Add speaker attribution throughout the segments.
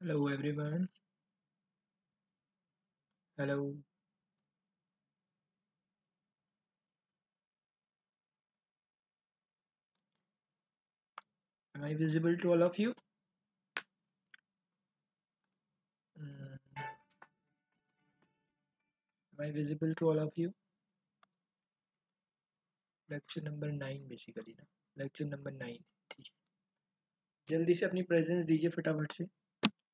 Speaker 1: hello everyone hello am i visible to all of you mm. am i visible to all of you lecture number nine basically ना lecture number nine ठीक है जल्दी से अपनी presence दीजिए फटाफट से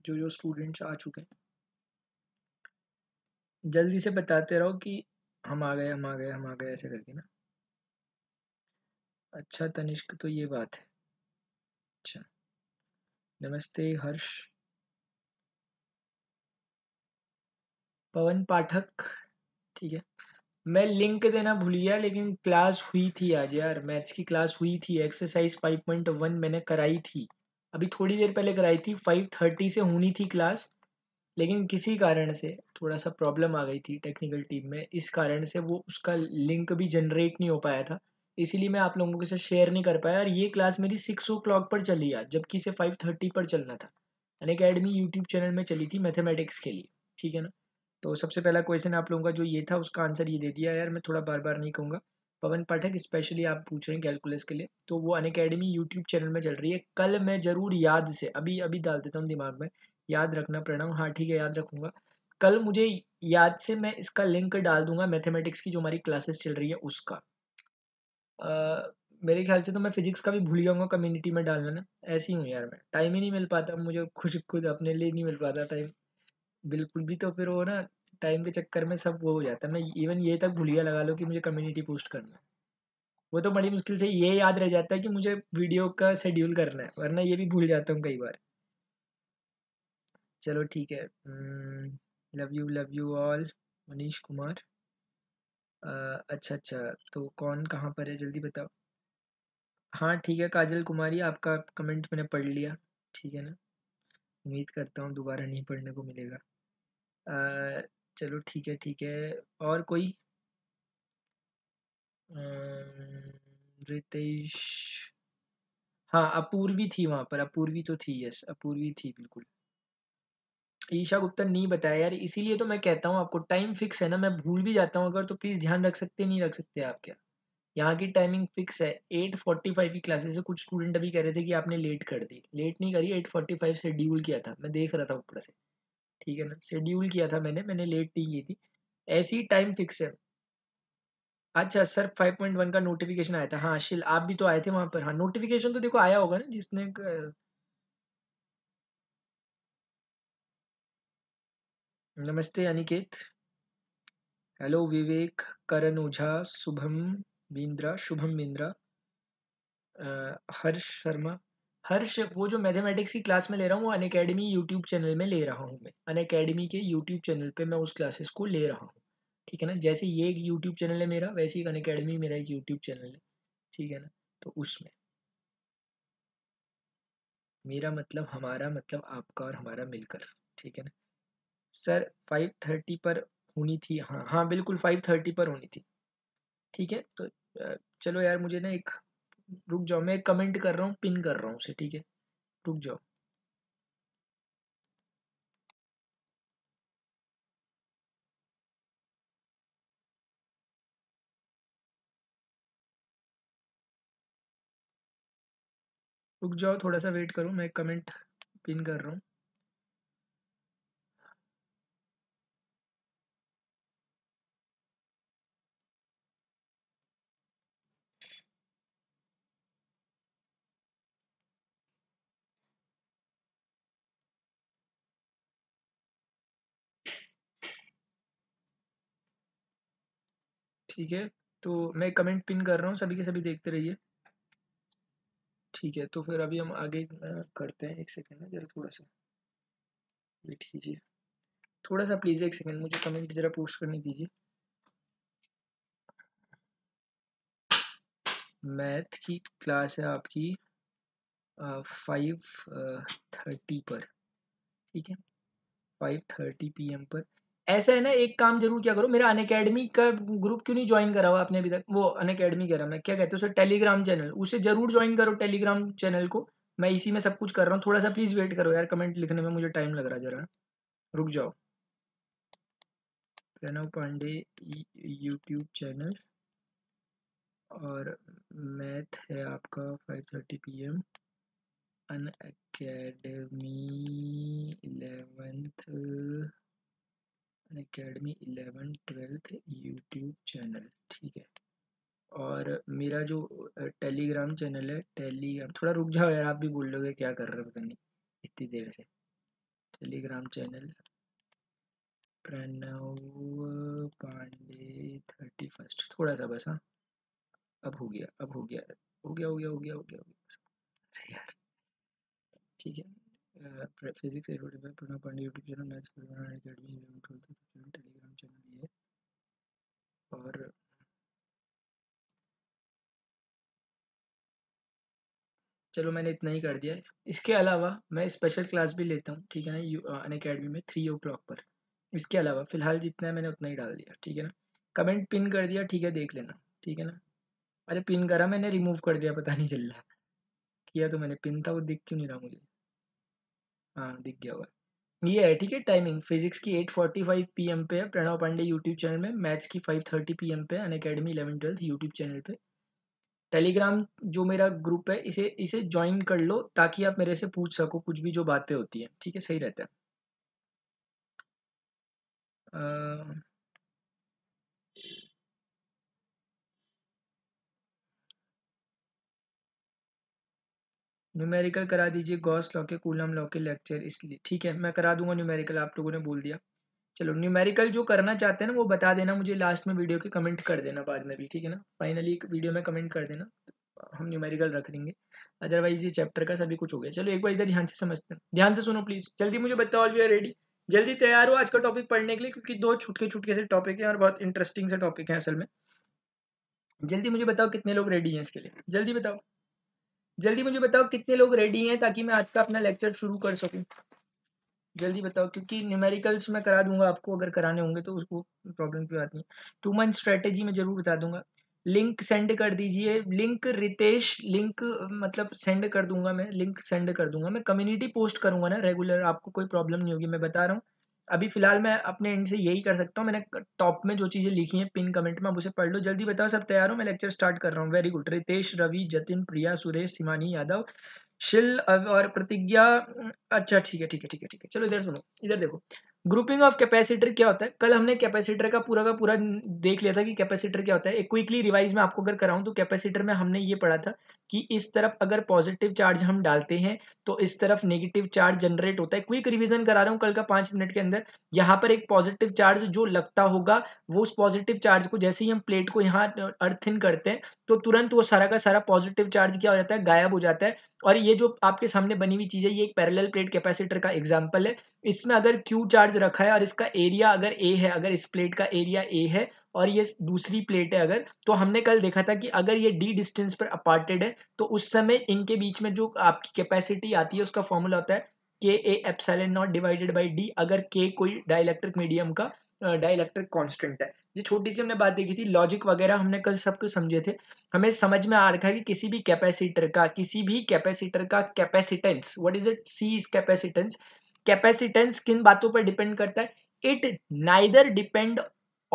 Speaker 1: जो जो स्टूडेंट्स आ चुके हैं जल्दी से बताते रहो कि हम आ गए हम आ गए हम आ गए ऐसे करके ना अच्छा तनिष्क तो ये बात है अच्छा नमस्ते हर्ष पवन पाठक ठीक है मैं लिंक देना भूल गया लेकिन क्लास हुई थी आज यार मैथ्स की क्लास हुई थी एक्सरसाइज 5.1 मैंने कराई थी अभी थोड़ी देर पहले कराई थी फाइव थर्टी से होनी थी क्लास लेकिन किसी कारण से थोड़ा सा प्रॉब्लम आ गई थी टेक्निकल टीम में इस कारण से वो उसका लिंक भी जनरेट नहीं हो पाया था इसीलिए मैं आप लोगों के साथ शेयर नहीं कर पाया और ये क्लास मेरी सिक्स ओ क्लॉक पर चली आज जबकि इसे फाइव थर्टी पर चलना था अन अकेडमी यूट्यूब चैनल में चली थी मैथमेटिक्स के लिए ठीक है ना तो सबसे पहला क्वेश्चन आप लोगों का जो ये था उसका आंसर ये दे दिया यार मैं थोड़ा बार बार नहीं कहूँगा पवन पाठक स्पेशली आप पूछ रहे हैं कैलकुलस के लिए तो वो अन अकेडमी यूट्यूब चैनल में चल रही है कल मैं ज़रूर याद से अभी अभी डाल देता हूँ दिमाग में याद रखना प्रणव हाँ ठीक है याद रखूँगा कल मुझे याद से मैं इसका लिंक डाल दूंगा मैथमेटिक्स की जो हमारी क्लासेस चल रही है उसका आ, मेरे ख्याल से तो मैं फिजिक्स का भी भूल जाऊँगा कम्युनिटी में डालना ना ऐसे ही हूँ यार मैं टाइम ही नहीं मिल पाता मुझे खुद खुद अपने लिए नहीं मिल पाता टाइम बिल्कुल भी तो फिर वो ना टाइम के चक्कर में सब वो हो जाता है मैं इवन ये तक भूलिया लगा लो कि मुझे कम्युनिटी पोस्ट करना है वो तो बड़ी मुश्किल से ये याद रह जाता है कि मुझे वीडियो का शेड्यूल करना है वरना ये भी भूल जाता हूँ कई बार चलो ठीक है love you love you all Manish Kumar अच्छा अच्छा तो कौन कहाँ पर है जल्दी बताओ हाँ ठीक है काजल कुमारी आपका कमेंट मैंने पढ़ लिया ठीक है ना उम्मीद करता हूँ दोबारा नहीं पढ़ने को मिलेगा चलो ठीक है ठीक है और कोई रितेश हाँ अपूर्वी थी वहां पर अपूर्वी तो थी यस अपूर्वी थी बिल्कुल ईशा गुप्ता नहीं बताया यार इसीलिए तो मैं कहता हूँ आपको टाइम फिक्स है ना मैं भूल भी जाता हूँ अगर तो प्लीज़ ध्यान रख सकते नहीं रख सकते आप क्या यहाँ की टाइमिंग फिक्स है एट फोर्टी फाइव की क्लासेस से कुछ स्टूडेंट अभी कह रहे थे कि आपने लेट कर दी लेट नहीं करी एट फोर्टी फाइव शेड्यूल किया था मैं देख रहा था ऊपर से ठीक है ना शेड्यूल किया था मैंने मैंने लेट टी की थी ऐसी टाइम फिक्स है अच्छा सर 5.1 का नोटिफिकेशन आया था हाँ अशिल आप भी तो आए थे वहां पर हाँ नोटिफिकेशन तो देखो आया होगा ना जिसने नमस्ते अनिकेत हेलो विवेक करण ओझा शुभम बिंद्रा शुभम बिंद्रा हर्ष शर्मा हर वो जो मैथमेटिक्स की क्लास में ले रहा हूँ वो अन अकेडमी यूट्यूब चैनल में ले रहा हूँ मैं अन अकेडमी के यूट्यूब चैनल पे मैं उस क्लासेस को ले रहा हूँ ठीक है ना जैसे ये एक यूट्यूब चैनल है मेरा वैसे ही अन अकेडमी मेरा एक यूट्यूब चैनल है ठीक है ना तो उसमें मेरा मतलब हमारा मतलब आपका और हमारा मिलकर ठीक है ना सर फाइव थर्टी पर होनी थी हाँ हाँ बिल्कुल फाइव थर्टी पर होनी थी ठीक है तो चलो यार मुझे ना एक रुक जाओ मैं कमेंट कर रहा हूँ पिन कर रहा हूँ उसे ठीक है रुक जाओ रुक जाओ थोड़ा सा वेट करो मैं कमेंट पिन कर रहा हूँ ठीक है तो मैं कमेंट पिन कर रहा हूँ सभी के सभी देखते रहिए ठीक है तो फिर अभी हम आगे करते हैं एक सेकेंड ना जरा थोड़ा सा वेट कीजिए थोड़ा सा प्लीज़ एक सेकेंड मुझे कमेंट ज़रा पोस्ट करने दीजिए मैथ की क्लास है आपकी फाइव थर्टी पर ठीक है फाइव थर्टी पी एम पर ऐसा है ना एक काम जरूर क्या करो मेरा अन अकेडमी का ग्रुप क्यों नहीं ज्वाइन करा हुआ आपने अभी तक वो अन अकेडमी कह रहा मैं क्या कहते हैं उसे टेलीग्राम चैनल उसे जरूर ज्वाइन करो टेलीग्राम चैनल को मैं इसी में सब कुछ कर रहा हूँ थोड़ा सा प्लीज वेट करो यार कमेंट लिखने में मुझे टाइम लग रहा है जरा रुक जाओ प्रणव पांडे यूट्यूब चैनल और मैथ है आपका five thirty P M Unacademy eleventh academy eleven twelfth YouTube channel ठीक है और मेरा जो टेलीग्राम चैनल है टेलीग्राम थोड़ा रुक जाओ यार आप भी बोल लोगे क्या कर रहे हो पता नहीं इतनी देर से Telegram channel Pranav Pandey thirty first थोड़ा सा बस हाँ अब हो गया अब हो गया हो गया हो गया हो गया हो गया हो गया, हो गया, हो गया। यार ठीक है physics affordable Pranav Pandey YouTube channel maths academy eleven twelfth Telegram channel ये और चलो मैंने इतना ही कर दिया है इसके अलावा मैं स्पेशल क्लास भी लेता हूँ ठीक है ना अन अकेडमी में थ्री ओ क्लॉक पर इसके अलावा फिलहाल जितना है मैंने उतना ही डाल दिया ठीक है ना कमेंट पिन कर दिया ठीक है देख लेना ठीक है ना अरे पिन करा मैंने रिमूव कर दिया पता नहीं चल रहा किया तो मैंने पिन था वो दिख क्यों नहीं रहा मुझे हाँ, दिख गया हुआ ये है ठीक है टाइमिंग फिजिक्स की 8:45 पीएम पे है प्रणव पांडे यूट्यूब चैनल में मैथ्स की 5:30 पीएम पे Unacademy eleven twelfth YouTube channel पे टेलीग्राम जो मेरा ग्रुप है इसे इसे ज्वाइन कर लो ताकि आप मेरे से पूछ सको कुछ भी जो बातें होती हैं ठीक है सही रहता है न्यूमेरिकल करा दीजिए गॉस लॉ के कूलम लॉ के लेक्चर इसलिए ठीक है मैं करा दूंगा न्यूमेरिकल आप लोगों ने बोल दिया चलो न्यूमेरिकल जो करना चाहते हैं ना वो बता देना मुझे लास्ट में वीडियो के कमेंट कर देना बाद में भी ठीक है ना फाइनली वीडियो में कमेंट कर देना हम न्यूमेरिकल रख देंगे अदरवाइज ये चैप्टर का सभी कुछ हो गया चलो एक बार इधर ध्यान से समझते हैं ध्यान से सुनो प्लीज जल्दी मुझे बताओ ऑल वी आर रेडी जल्दी तैयार हो आज का टॉपिक पढ़ने के लिए क्योंकि दो छुटके छुटके से टॉपिक है और बहुत इंटरेस्टिंग से टॉपिक है असल में जल्दी मुझे बताओ कितने लोग रेडी हैं इसके लिए जल्दी बताओ जल्दी मुझे बताओ कितने लोग रेडी हैं ताकि मैं आज का अपना लेक्चर शुरू कर सकूं जल्दी बताओ क्योंकि न्यूमेरिकल्स मैं करा दूंगा आपको अगर कराने होंगे तो उसको प्रॉब्लम की बात नहीं टू मंथ स्ट्रेटेजी मैं जरूर बता दूंगा लिंक सेंड कर दीजिए लिंक रितेश लिंक मतलब सेंड कर दूंगा मैं लिंक सेंड कर दूंगा मैं कम्युनिटी पोस्ट करूंगा ना रेगुलर आपको कोई प्रॉब्लम नहीं होगी मैं बता रहा हूँ अभी फिलहाल मैं अपने एंड से यही कर सकता हूँ मैंने टॉप में जो चीज़ें लिखी हैं पिन कमेंट में आप उसे पढ़ लो जल्दी बताओ सब तैयार हो मैं लेक्चर स्टार्ट कर रहा हूँ वेरी गुड रितेश रवि जतिन प्रिया सुरेश हिमानी यादव शिल और प्रतिज्ञा हम्म, अच्छा ठीक है ठीक है ठीक है ठीक है चलो इधर सुनो इधर देखो ग्रुपिंग ऑफ कैपेसिटर क्या होता है कल हमने कैपेसिटर का पूरा का पूरा देख लिया था कि कैपेसिटर क्या होता है एक क्विकली रिवाइज में आपको अगर कराऊं तो कैपेसिटर में हमने ये पढ़ा था कि इस तरफ अगर पॉजिटिव चार्ज हम डालते हैं तो इस तरफ नेगेटिव चार्ज जनरेट होता है क्विक रिविजन करा रहा हूँ कल का पांच मिनट के अंदर यहाँ पर एक पॉजिटिव चार्ज जो लगता होगा वो उस पॉजिटिव चार्ज को जैसे ही हम प्लेट को यहाँ अर्थिन करते हैं तो तुरंत वो सारा का सारा पॉजिटिव चार्ज क्या हो जाता है गायब हो जाता है और ये जो आपके सामने बनी हुई चीज़ है ये एक पैरेलल प्लेट कैपेसिटर का एग्जाम्पल है इसमें अगर क्यू चार्ज रखा है और इसका एरिया अगर ए है अगर इस प्लेट का एरिया ए है और ये दूसरी प्लेट है अगर तो हमने कल देखा था कि अगर ये डी डिस्टेंस पर अपार्टेड है तो उस समय इनके बीच में जो आपकी कैपेसिटी आती है उसका फॉर्मूला होता है K A epsilon naught divided by D अगर के कोई डायलैक्ट्रिक मीडियम का डायलैक्ट्रिक कॉन्स्टेंट है ये छोटी सी हमने बात देखी थी लॉजिक वगैरह हमने कल सब कुछ समझे थे हमें समझ में आ रखा है कि किसी भी कैपेसिटर का किसी भी कैपेसिटर का capacitance what is it C is capacitance capacitance किन बातों पर डिपेंड करता है it neither depend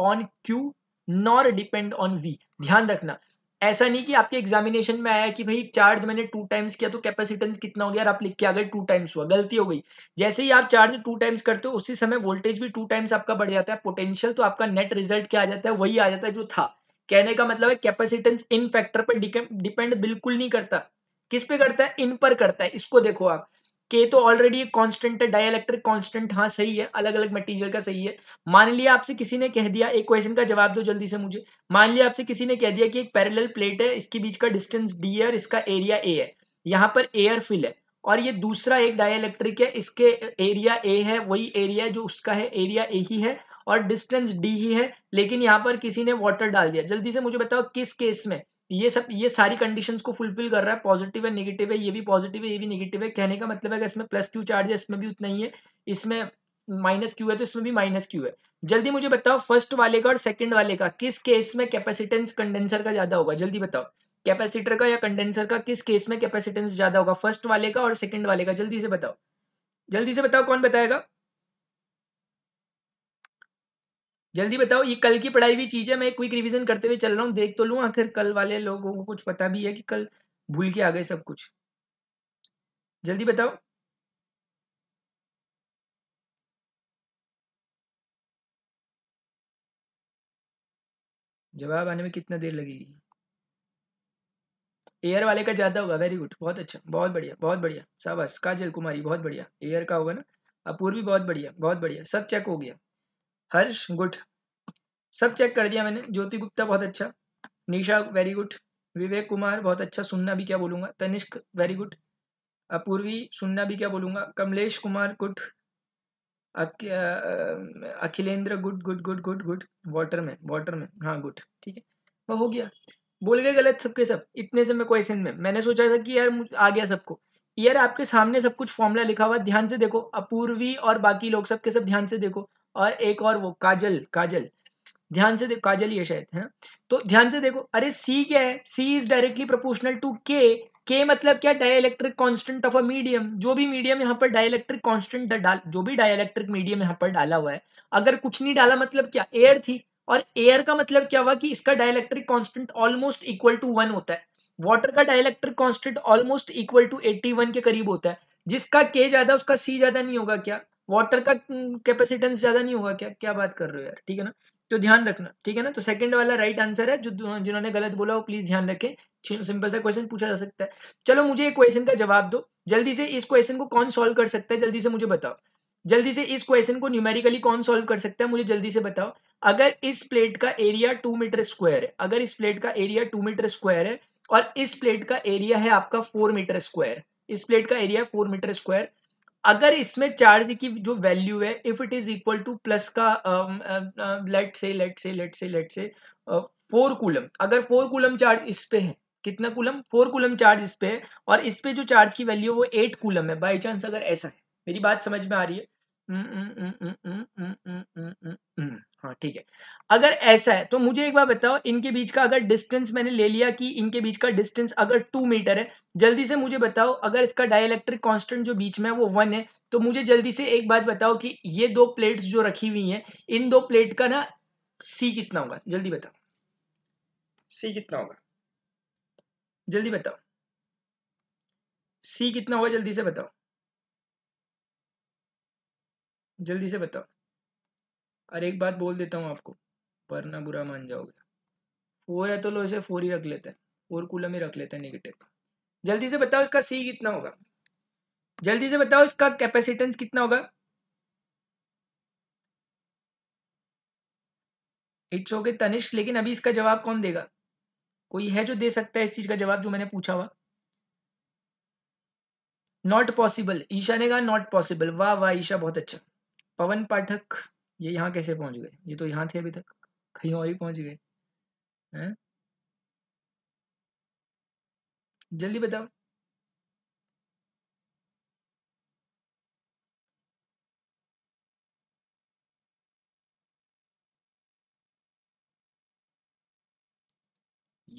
Speaker 1: on Q nor depend on V ध्यान रखना ऐसा नहीं कि आपके एग्जामिनेशन में आया कि भाई चार्ज मैंने टू टाइम्स किया तो कैपेसिटेंस कितना हो गया आप लिख के आ गए टू टाइम्स हुआ गलती हो गई जैसे ही आप चार्ज टू टाइम्स करते हो उसी समय वोल्टेज भी टू टाइम्स आपका बढ़ जाता है पोटेंशियल तो आपका नेट रिजल्ट क्या आ जाता है वही आ जाता है जो था कहने का मतलब है कैपेसिटेंस इन फैक्टर पर डिपेंड बिल्कुल नहीं करता किस पे करता है इन पर करता है इसको देखो आप के तो ऑलरेडी कांस्टेंट है डाइलेक्ट्रिक कांस्टेंट हाँ सही है अलग अलग मटेरियल का सही है मान लिया आपसे किसी ने कह दिया एक क्वेश्चन का जवाब दो जल्दी से मुझे मान लिया आपसे किसी ने कह दिया कि एक पैरेलल प्लेट है इसके बीच का डिस्टेंस डी है और इसका एरिया ए है यहाँ पर एयर फिल है और ये दूसरा एक डायलैक्ट्रिक है इसके एरिया ए है वही एरिया है जो उसका है एरिया ए ही है और डिस्टेंस डी ही है लेकिन यहाँ पर किसी ने वाटर डाल दिया जल्दी से मुझे बताओ किस केस में ये सब ये सारी कंडीशंस को फुलफिल कर रहा है पॉजिटिव है नेगेटिव है ये भी पॉजिटिव है ये भी नेगेटिव है कहने का मतलब है कि इसमें प्लस क्यू चार्ज है इसमें भी उतना ही है इसमें माइनस क्यू है तो इसमें भी माइनस क्यू है जल्दी मुझे बताओ फर्स्ट वाले का और सेकंड वाले का किस केस में कैपेसिटेंस कंडेंसर का ज्यादा होगा जल्दी बताओ कैपेसिटर का या कंडेंसर का किस केस में कैपेसिटेंस ज्यादा होगा फर्स्ट वाले का और सेकंड वाले का जल्दी से बताओ जल्दी से बताओ कौन बताएगा जल्दी बताओ ये कल की पढ़ाई हुई चीज़ है मैं क्विक रिवीजन करते हुए चल रहा हूँ देख तो लू आखिर कल वाले लोगों को कुछ पता भी है कि कल भूल के आ गए सब कुछ जल्दी बताओ जवाब आने में कितना देर लगेगी एयर वाले का ज्यादा होगा वेरी गुड बहुत अच्छा बहुत बढ़िया बहुत बढ़िया शाबाश काजल कुमारी बहुत बढ़िया एयर का होगा ना अपूर्वी बहुत बढ़िया बहुत बढ़िया सब चेक हो गया हर्ष गुड सब चेक कर दिया मैंने ज्योति गुप्ता बहुत अच्छा निशा वेरी गुड विवेक कुमार बहुत अच्छा सुनना भी क्या बोलूंगा तनिष्क वेरी गुड अपूर्वी सुनना भी क्या बोलूंगा Kamlesh Kumar good Akhilendra good good good good good water में वाटर में हाँ गुड ठीक है वह हो गया बोल गए गलत सबके सब इतने से मैं क्वेश्चन में मैंने सोचा था कि यार आ गया सबको यार आपके सामने सब कुछ फॉर्मूला लिखा हुआ ध्यान से देखो अपूर्वी और बाकी लोग सबके सब ध्यान से देखो और एक और वो काजल काजल ध्यान से देखो काजल ये शायद है तो ध्यान से देखो अरे सी क्या है C is directly proportional to K K मतलब क्या dielectric constant of a medium जो भी मीडियम यहाँ पर डायइलेक्ट्रिक कांस्टेंट डाल जो भी डायइलेक्ट्रिक मीडियम यहाँ पर डाला हुआ है अगर कुछ नहीं डाला मतलब क्या एयर थी और एयर का मतलब क्या हुआ कि इसका dielectric constant almost equal to one होता है वाटर का dielectric constant almost equal to eighty के करीब होता है जिसका के ज्यादा उसका सी ज्यादा नहीं होगा क्या वाटर का कैपेसिटेंस हम्म, ज्यादा नहीं होगा क्या क्या बात कर रहे हो यार ठीक है ना तो ध्यान रखना ठीक है ना तो सेकंड वाला राइट आंसर है जो जिन्होंने गलत बोला वो प्लीज ध्यान रखें सिंपल सा क्वेश्चन पूछा जा सकता है चलो मुझे एक क्वेश्चन का जवाब दो जल्दी से इस क्वेश्चन को कौन सॉल्व कर सकता है जल्दी से मुझे बताओ जल्दी से इस क्वेश्चन को न्यूमेरिकली कौन सॉल्व कर सकता है मुझे जल्दी से बताओ अगर इस प्लेट का एरिया टू मीटर स्क्वायर है अगर इस प्लेट का एरिया टू मीटर स्क्वायर है और इस प्लेट का एरिया है आपका फोर मीटर स्क्वायर इस प्लेट का एरिया फोर मीटर स्क्वायर अगर इसमें चार्ज की जो वैल्यू है if it is equal to plus का let say let say let say let say four coulomb अगर फोर कूलम चार्ज इस पे है कितना कूलम फोर कूलम चार्ज इस पे है और इस पे जो चार्ज की वैल्यू है वो एट कूलम है बाई चांस अगर ऐसा है मेरी बात समझ में आ रही है हाँ ठीक है अगर ऐसा है तो मुझे एक बार बताओ इनके बीच का अगर डिस्टेंस मैंने ले लिया कि इनके बीच का डिस्टेंस अगर टू मीटर है जल्दी से मुझे बताओ अगर इसका डायलैक्ट्रिक कांस्टेंट जो बीच में है वो वन है तो मुझे जल्दी से एक बात बताओ कि ये दो प्लेट्स जो रखी हुई हैं इन दो प्लेट का ना सी कितना होगा जल्दी बताओ सी कितना होगा जल्दी बताओ सी कितना होगा जल्दी से बताओ जल्दी से बताओ और एक बात बोल देता हूँ आपको वरना बुरा मान जाओगे फोर है तो लो इसे फोर ही रख लेते हैं फोर कूलम ही रख लेते हैं निगेटिव जल्दी से बताओ इसका सी कितना होगा जल्दी से बताओ इसका कैपेसिटेंस कितना होगा इट्स ओके तनिष्क लेकिन अभी इसका जवाब कौन देगा कोई है जो दे सकता है इस चीज का जवाब जो मैंने पूछा हुआ नॉट पॉसिबल ईशा ने कहा नॉट पॉसिबल वाह वाह ईशा बहुत अच्छा पवन पाठक ये यहाँ कैसे पहुंच गए ये तो यहाँ थे अभी तक कहीं और ही पहुंच गए हैं जल्दी बताओ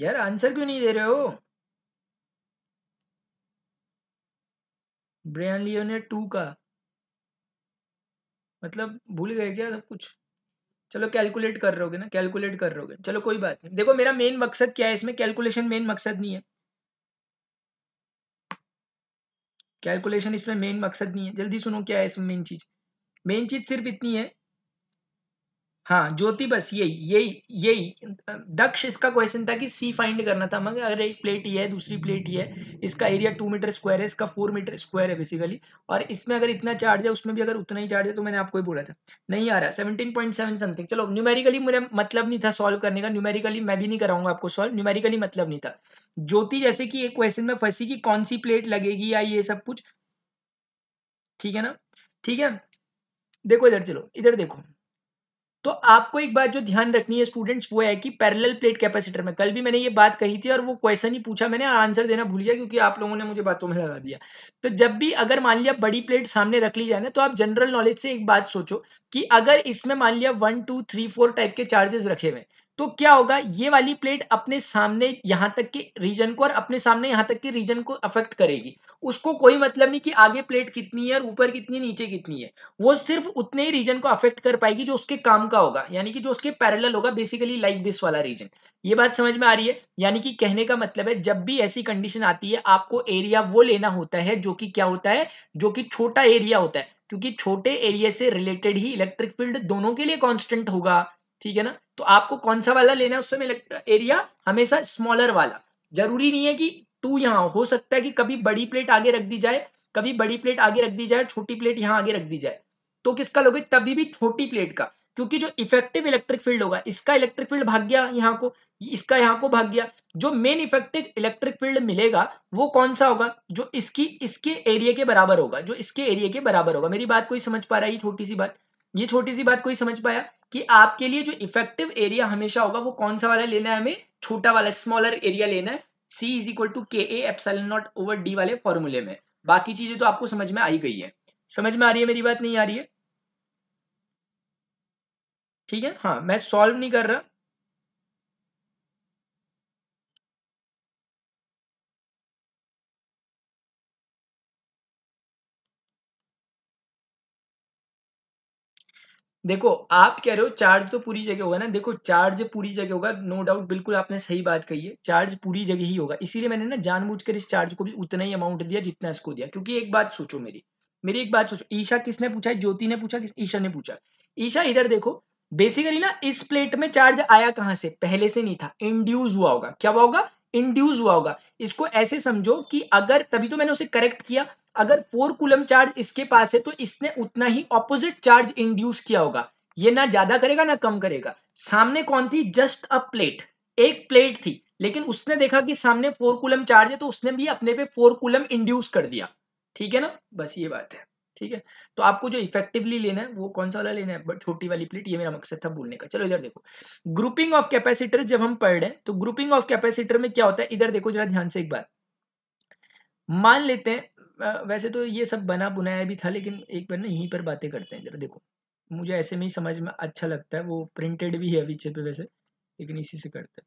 Speaker 1: यार आंसर क्यों नहीं दे रहे हो ब्रियन लियो ने टू का मतलब भूल गए क्या सब कुछ चलो कैलकुलेट कर रहोगे ना कैलकुलेट कर रहोगे चलो कोई बात नहीं देखो मेरा मेन मकसद क्या है इसमें कैलकुलेशन मेन मकसद नहीं है कैलकुलेशन इसमें मेन मकसद नहीं है जल्दी सुनो क्या है इसमें मेन चीज मेन चीज सिर्फ इतनी है हाँ ज्योति बस यही यही यही दक्ष इसका क्वेश्चन था कि सी फाइंड करना था मगर अगर एक प्लेट ये है दूसरी प्लेट ये है इसका एरिया टू मीटर स्क्वायर है इसका फोर मीटर स्क्वायर है बेसिकली और इसमें अगर इतना चार्ज है उसमें भी अगर उतना ही चार्ज है तो मैंने आपको ही बोला था नहीं आ रहा सेवनटीन पॉइंट सेवन समथिंग चलो न्यूमेरिकली मेरा मतलब नहीं था सॉल्व करने का न्यूमेरिकली मैं भी नहीं कराऊंगा आपको सॉल्व न्यूमेरिकली मतलब नहीं था ज्योति जैसे कि एक क्वेश्चन में फंसी कि कौन सी प्लेट लगेगी या ये सब कुछ ठीक है ना ठीक है देखो इधर चलो इधर देखो तो आपको एक बात जो ध्यान रखनी है स्टूडेंट्स वो है कि पैरेलल प्लेट कैपेसिटर में कल भी मैंने ये बात कही थी और वो क्वेश्चन ही पूछा मैंने आंसर देना भूल गया क्योंकि आप लोगों ने मुझे बातों में लगा दिया तो जब भी अगर मान लिया बड़ी प्लेट सामने रख ली जाए ना तो आप जनरल नॉलेज से एक बात सोचो कि अगर इसमें मान लिया one two three four type के चार्जेस रखे हुए तो क्या होगा ये वाली प्लेट अपने सामने यहाँ तक के रीजन को और अपने सामने यहाँ तक के रीजन को अफेक्ट करेगी उसको कोई मतलब नहीं कि आगे प्लेट कितनी है और ऊपर कितनी नीचे कितनी है वो सिर्फ उतने ही रीजन को अफेक्ट कर पाएगी जो उसके काम का होगा यानी कि जो उसके पैरेलल होगा बेसिकली लाइक दिस वाला रीजन ये बात समझ में आ रही है यानी कि कहने का मतलब है जब भी ऐसी कंडीशन आती है आपको एरिया वो लेना होता है जो कि क्या होता है जो कि छोटा एरिया होता है क्योंकि छोटे एरिया से रिलेटेड ही इलेक्ट्रिक फील्ड दोनों के लिए कॉन्स्टेंट होगा ठीक है ना तो आपको कौन सा वाला लेना है उस समय एरिया हमेशा स्मॉलर वाला जरूरी नहीं है कि टू यहाँ हो सकता है कि कभी बड़ी प्लेट आगे रख दी जाए कभी बड़ी प्लेट आगे रख दी जाए छोटी प्लेट यहाँ आगे रख दी जाए तो किसका लोगे तभी भी छोटी प्लेट का क्योंकि जो इफेक्टिव इलेक्ट्रिक फील्ड होगा इसका इलेक्ट्रिक फील्ड भाग गया यहाँ को इसका यहाँ को भाग गया जो मेन इफेक्टिव इलेक्ट्रिक फील्ड मिलेगा वो कौन सा होगा जो इसकी इसके एरिया के बराबर होगा जो इसके एरिया के बराबर होगा मेरी बात कोई समझ पा रहा है ये छोटी सी बात ये छोटी सी बात कोई समझ पाया कि आपके लिए जो इफेक्टिव एरिया हमेशा होगा वो कौन सा वाला लेना है हमें छोटा वाला स्मॉलर एरिया लेना है C is equal to K A epsilon naught over D वाले फॉर्मूले में बाकी चीजें तो आपको समझ में आई गई है समझ में आ रही है मेरी बात नहीं आ रही है ठीक है हाँ मैं सॉल्व नहीं कर रहा देखो आप कह रहे हो चार्ज तो पूरी जगह होगा ना देखो चार्ज पूरी जगह होगा नो डाउट बिल्कुल आपने सही बात कही है चार्ज पूरी जगह ही होगा इसीलिए मैंने ना जानबूझकर इस चार्ज को भी उतना ही अमाउंट दिया जितना इसको दिया क्योंकि एक बात सोचो मेरी मेरी एक बात सोचो ईशा किसने पूछा ज्योति ने पूछा किस ईशा ने पूछा ईशा इधर देखो बेसिकली ना इस प्लेट में चार्ज आया कहां से पहले से नहीं था इंड्यूज हुआ होगा क्या हुआ होगा इंड्यूज हुआ होगा इसको ऐसे समझो कि अगर तभी तो मैंने उसे करेक्ट किया अगर फोर कुलम चार्ज इसके पास है तो इसने उतना ही ऑपोजिट चार्ज इंड्यूस किया होगा ये ना ज्यादा करेगा ना कम करेगा सामने कौन थी जस्ट अ प्लेट एक प्लेट थी लेकिन उसने देखा कि सामने फोर कुलम चार्ज है तो उसने भी अपने पे फोर कुलम इंड्यूस कर दिया ठीक है ना बस ये बात है ठीक है तो आपको जो इफेक्टिवली लेना है वो कौन सा वाला लेना है छोटी वाली प्लेट ये मेरा मकसद था बोलने का चलो इधर देखो ग्रुपिंग ऑफ कैपेसिटर जब हम पढ़ रहे हैं तो ग्रुपिंग ऑफ कैपेसिटर में क्या होता है इधर देखो जरा ध्यान से एक बार मान लेते हैं वैसे तो ये सब बना बुनाया भी था लेकिन एक बार ना यहीं पर बातें करते हैं जरा देखो मुझे ऐसे में ही समझ में अच्छा लगता है वो प्रिंटेड भी है पीछे पे वैसे लेकिन इसी से करते हैं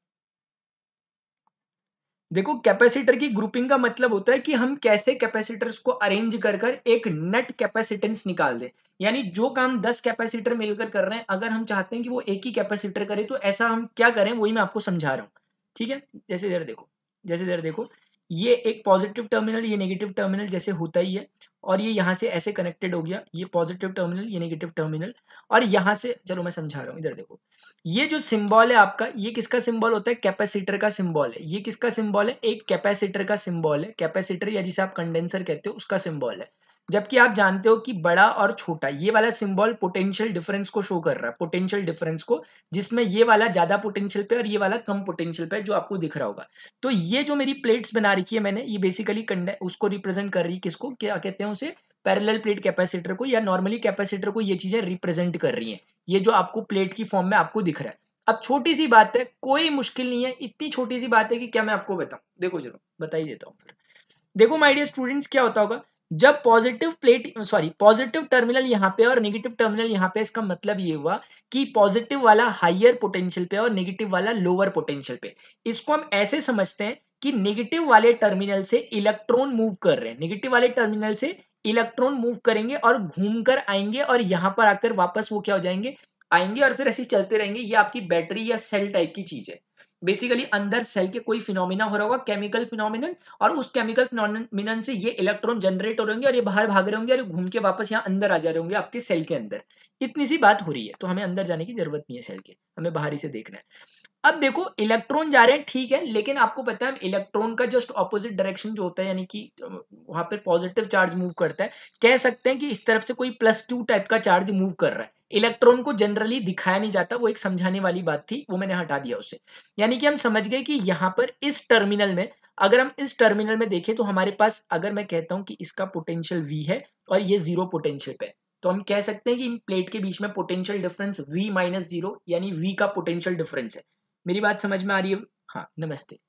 Speaker 1: देखो कैपेसिटर की ग्रुपिंग का मतलब होता है कि हम कैसे कैपेसिटर्स को अरेंज कर कर एक नेट कैपेसिटेंस निकाल दे यानी जो काम 10 कैपेसिटर मिलकर कर रहे हैं अगर हम चाहते हैं कि वो एक ही कैपेसिटर करे तो ऐसा हम क्या करें वही मैं आपको समझा रहा हूँ ठीक है जैसे जरा देखो जैसे जरा देखो ये एक पॉजिटिव टर्मिनल ये नेगेटिव टर्मिनल जैसे होता ही है और ये यहाँ से ऐसे कनेक्टेड हो गया ये पॉजिटिव टर्मिनल ये नेगेटिव टर्मिनल और यहाँ से चलो मैं समझा रहा हूँ इधर देखो ये जो सिंबल है आपका ये किसका सिंबल होता है कैपेसिटर का सिंबल है ये किसका सिंबल है एक कैपेसिटर का सिंबल है कैपेसिटर या जिसे आप कंडेंसर कहते हो उसका सिंबल है जबकि आप जानते हो कि बड़ा और छोटा ये वाला सिंबल पोटेंशियल डिफरेंस को शो कर रहा है पोटेंशियल डिफरेंस को जिसमें ये वाला ज्यादा पोटेंशियल पे और ये वाला कम पोटेंशियल पे जो आपको दिख रहा होगा तो ये जो मेरी प्लेट्स बना रखी है मैंने ये बेसिकली उसको रिप्रेजेंट कर रही है किसको क्या कहते हैं उसे पैरेलल प्लेट कैपेसिटर को या नॉर्मली कैपेसिटर को ये चीजें रिप्रेजेंट कर रही है ये जो आपको प्लेट की फॉर्म में आपको दिख रहा है अब छोटी सी बात है कोई मुश्किल नहीं है इतनी छोटी सी बात है कि क्या मैं आपको बताऊं देखो जरूर बता ही देता हूँ फिर देखो माय डियर स्टूडेंट्स क्या होता होगा जब positive plate sorry positive terminal यहाँ पे और नेगेटिव टर्मिनल यहाँ पे इसका मतलब ये हुआ कि पॉजिटिव वाला हाइयर पोटेंशियल पे और नेगेटिव वाला लोअर पोटेंशियल पे इसको हम ऐसे समझते हैं कि नेगेटिव वाले टर्मिनल से इलेक्ट्रॉन मूव कर रहे हैं नेगेटिव वाले टर्मिनल से इलेक्ट्रॉन मूव करेंगे और घूमकर आएंगे और यहां पर आकर वापस वो क्या हो जाएंगे आएंगे और फिर ऐसे चलते रहेंगे ये आपकी बैटरी या सेल टाइप की चीज है बेसिकली अंदर सेल के कोई फिनोमिना हो रहा होगा केमिकल फिनोमिनन और उस केमिकल फिनोमिन से ये इलेक्ट्रॉन जनरेट हो रहे होंगे और ये बाहर भाग रहे होंगे और घूम के वापस यहाँ अंदर आ जा रहे होंगे आपके सेल के अंदर इतनी सी बात हो रही है तो हमें अंदर जाने की जरूरत नहीं है सेल के हमें बाहर ही से देखना है अब देखो इलेक्ट्रॉन जा रहे हैं ठीक है लेकिन आपको पता है इलेक्ट्रॉन का जस्ट ऑपोजिट डायरेक्शन जो होता है यानी कि वहां पर पॉजिटिव चार्ज मूव करता है कह सकते हैं कि इस तरफ से कोई प्लस टू टाइप का चार्ज मूव कर रहा है इलेक्ट्रॉन को जनरली दिखाया नहीं जाता वो एक समझाने वाली बात थी वो मैंने हटा दिया उसे यानी कि हम समझ गए कि यहाँ पर इस टर्मिनल में अगर हम इस टर्मिनल में देखें तो हमारे पास अगर मैं कहता हूँ कि इसका पोटेंशियल वी है और ये जीरो पोटेंशियल पे है तो हम कह सकते हैं कि इन प्लेट के बीच में potential difference V minus zero यानी वी का पोटेंशियल डिफरेंस है मेरी बात समझ में आ रही है हाँ नमस्ते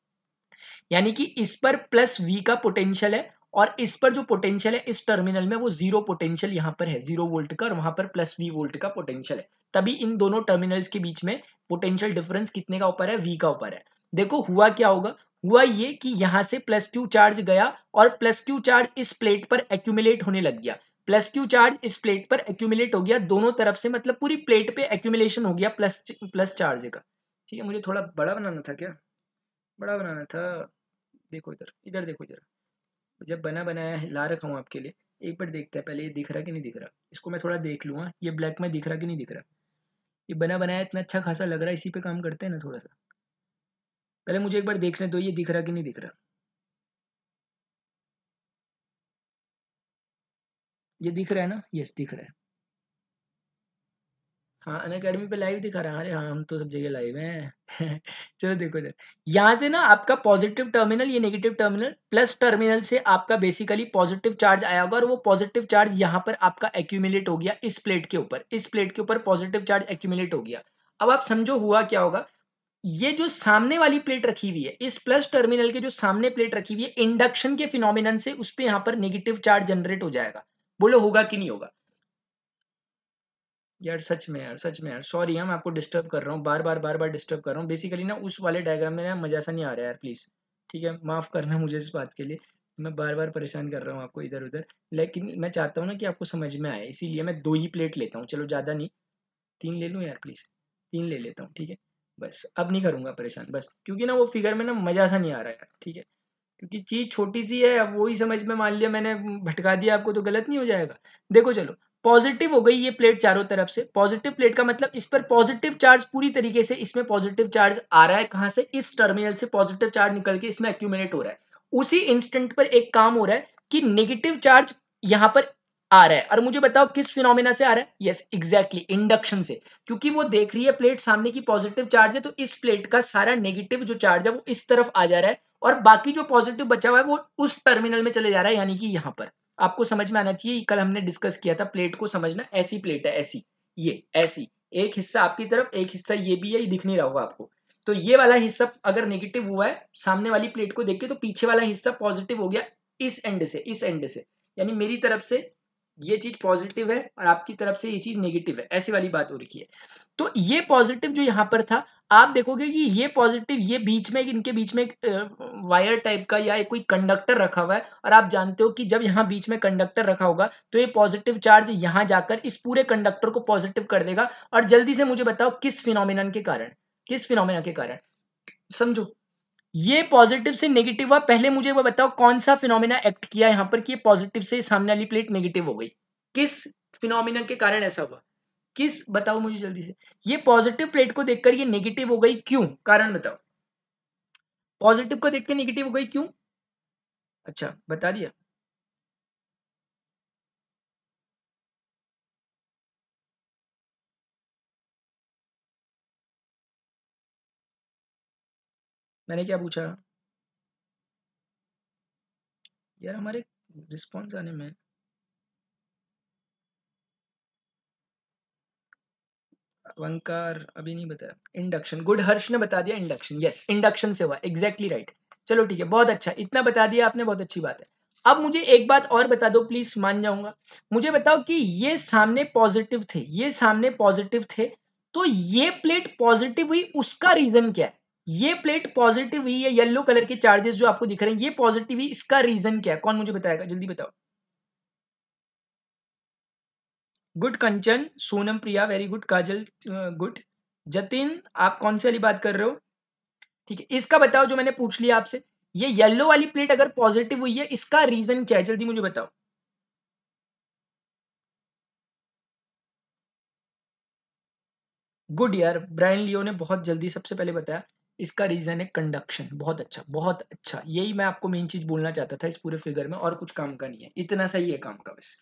Speaker 1: यानी कि इस पर प्लस वी का पोटेंशियल है और इस पर जो पोटेंशियल है इस टर्मिनल में वो जीरो पोटेंशियल यहाँ पर है जीरो वोल्ट का और वहां पर प्लस वी वोल्ट का पोटेंशियल है तभी इन दोनों टर्मिनल्स के बीच में पोटेंशियल डिफरेंस कितने का ऊपर है वी का ऊपर है देखो हुआ क्या होगा हुआ ये कि यहाँ से प्लस क्यू चार्ज गया और प्लस क्यू चार्ज इस प्लेट पर एक्यूमुलेट होने लग गया प्लस क्यू चार्ज इस प्लेट पर एक्यूमुलेट हो गया दोनों तरफ से मतलब पूरी प्लेट पे एक्यूमुलेशन हो गया प्लस प्लस चार्ज का ठीक है मुझे थोड़ा बड़ा बनाना था क्या बड़ा बनाना था देखो इधर इधर देखो इधर जब बना बनाया ला रखा हूँ आपके लिए एक बार देखते हैं पहले ये दिख रहा कि नहीं दिख रहा इसको मैं थोड़ा देख लूँगा हाँ। ये ब्लैक में दिख रहा कि नहीं दिख रहा ये बना बनाया इतना अच्छा खासा लग रहा है इसी पे काम करते हैं ना थोड़ा सा पहले मुझे एक बार देखने दो ये दिख रहा कि नहीं दिख रहा ये दिख रहा है ना यस दिख रहा है हाँ अकेडमी पे लाइव दिखा रहा है अरे हाँ हम तो सब जगह लाइव हैं चलो देखो इधर यहाँ से ना आपका पॉजिटिव टर्मिनल ये नेगेटिव टर्मिनल प्लस टर्मिनल से आपका बेसिकली पॉजिटिव चार्ज आया होगा और वो पॉजिटिव चार्ज यहाँ पर आपका एक्यूमिलेट हो गया इस प्लेट के ऊपर इस प्लेट के ऊपर पॉजिटिव चार्ज एक्यूमिलेट हो गया अब आप समझो हुआ क्या होगा ये जो सामने वाली प्लेट रखी हुई है इस प्लस टर्मिनल के जो सामने प्लेट रखी हुई है इंडक्शन के फिनोमिनन से उस पर यहाँ पर नेगेटिव चार्ज जनरेट हो जाएगा बोलो होगा कि नहीं होगा यार सच में यार सच में यार सॉरी हाँ, मैं आपको डिस्टर्ब कर रहा हूँ बार बार बार बार डिस्टर्ब कर रहा हूँ बेसिकली ना उस वाले डायग्राम में ना मजा सा नहीं आ रहा है यार प्लीज़ ठीक है माफ़ करना मुझे इस बात के लिए मैं बार बार परेशान कर रहा हूँ आपको इधर उधर लेकिन मैं चाहता हूँ ना कि आपको समझ में आए इसीलिए मैं दो ही प्लेट लेता हूँ चलो ज़्यादा नहीं तीन ले लूँ यार प्लीज़ तीन ले लेता हूँ ठीक है बस अब नहीं करूँगा परेशान बस क्योंकि ना वो फिगर में ना मज़ा सा नहीं आ रहा है ठीक है क्योंकि चीज़ छोटी सी है अब वही समझ में मान लिया मैंने भटका दिया आपको तो गलत नहीं हो जाएगा देखो चलो पॉजिटिव हो गई ये प्लेट चारों तरफ से पॉजिटिव प्लेट का मतलब इस पर पॉजिटिव चार्ज पूरी तरीके से इसमें पॉजिटिव चार्ज आ रहा है कहां से इस टर्मिनल से पॉजिटिव चार्ज निकल के इसमें एक्यूमिनेट हो रहा है उसी इंस्टेंट पर एक काम हो रहा है कि नेगेटिव चार्ज यहां पर आ रहा है और मुझे बताओ किस फिनोमिना से आ रहा है यस एग्जैक्टली इंडक्शन से क्योंकि वो देख रही है प्लेट सामने की पॉजिटिव चार्ज है तो इस प्लेट का सारा नेगेटिव जो चार्ज है वो इस तरफ आ जा रहा है और बाकी जो पॉजिटिव बचा हुआ है वो उस टर्मिनल में चले जा रहा है यानी कि यहाँ पर आपको समझ में आना चाहिए कल हमने डिस्कस किया था प्लेट को समझना ऐसी प्लेट है ऐसी ये ऐसी एक हिस्सा आपकी तरफ एक हिस्सा ये भी है दिख नहीं रहा होगा आपको तो ये वाला हिस्सा अगर नेगेटिव हुआ है सामने वाली प्लेट को देख के तो पीछे वाला हिस्सा पॉजिटिव हो गया इस एंड से इस एंड से यानी मेरी तरफ से ये चीज पॉजिटिव है और आपकी तरफ से ये चीज नेगेटिव है ऐसी वाली बात हो रही है तो ये पॉजिटिव जो यहाँ पर था आप देखोगे कि ये पॉजिटिव ये बीच में इनके बीच में वायर टाइप का या कोई कंडक्टर रखा हुआ है और आप जानते हो कि जब यहाँ बीच में कंडक्टर रखा होगा तो ये पॉजिटिव चार्ज यहाँ जाकर इस पूरे कंडक्टर को पॉजिटिव कर देगा और जल्दी से मुझे बताओ किस फिनोमिनन के कारण किस फिनोमिना के कारण समझो ये पॉजिटिव से नेगेटिव हुआ पहले मुझे वो बताओ कौन सा फिनोमिना एक्ट किया यहाँ पर कि पॉजिटिव से सामने वाली प्लेट नेगेटिव हो गई किस फिनोमिना के कारण ऐसा हुआ किस बताओ मुझे जल्दी से ये पॉजिटिव प्लेट को देखकर ये नेगेटिव हो गई क्यों कारण बताओ पॉजिटिव को देख के नेगेटिव हो गई क्यों अच्छा बता दिया मैंने क्या पूछा यार हमारे रिस्पॉन्स आने में वंकार अभी नहीं बताया इंडक्शन गुड हर्ष ने बता दिया इंडक्शन यस इंडक्शन से हुआ एग्जैक्टली राइट right. चलो ठीक है बहुत अच्छा इतना बता दिया आपने बहुत अच्छी बात है अब मुझे एक बात और बता दो प्लीज मान जाऊंगा मुझे बताओ कि ये सामने पॉजिटिव थे ये सामने पॉजिटिव थे तो ये प्लेट पॉजिटिव हुई उसका रीजन क्या है ये प्लेट पॉजिटिव हुई है येलो कलर के चार्जेस जो आपको दिख रहे हैं ये पॉजिटिव हुई इसका रीजन क्या है कौन मुझे बताएगा जल्दी बताओ good Kanchan Sonam Priya very good Kajal good Jatin आप कौन सी वाली बात कर रहे हो ठीक है इसका बताओ जो मैंने पूछ लिया आपसे ये येलो वाली प्लेट अगर पॉजिटिव हुई है इसका रीजन क्या है जल्दी मुझे बताओ गुड यार ब्रायन लियो ने बहुत जल्दी सबसे पहले बताया इसका रीज़न है कंडक्शन बहुत अच्छा बहुत अच्छा यही मैं आपको मेन चीज़ बोलना चाहता था इस पूरे फिगर में और कुछ काम का नहीं है इतना सही है काम का बस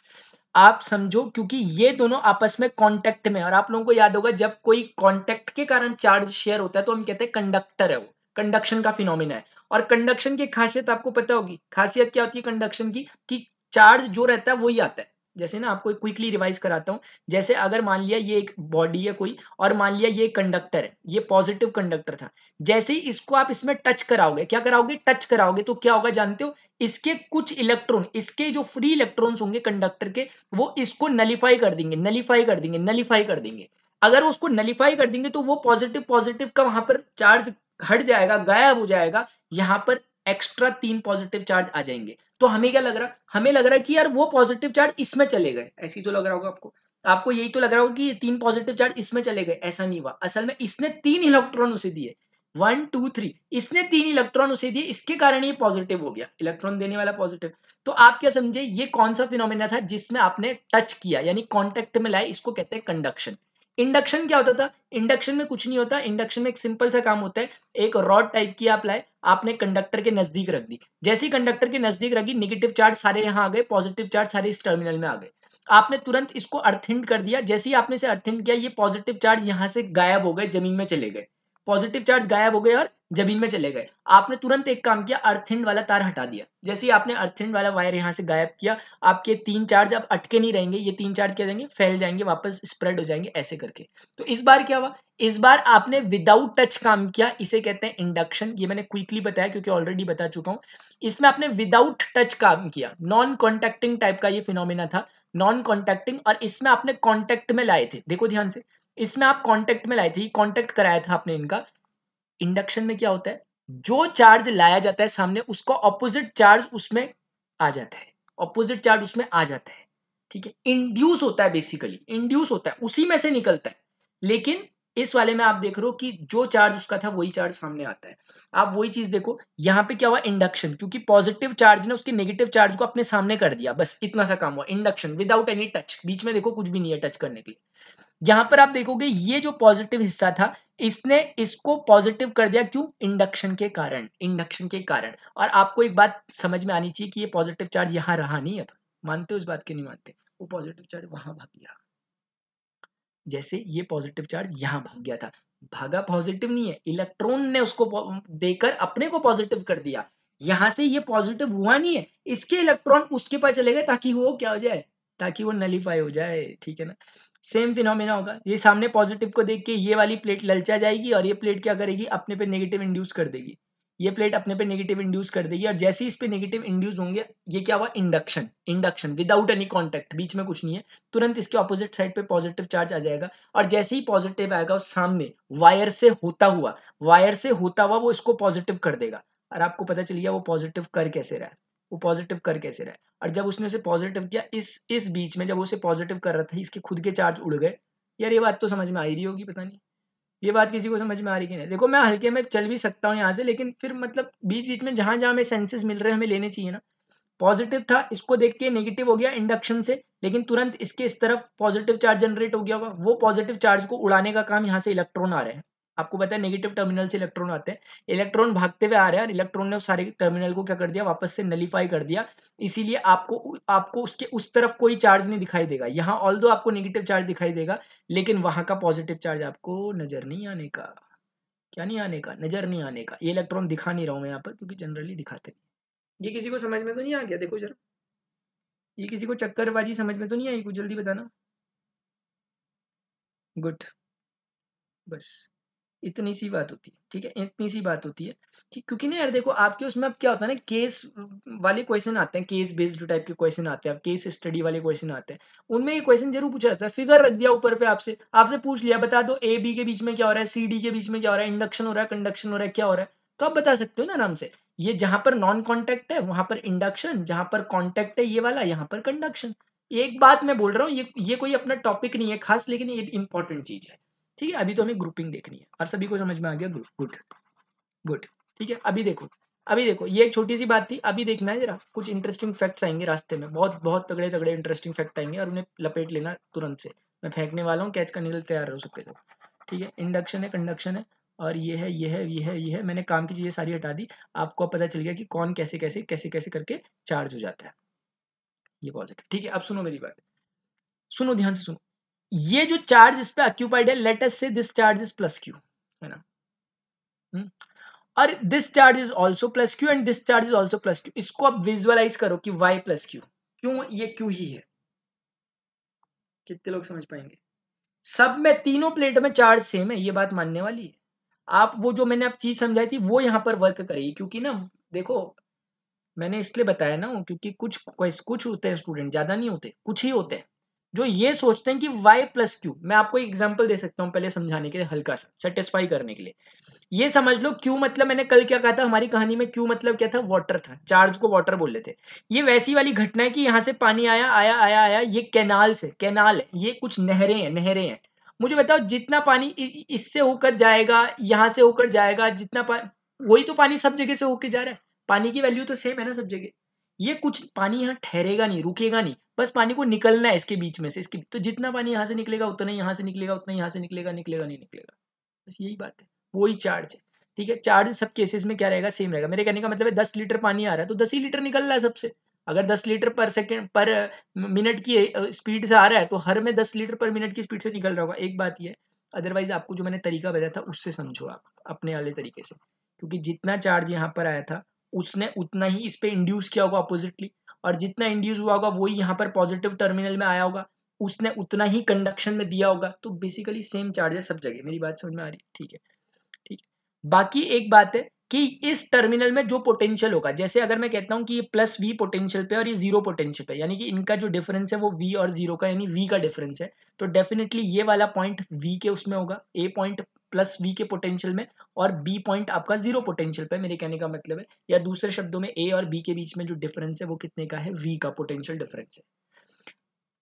Speaker 1: आप समझो क्योंकि ये दोनों आपस में कांटेक्ट में और आप लोगों को याद होगा जब कोई कांटेक्ट के कारण चार्ज शेयर होता है तो हम कहते हैं कंडक्टर है वो कंडक्शन का फिनोमिना है और कंडक्शन की खासियत आपको पता होगी खासियत क्या होती है कंडक्शन की कि चार्ज जो रहता है वही आता है जैसे ना आपको क्विकली रिवाइज कराता हूँ जैसे अगर मान लिया ये एक बॉडी है कोई और मान लिया ये कंडक्टर है ये पॉजिटिव कंडक्टर था जैसे ही इसको आप इसमें टच कराओगे क्या कराओगे टच कराओगे तो क्या होगा जानते हो इसके कुछ इलेक्ट्रॉन इसके जो फ्री इलेक्ट्रॉन्स होंगे कंडक्टर के वो इसको नलीफाई कर देंगे नलीफाई कर देंगे नलीफाई कर देंगे अगर उसको नलीफाई कर देंगे तो वो पॉजिटिव पॉजिटिव का वहां पर चार्ज हट जाएगा गायब हो जाएगा यहाँ पर एक्स्ट्रा तीन पॉजिटिव चार्ज आ जाएंगे तो हमें क्या लग रहा हमें लग रहा है कि यार वो पॉजिटिव चार्ज इसमें चले गए ऐसी तो लग रहा होगा आपको आपको यही तो लग रहा होगा कि तीन पॉजिटिव चार्ज इसमें चले गए ऐसा नहीं हुआ असल में इसने तीन इलेक्ट्रॉन उसे दिए वन टू थ्री इसने तीन इलेक्ट्रॉन उसे दिए इसके कारण ये पॉजिटिव हो गया इलेक्ट्रॉन देने वाला पॉजिटिव तो आप क्या समझे ये कौन सा फिनोमिना था जिसमें आपने टच किया यानी कॉन्टेक्ट में लाए इसको कहते हैं कंडक्शन इंडक्शन क्या होता था इंडक्शन में कुछ नहीं होता इंडक्शन में एक सिंपल सा काम होता है एक रॉड टाइप की आप लाए आपने कंडक्टर के नजदीक रख दी जैसे ही कंडक्टर के नजदीक रखी निगेटिव चार्ज सारे यहाँ आ गए पॉजिटिव चार्ज सारे इस टर्मिनल में आ गए आपने तुरंत इसको अर्थिंड कर दिया जैसे ही आपने इसे अर्थिंड किया ये पॉजिटिव चार्ज यहाँ से गायब हो गए जमीन में चले गए पॉजिटिव चार्ज गायब हो गए और जमीन में चले गए आपने तुरंत एक काम किया अर्थिंड वाला तार हटा दिया जैसे ही आपने अर्थिंड वाला वायर यहाँ से गायब किया आपके तीन चार्ज अब अटके नहीं रहेंगे ये तीन चार्ज क्या जाएंगे फैल जाएंगे वापस स्प्रेड हो जाएंगे ऐसे करके तो इस बार क्या हुआ इस बार आपने विदाउट टच काम किया इसे कहते हैं इंडक्शन ये मैंने क्विकली बताया क्योंकि ऑलरेडी बता चुका हूँ इसमें आपने विदाउट टच काम किया नॉन कॉन्टेक्टिंग टाइप का ये फिनोमिना था नॉन कॉन्टेक्टिंग और इसमें आपने कॉन्टेक्ट में लाए थे देखो ध्यान से इसमें आप कॉन्टेक्ट में लाए थे कॉन्टेक्ट कराया था आपने इनका इंडक्शन में क्या होता है जो चार्ज लाया जाता है सामने उसका ऑपोजिट चार्ज उसमें आ जाता है ऑपोजिट चार्ज उसमें आ जाता है ठीक है इंड्यूस होता है बेसिकली इंड्यूस होता है उसी में से निकलता है लेकिन इस वाले में आप देख रहे हो कि जो चार्ज उसका था वही चार्ज सामने आता है आप वही चीज देखो यहाँ पे क्या हुआ इंडक्शन क्योंकि पॉजिटिव चार्ज ने उसके नेगेटिव चार्ज को अपने सामने कर दिया बस इतना सा काम हुआ इंडक्शन विदाउट एनी टच बीच में देखो कुछ भी नहीं है टच करने के लिए यहां पर आप देखोगे ये जो पॉजिटिव हिस्सा था इसने इसको पॉजिटिव कर दिया क्यों इंडक्शन के कारण इंडक्शन के कारण और आपको एक बात समझ में आनी चाहिए कि ये पॉजिटिव चार्ज यहाँ रहा नहीं अब मानते उस बात के नहीं मानते वो पॉजिटिव चार्ज वहां भाग गया जैसे ये पॉजिटिव चार्ज यहाँ भाग गया था भागा पॉजिटिव नहीं है इलेक्ट्रॉन ने उसको देकर अपने को पॉजिटिव कर दिया यहां से ये पॉजिटिव हुआ नहीं है इसके इलेक्ट्रॉन उसके पास चले गए ताकि वो क्या हो जाए ताकि वो नलीफाई हो जाए ठीक है ना सेम फिनोमिना होगा ये सामने पॉजिटिव को देख के ये वाली प्लेट ललचा जाएगी और ये प्लेट क्या करेगी अपने पे नेगेटिव इंड्यूस कर देगी ये प्लेट अपने पे नेगेटिव इंड्यूस कर देगी और जैसे ही इस पे नेगेटिव इंड्यूस होंगे ये क्या हुआ induction induction without any contact बीच में कुछ नहीं है तुरंत इसके ऑपोजिट साइड पे पॉजिटिव चार्ज आ जाएगा और जैसे ही पॉजिटिव आएगा उस सामने वायर से होता हुआ वायर से होता हुआ वो इसको पॉजिटिव कर देगा और आपको पता चल गया वो पॉजिटिव कर कैसे रहा है वो पॉजिटिव कर कैसे रहा है और जब उसने उसे पॉजिटिव किया इस इस बीच में जब उसे पॉजिटिव कर रहा था इसके खुद के चार्ज उड़ गए यार ये बात तो समझ में आ रही होगी पता नहीं ये बात किसी को समझ में आ रही कि नहीं देखो मैं हल्के में चल भी सकता हूँ यहाँ से लेकिन फिर मतलब बीच बीच में जहाँ जहाँ हमें सेंसेस मिल रहे हैं हमें लेने चाहिए ना पॉजिटिव था इसको देख के नेगेटिव हो गया इंडक्शन से लेकिन तुरंत इसके इस तरफ पॉजिटिव चार्ज जनरेट हो गया होगा वो पॉजिटिव चार्ज को उड़ाने का काम यहाँ से इलेक्ट्रॉन आ रहे हैं आपको पता है नेगेटिव टर्मिनल से इलेक्ट्रॉन आते हैं इलेक्ट्रॉन भागते हुए आ रहे हैं और इलेक्ट्रॉन ने सारे टर्मिनल को क्या कर दिया वापस से नलीफाई कर दिया इसीलिए आपको आपको उसके उस तरफ कोई चार्ज नहीं दिखाई देगा यहाँ ऑल दो आपको नेगेटिव चार्ज दिखाई देगा लेकिन वहां का पॉजिटिव चार्ज आपको नजर नहीं आने का क्या नहीं आने का नजर नहीं आने का ये इलेक्ट्रॉन दिखा नहीं रहा हूँ मैं यहाँ पर क्योंकि जनरली दिखाते नहीं ये किसी को समझ में तो नहीं आ गया देखो जरा ये किसी को चक्करबाजी समझ में तो नहीं आई कुछ जल्दी बताना गुड बस इतनी सी बात होती है ठीक है इतनी सी बात होती है ठीक क्योंकि ना यार देखो आपके उसमें अब क्या होता है ना केस वाले क्वेश्चन आते हैं केस बेस्ड टाइप के क्वेश्चन आते हैं केस स्टडी वाले क्वेश्चन आते हैं उनमें ये क्वेश्चन जरूर पूछा जाता है फिगर रख दिया ऊपर पे आपसे आपसे पूछ लिया बता दो ए बी के बीच में क्या हो रहा है सी डी के बीच में क्या हो रहा है इंडक्शन हो रहा है कंडक्शन हो रहा है क्या हो रहा है तो आप बता सकते हो ना आराम से ये जहां पर नॉन कॉन्टेक्ट है वहां पर इंडक्शन जहां पर कॉन्टेक्ट है ये वाला यहाँ पर कंडक्शन एक बात मैं बोल रहा हूँ ये ये कोई अपना टॉपिक नहीं है खास लेकिन ये इंपॉर्टेंट चीज है ठीक है अभी तो हमें ग्रुपिंग देखनी है और सभी को समझ में आ गया ग्रुप गुड गुड ठीक है अभी देखो अभी देखो ये एक छोटी सी बात थी अभी देखना है जरा कुछ इंटरेस्टिंग फैक्ट्स आएंगे रास्ते में बहुत बहुत तगड़े तगड़े इंटरेस्टिंग फैक्ट आएंगे और उन्हें लपेट लेना तुरंत से मैं फेंकने वाला हूँ कैच करने के लिए तैयार रहो सबके सब ठीक है इंडक्शन है कंडक्शन है और ये है ये है ये है ये है मैंने काम की चीज़ें सारी हटा दी आपको पता चल गया कि कौन कैसे कैसे कैसे कैसे करके चार्ज हो जाता है ये पॉजिटिव ठीक है अब सुनो मेरी बात सुनो ध्यान से सुनो ये जो चार्ज इस पे ऑक्यूपाइड है let us say this charge is plus Q है ना हम्म, और this charge is also plus Q and this charge is also plus Q इसको आप विजुअलाइज करो कि वाई प्लस क्यू क्यों ये क्यू ही है कितने लोग समझ पाएंगे सब में तीनों प्लेट में चार्ज सेम है ये बात मानने वाली है आप वो जो मैंने आप चीज समझाई थी वो यहां पर वर्क करेगी क्योंकि ना देखो मैंने इसलिए बताया ना क्योंकि कुछ कुछ होते हैं स्टूडेंट ज्यादा नहीं होते कुछ ही होते हैं जो ये सोचते हैं कि y प्लस क्यू मैं आपको एक एग्जाम्पल दे सकता हूँ पहले समझाने के लिए हल्का सा सेटिस्फाई करने के लिए ये समझ लो क्यू मतलब मैंने कल क्या कहा था हमारी कहानी में क्यू मतलब क्या था वाटर था चार्ज को वाटर बोल लेते ये वैसी वाली घटना है कि यहाँ से पानी आया आया आया आया ये कैनाल से कैनाल है ये कुछ नहरें हैं नहरें हैं मुझे बताओ जितना पानी इससे होकर जाएगा यहाँ से होकर जाएगा जितना पानी वही तो पानी सब जगह से होकर जा रहा है पानी की वैल्यू तो सेम है ना सब जगह ये कुछ पानी यहाँ ठहरेगा नहीं रुकेगा नहीं बस पानी को निकलना है इसके बीच में से इसके तो जितना पानी यहाँ से निकलेगा उतना यहाँ से निकलेगा उतना यहाँ से निकलेगा निकलेगा नहीं निकलेगा बस यही बात है वही चार्ज है ठीक है चार्ज सब केसेस में क्या रहेगा सेम रहेगा मेरे कहने का मतलब है दस लीटर पानी आ रहा है तो दस ही लीटर निकल रहा है सबसे अगर दस लीटर पर सेकेंड पर मिनट की स्पीड से आ रहा है तो हर में दस लीटर पर मिनट की स्पीड से निकल रहा होगा एक बात यह अदरवाइज आपको जो मैंने तरीका बताया था उससे समझो आप अपने वाले तरीके से क्योंकि जितना चार्ज यहाँ पर आया था उसने उतना ही इस पर इंड्यूस किया होगा अपोजिटली और जितना इंड्यूस हुआ होगा वही यहाँ पर पॉजिटिव टर्मिनल में आया होगा उसने उतना ही कंडक्शन में दिया होगा तो बेसिकली सेम चार्ज है सब जगह मेरी बात समझ में आ रही ठीक है ठीक है बाकी एक बात है कि इस टर्मिनल में जो पोटेंशियल होगा जैसे अगर मैं कहता हूँ कि ये प्लस वी पोटेंशियल पे और ये जीरो पोटेंशियल पे यानी कि इनका जो डिफरेंस है वो वी और जीरो का यानी वी का डिफरेंस है तो डेफिनेटली ये वाला पॉइंट वी के उसमें होगा ए पॉइंट प्लस वी के पोटेंशियल में और बी पॉइंट आपका जीरो पोटेंशियल पे मेरे कहने का मतलब है या दूसरे शब्दों में ए और बी के बीच में जो डिफरेंस है वो कितने का है वी का पोटेंशियल डिफरेंस है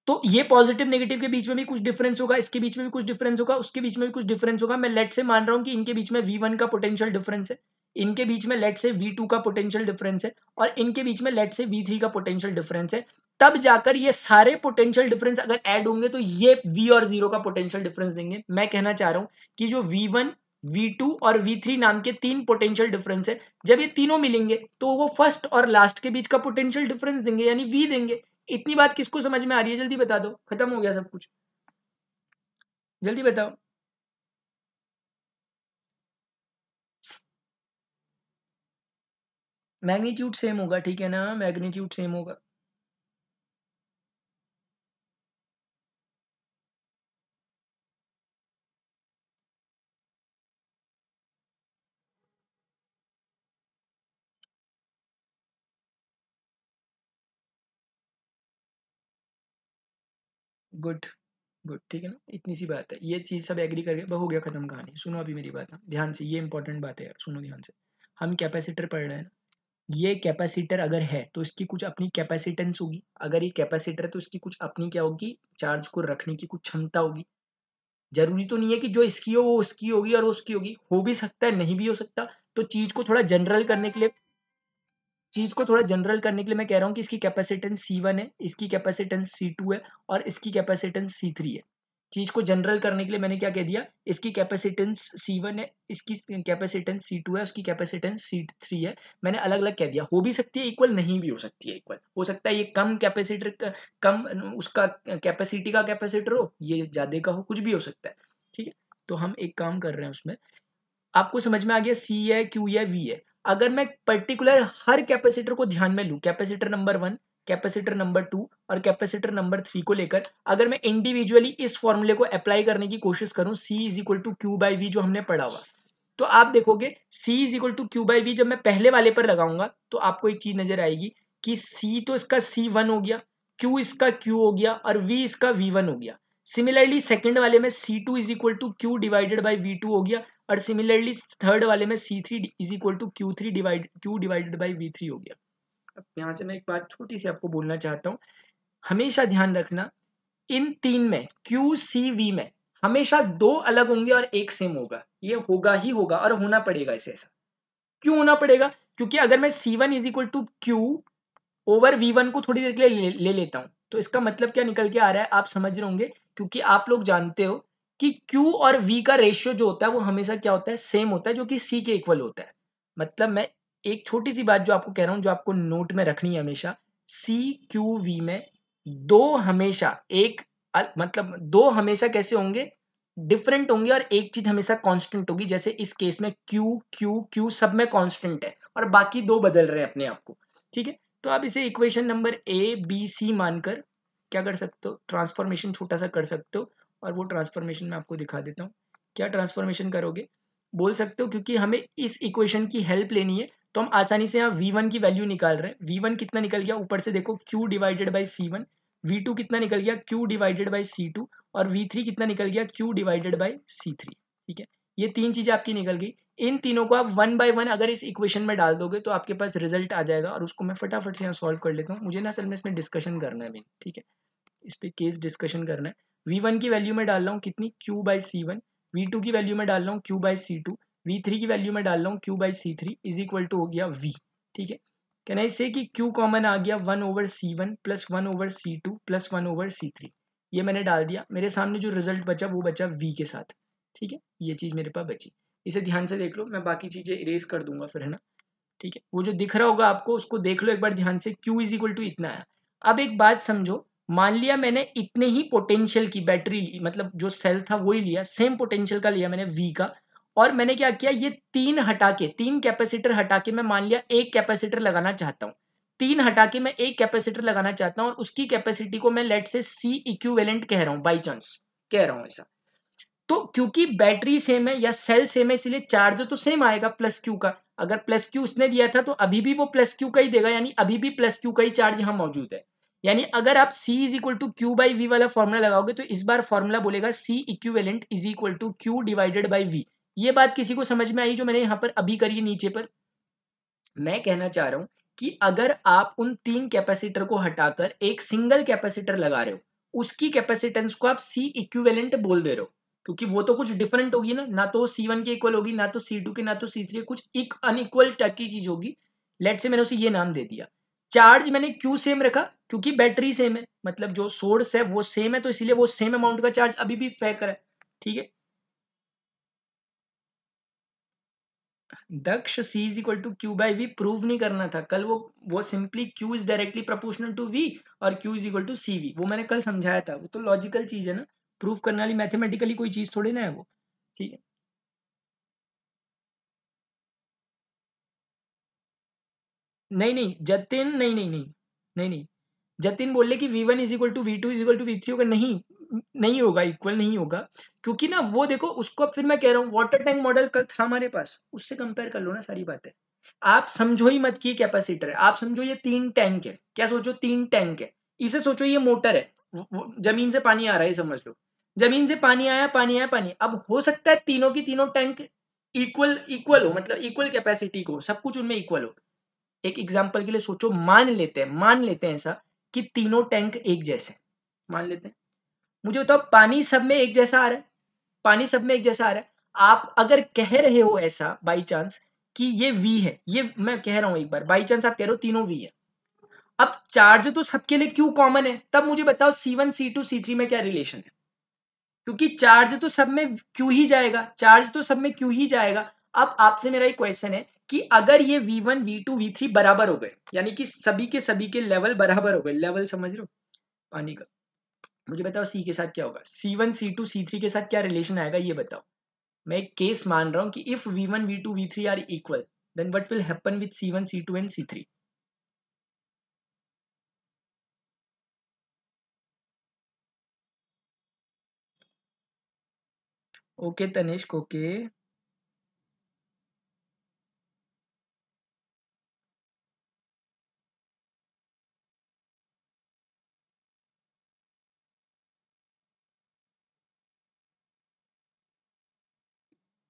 Speaker 1: तो ये पॉजिटिव नेगेटिव के बीच में भी कुछ डिफरेंस होगा इसके बीच में भी कुछ डिफरेंस होगा उसके बीच में भी कुछ डिफरेंस होगा मैं लेट से मान रहा हूँ कि इनके बीच में वी वन का पोटेंशियल डिफरेंस है इनके बीच में लेट से वी का पोटेंशियल डिफरेंस है और इनके बीच में लेट से वी का पोटेंशियल डिफरेंस है तब जाकर ये सारे पोटेंशियल डिफरेंस अगर ऐड होंगे तो ये वी और जीरो का पोटेंशियल डिफरेंस देंगे मैं कहना चाह रहा हूं कि जो वी वन वी टू और वी थ्री नाम के तीन पोटेंशियल डिफरेंस है जब ये तीनों मिलेंगे तो वो फर्स्ट और लास्ट के बीच का पोटेंशियल डिफरेंस देंगे यानी वी देंगे इतनी बात किसको समझ में आ रही है जल्दी बता दो खत्म हो गया सब कुछ जल्दी बताओ मैग्नीट्यूड सेम होगा ठीक है ना मैग्नीट्यूड सेम होगा गुड गुड ठीक है ना इतनी सी बात है ये चीज़ सब एग्री करके हो गया ख़त्म कहानी सुनो अभी मेरी बात ना हाँ। ध्यान से ये इंपॉर्टेंट बात है यार सुनो ध्यान से हम कैपेसिटर पढ़ रहे हैं ना ये कैपेसिटर अगर है तो इसकी कुछ अपनी कैपेसिटेंस होगी अगर ये कैपेसिटर है तो इसकी कुछ अपनी क्या होगी चार्ज को रखने की कुछ क्षमता होगी जरूरी तो नहीं है कि जो इसकी हो वो उसकी होगी और उसकी होगी हो भी सकता है नहीं भी हो सकता तो चीज़ को थोड़ा जनरल करने के लिए चीज़ को थोड़ा जनरल करने के लिए मैं कह रहा हूँ कि इसकी कैपेसिटेंस सी वन है इसकी कैपेसिटेंस सी टू है और इसकी कैपेसिटेंस सी थ्री है चीज़ को जनरल करने के लिए मैंने क्या कह दिया इसकी कैपेसिटेंस सी वन है इसकी कैपेसिटेंस सी टू है उसकी कैपेसिटेंस सी थ्री है मैंने अलग अलग कह दिया हो भी सकती है इक्वल नहीं भी हो सकती है इक्वल हो सकता है ये कम कैपेसिटर कम उसका कैपेसिटी का कैपेसिटर हो ये ज़्यादा का हो कुछ भी हो सकता है ठीक है तो हम एक काम कर रहे हैं उसमें आपको समझ में आ गया सी है क्यू है वी है अगर मैं पर्टिकुलर हर कैपेसिटर को ध्यान में लू capacitor number one capacitor number two और कैपेसिटर नंबर थ्री को लेकर अगर मैं इंडिविजुअली इस फॉर्मूले को अप्लाई करने की कोशिश करूं C is equal to Q by V जो हमने पढ़ा हुआ तो आप देखोगे C is equal to Q by V जब मैं पहले वाले पर लगाऊंगा तो आपको एक चीज नजर आएगी कि C तो इसका C1 हो गया Q इसका Q हो गया और V इसका V1 हो गया सिमिलरली सेकेंड वाले में C two is equal to Q divided by V two हो गया और सिमिलरली थर्ड वाले में C three is equal to Q three divide Q divided by V three हो गया अब यहाँ से मैं एक बात छोटी सी आपको बोलना चाहता हूँ हमेशा ध्यान रखना इन तीन में क्यू सी वी में हमेशा दो अलग होंगे और एक सेम होगा ये होगा ही होगा और होना पड़ेगा इसे ऐसा क्यों होना पड़ेगा क्योंकि अगर मैं C one is equal to Q over V one को थोड़ी देर के लिए ले, ले लेता हूँ तो इसका मतलब क्या निकल के आ रहा है आप समझ रहे होंगे क्योंकि आप लोग जानते हो कि Q और V का रेशियो जो होता है वो हमेशा क्या होता है सेम होता है जो कि C के इक्वल होता है मतलब मैं एक छोटी सी बात जो आपको कह रहा हूँ जो आपको नोट में रखनी है हमेशा सी क्यू वी में दो हमेशा एक मतलब दो हमेशा कैसे होंगे डिफरेंट होंगे और एक चीज हमेशा कांस्टेंट होगी जैसे इस केस में क्यू क्यू क्यू सब में कांस्टेंट है और बाकी दो बदल रहे हैं अपने आप को ठीक है तो आप इसे equation number A B C मानकर क्या कर सकते हो ट्रांसफॉर्मेशन छोटा सा कर सकते हो और वो ट्रांसफॉर्मेशन मैं आपको दिखा देता हूँ क्या ट्रांसफॉर्मेशन करोगे बोल सकते हो क्योंकि हमें इस इक्वेशन की हेल्प लेनी है तो हम आसानी से यहाँ वन की वैल्यू निकाल रहे हैं वन कितना निकल गया ऊपर से देखो Q divided by C one two कितना निकल गया Q divided by C two और थ्री कितना निकल गया Q divided by C three ठीक है ये तीन चीज़ें आपकी निकल गई इन तीनों को आप वन बाय वन अगर इस इक्वेशन में डाल दोगे तो आपके पास रिजल्ट आ जाएगा और उसको मैं फटाफट से यहाँ सॉल्व कर लेता हूँ मुझे ना असल में इसमें डिस्कशन करना है भी ठीक है इस पर केस डिस्कशन करना है वी वन की वैल्यू में डाल रहा हूँ कितनी Q by C one V two की वैल्यू में डाल रहा हूँ Q by C two V three की वैल्यू में डाल रहा हूँ Q by C three is equal to हो गया वी ठीक है कैन आई से कि क्यू कॉमन आ गया one over C one plus one over C two plus one over C three ये मैंने डाल दिया मेरे सामने जो रिजल्ट बचा वो बचा वी के साथ ठीक है ये चीज़ मेरे पास बची इसे ध्यान से देख लो मैं बाकी चीज़ें इरेज कर दूंगा फिर है ना ठीक है वो जो दिख रहा होगा आपको उसको देख लो एक बार ध्यान से क्यू इज इक्वल टू इतना आया अब एक बात समझो मान लिया मैंने इतने ही पोटेंशियल की बैटरी ली मतलब जो सेल था वही लिया सेम पोटेंशियल का लिया मैंने वी का और मैंने क्या किया ये तीन हटा के तीन कैपेसिटर हटा के मैं मान लिया एक कैपेसिटर लगाना चाहता हूँ तीन हटा के मैं एक कैपेसिटर लगाना चाहता हूँ और उसकी कैपेसिटी को मैं लेट से सी इक्वेलेंट कह रहा हूँ बाई चांस कह रहा हूँ ऐसा तो क्योंकि बैटरी सेम है या सेल सेम है इसलिए चार्ज तो सेम आएगा प्लस क्यू का अगर प्लस क्यू उसने दिया था तो अभी भी वो प्लस क्यू का ही देगा यानी अभी भी प्लस क्यू का ही चार्ज यहाँ मौजूद है यानी अगर आप C is equal to Q by V वाला फॉर्मूला लगाओगे तो इस बार फॉर्मूला बोलेगा C equivalent is equal to Q divided by V ये बात किसी को समझ में आई जो मैंने यहाँ पर अभी करी है नीचे पर मैं कहना चाह रहा हूँ कि अगर आप उन तीन कैपेसिटर को हटाकर एक सिंगल कैपेसिटर लगा रहे हो उसकी कैपेसिटेंस को आप सी इक्वेलेंट बोल दे रहे हो क्योंकि वो तो कुछ डिफरेंट होगी ना ना तो सी वन के इक्वल होगी ना तो सी टू के ना तो सी थ्री कुछ एक अनइक्वल टाइप की चीज होगी लेट से मैंने उसे ये नाम दे दिया चार्ज मैंने क्यू सेम रखा क्योंकि बैटरी सेम है मतलब जो सोर्स है वो सेम है तो इसलिए वो सेम अमाउंट का चार्ज अभी भी फैक है ठीक है Daksh C is equal to Q by V prove नहीं करना था कल वो वो simply Q is directly proportional to V और Q is equal to C V वो मैंने कल समझाया था वो तो लॉजिकल चीज है ना प्रूव करने वाली मैथमेटिकली कोई चीज थोड़ी ना है वो ठीक है नहीं नहीं जतिन नहीं नहीं नहीं नहीं नहीं जतिन बोले कि V one is equal to V two is equal to V three होगा नहीं नहीं होगा इक्वल नहीं होगा क्योंकि ना वो देखो उसको फिर मैं कह रहा हूँ वाटर टैंक मॉडल कल था हमारे पास उससे कंपेयर कर लो ना सारी बातें आप समझो ही मत की कैपेसिटर है आप समझो ये तीन टैंक है क्या सोचो तीन टैंक है इसे सोचो ये मोटर है जमीन से पानी आ रहा है समझ लो जमीन से पानी आया पानी आया पानी अब हो सकता है तीनों की तीनों टैंक इक्वल इक्वल हो मतलब इक्वल कैपेसिटी को सब कुछ उनमें इक्वल हो एक एग्जाम्पल के लिए सोचो मान लेते हैं मान लेते हैं ऐसा कि तीनों टैंक एक जैसे मान लेते हैं मुझे बताओ पानी सब में एक जैसा आ रहा है पानी सब में एक जैसा आ रहा है आप अगर कह रहे हो ऐसा बाई चांस कि ये वी है ये मैं कह रहा हूं एक बार बाई चांस आप कह रहे हो तीनों वी है अब चार्ज तो सबके लिए क्यों कॉमन है तब मुझे बताओ C one C two C three में क्या रिलेशन है क्योंकि चार्ज तो सब में क्यों ही जाएगा चार्ज तो सब में क्यों ही जाएगा अब आपसे मेरा एक क्वेश्चन है कि अगर ये v1, v2, v3 बराबर हो गए यानी कि सभी के सभी के लेवल बराबर हो गए लेवल समझ रहे हो पानी का मुझे बताओ C के साथ क्या होगा C1, C2, C3 के साथ क्या रिलेशन आएगा ये बताओ मैं एक केस मान रहा हूँ कि if V1, V2, V3 are equal then what will happen with C one C two and C three okay Tanishq okay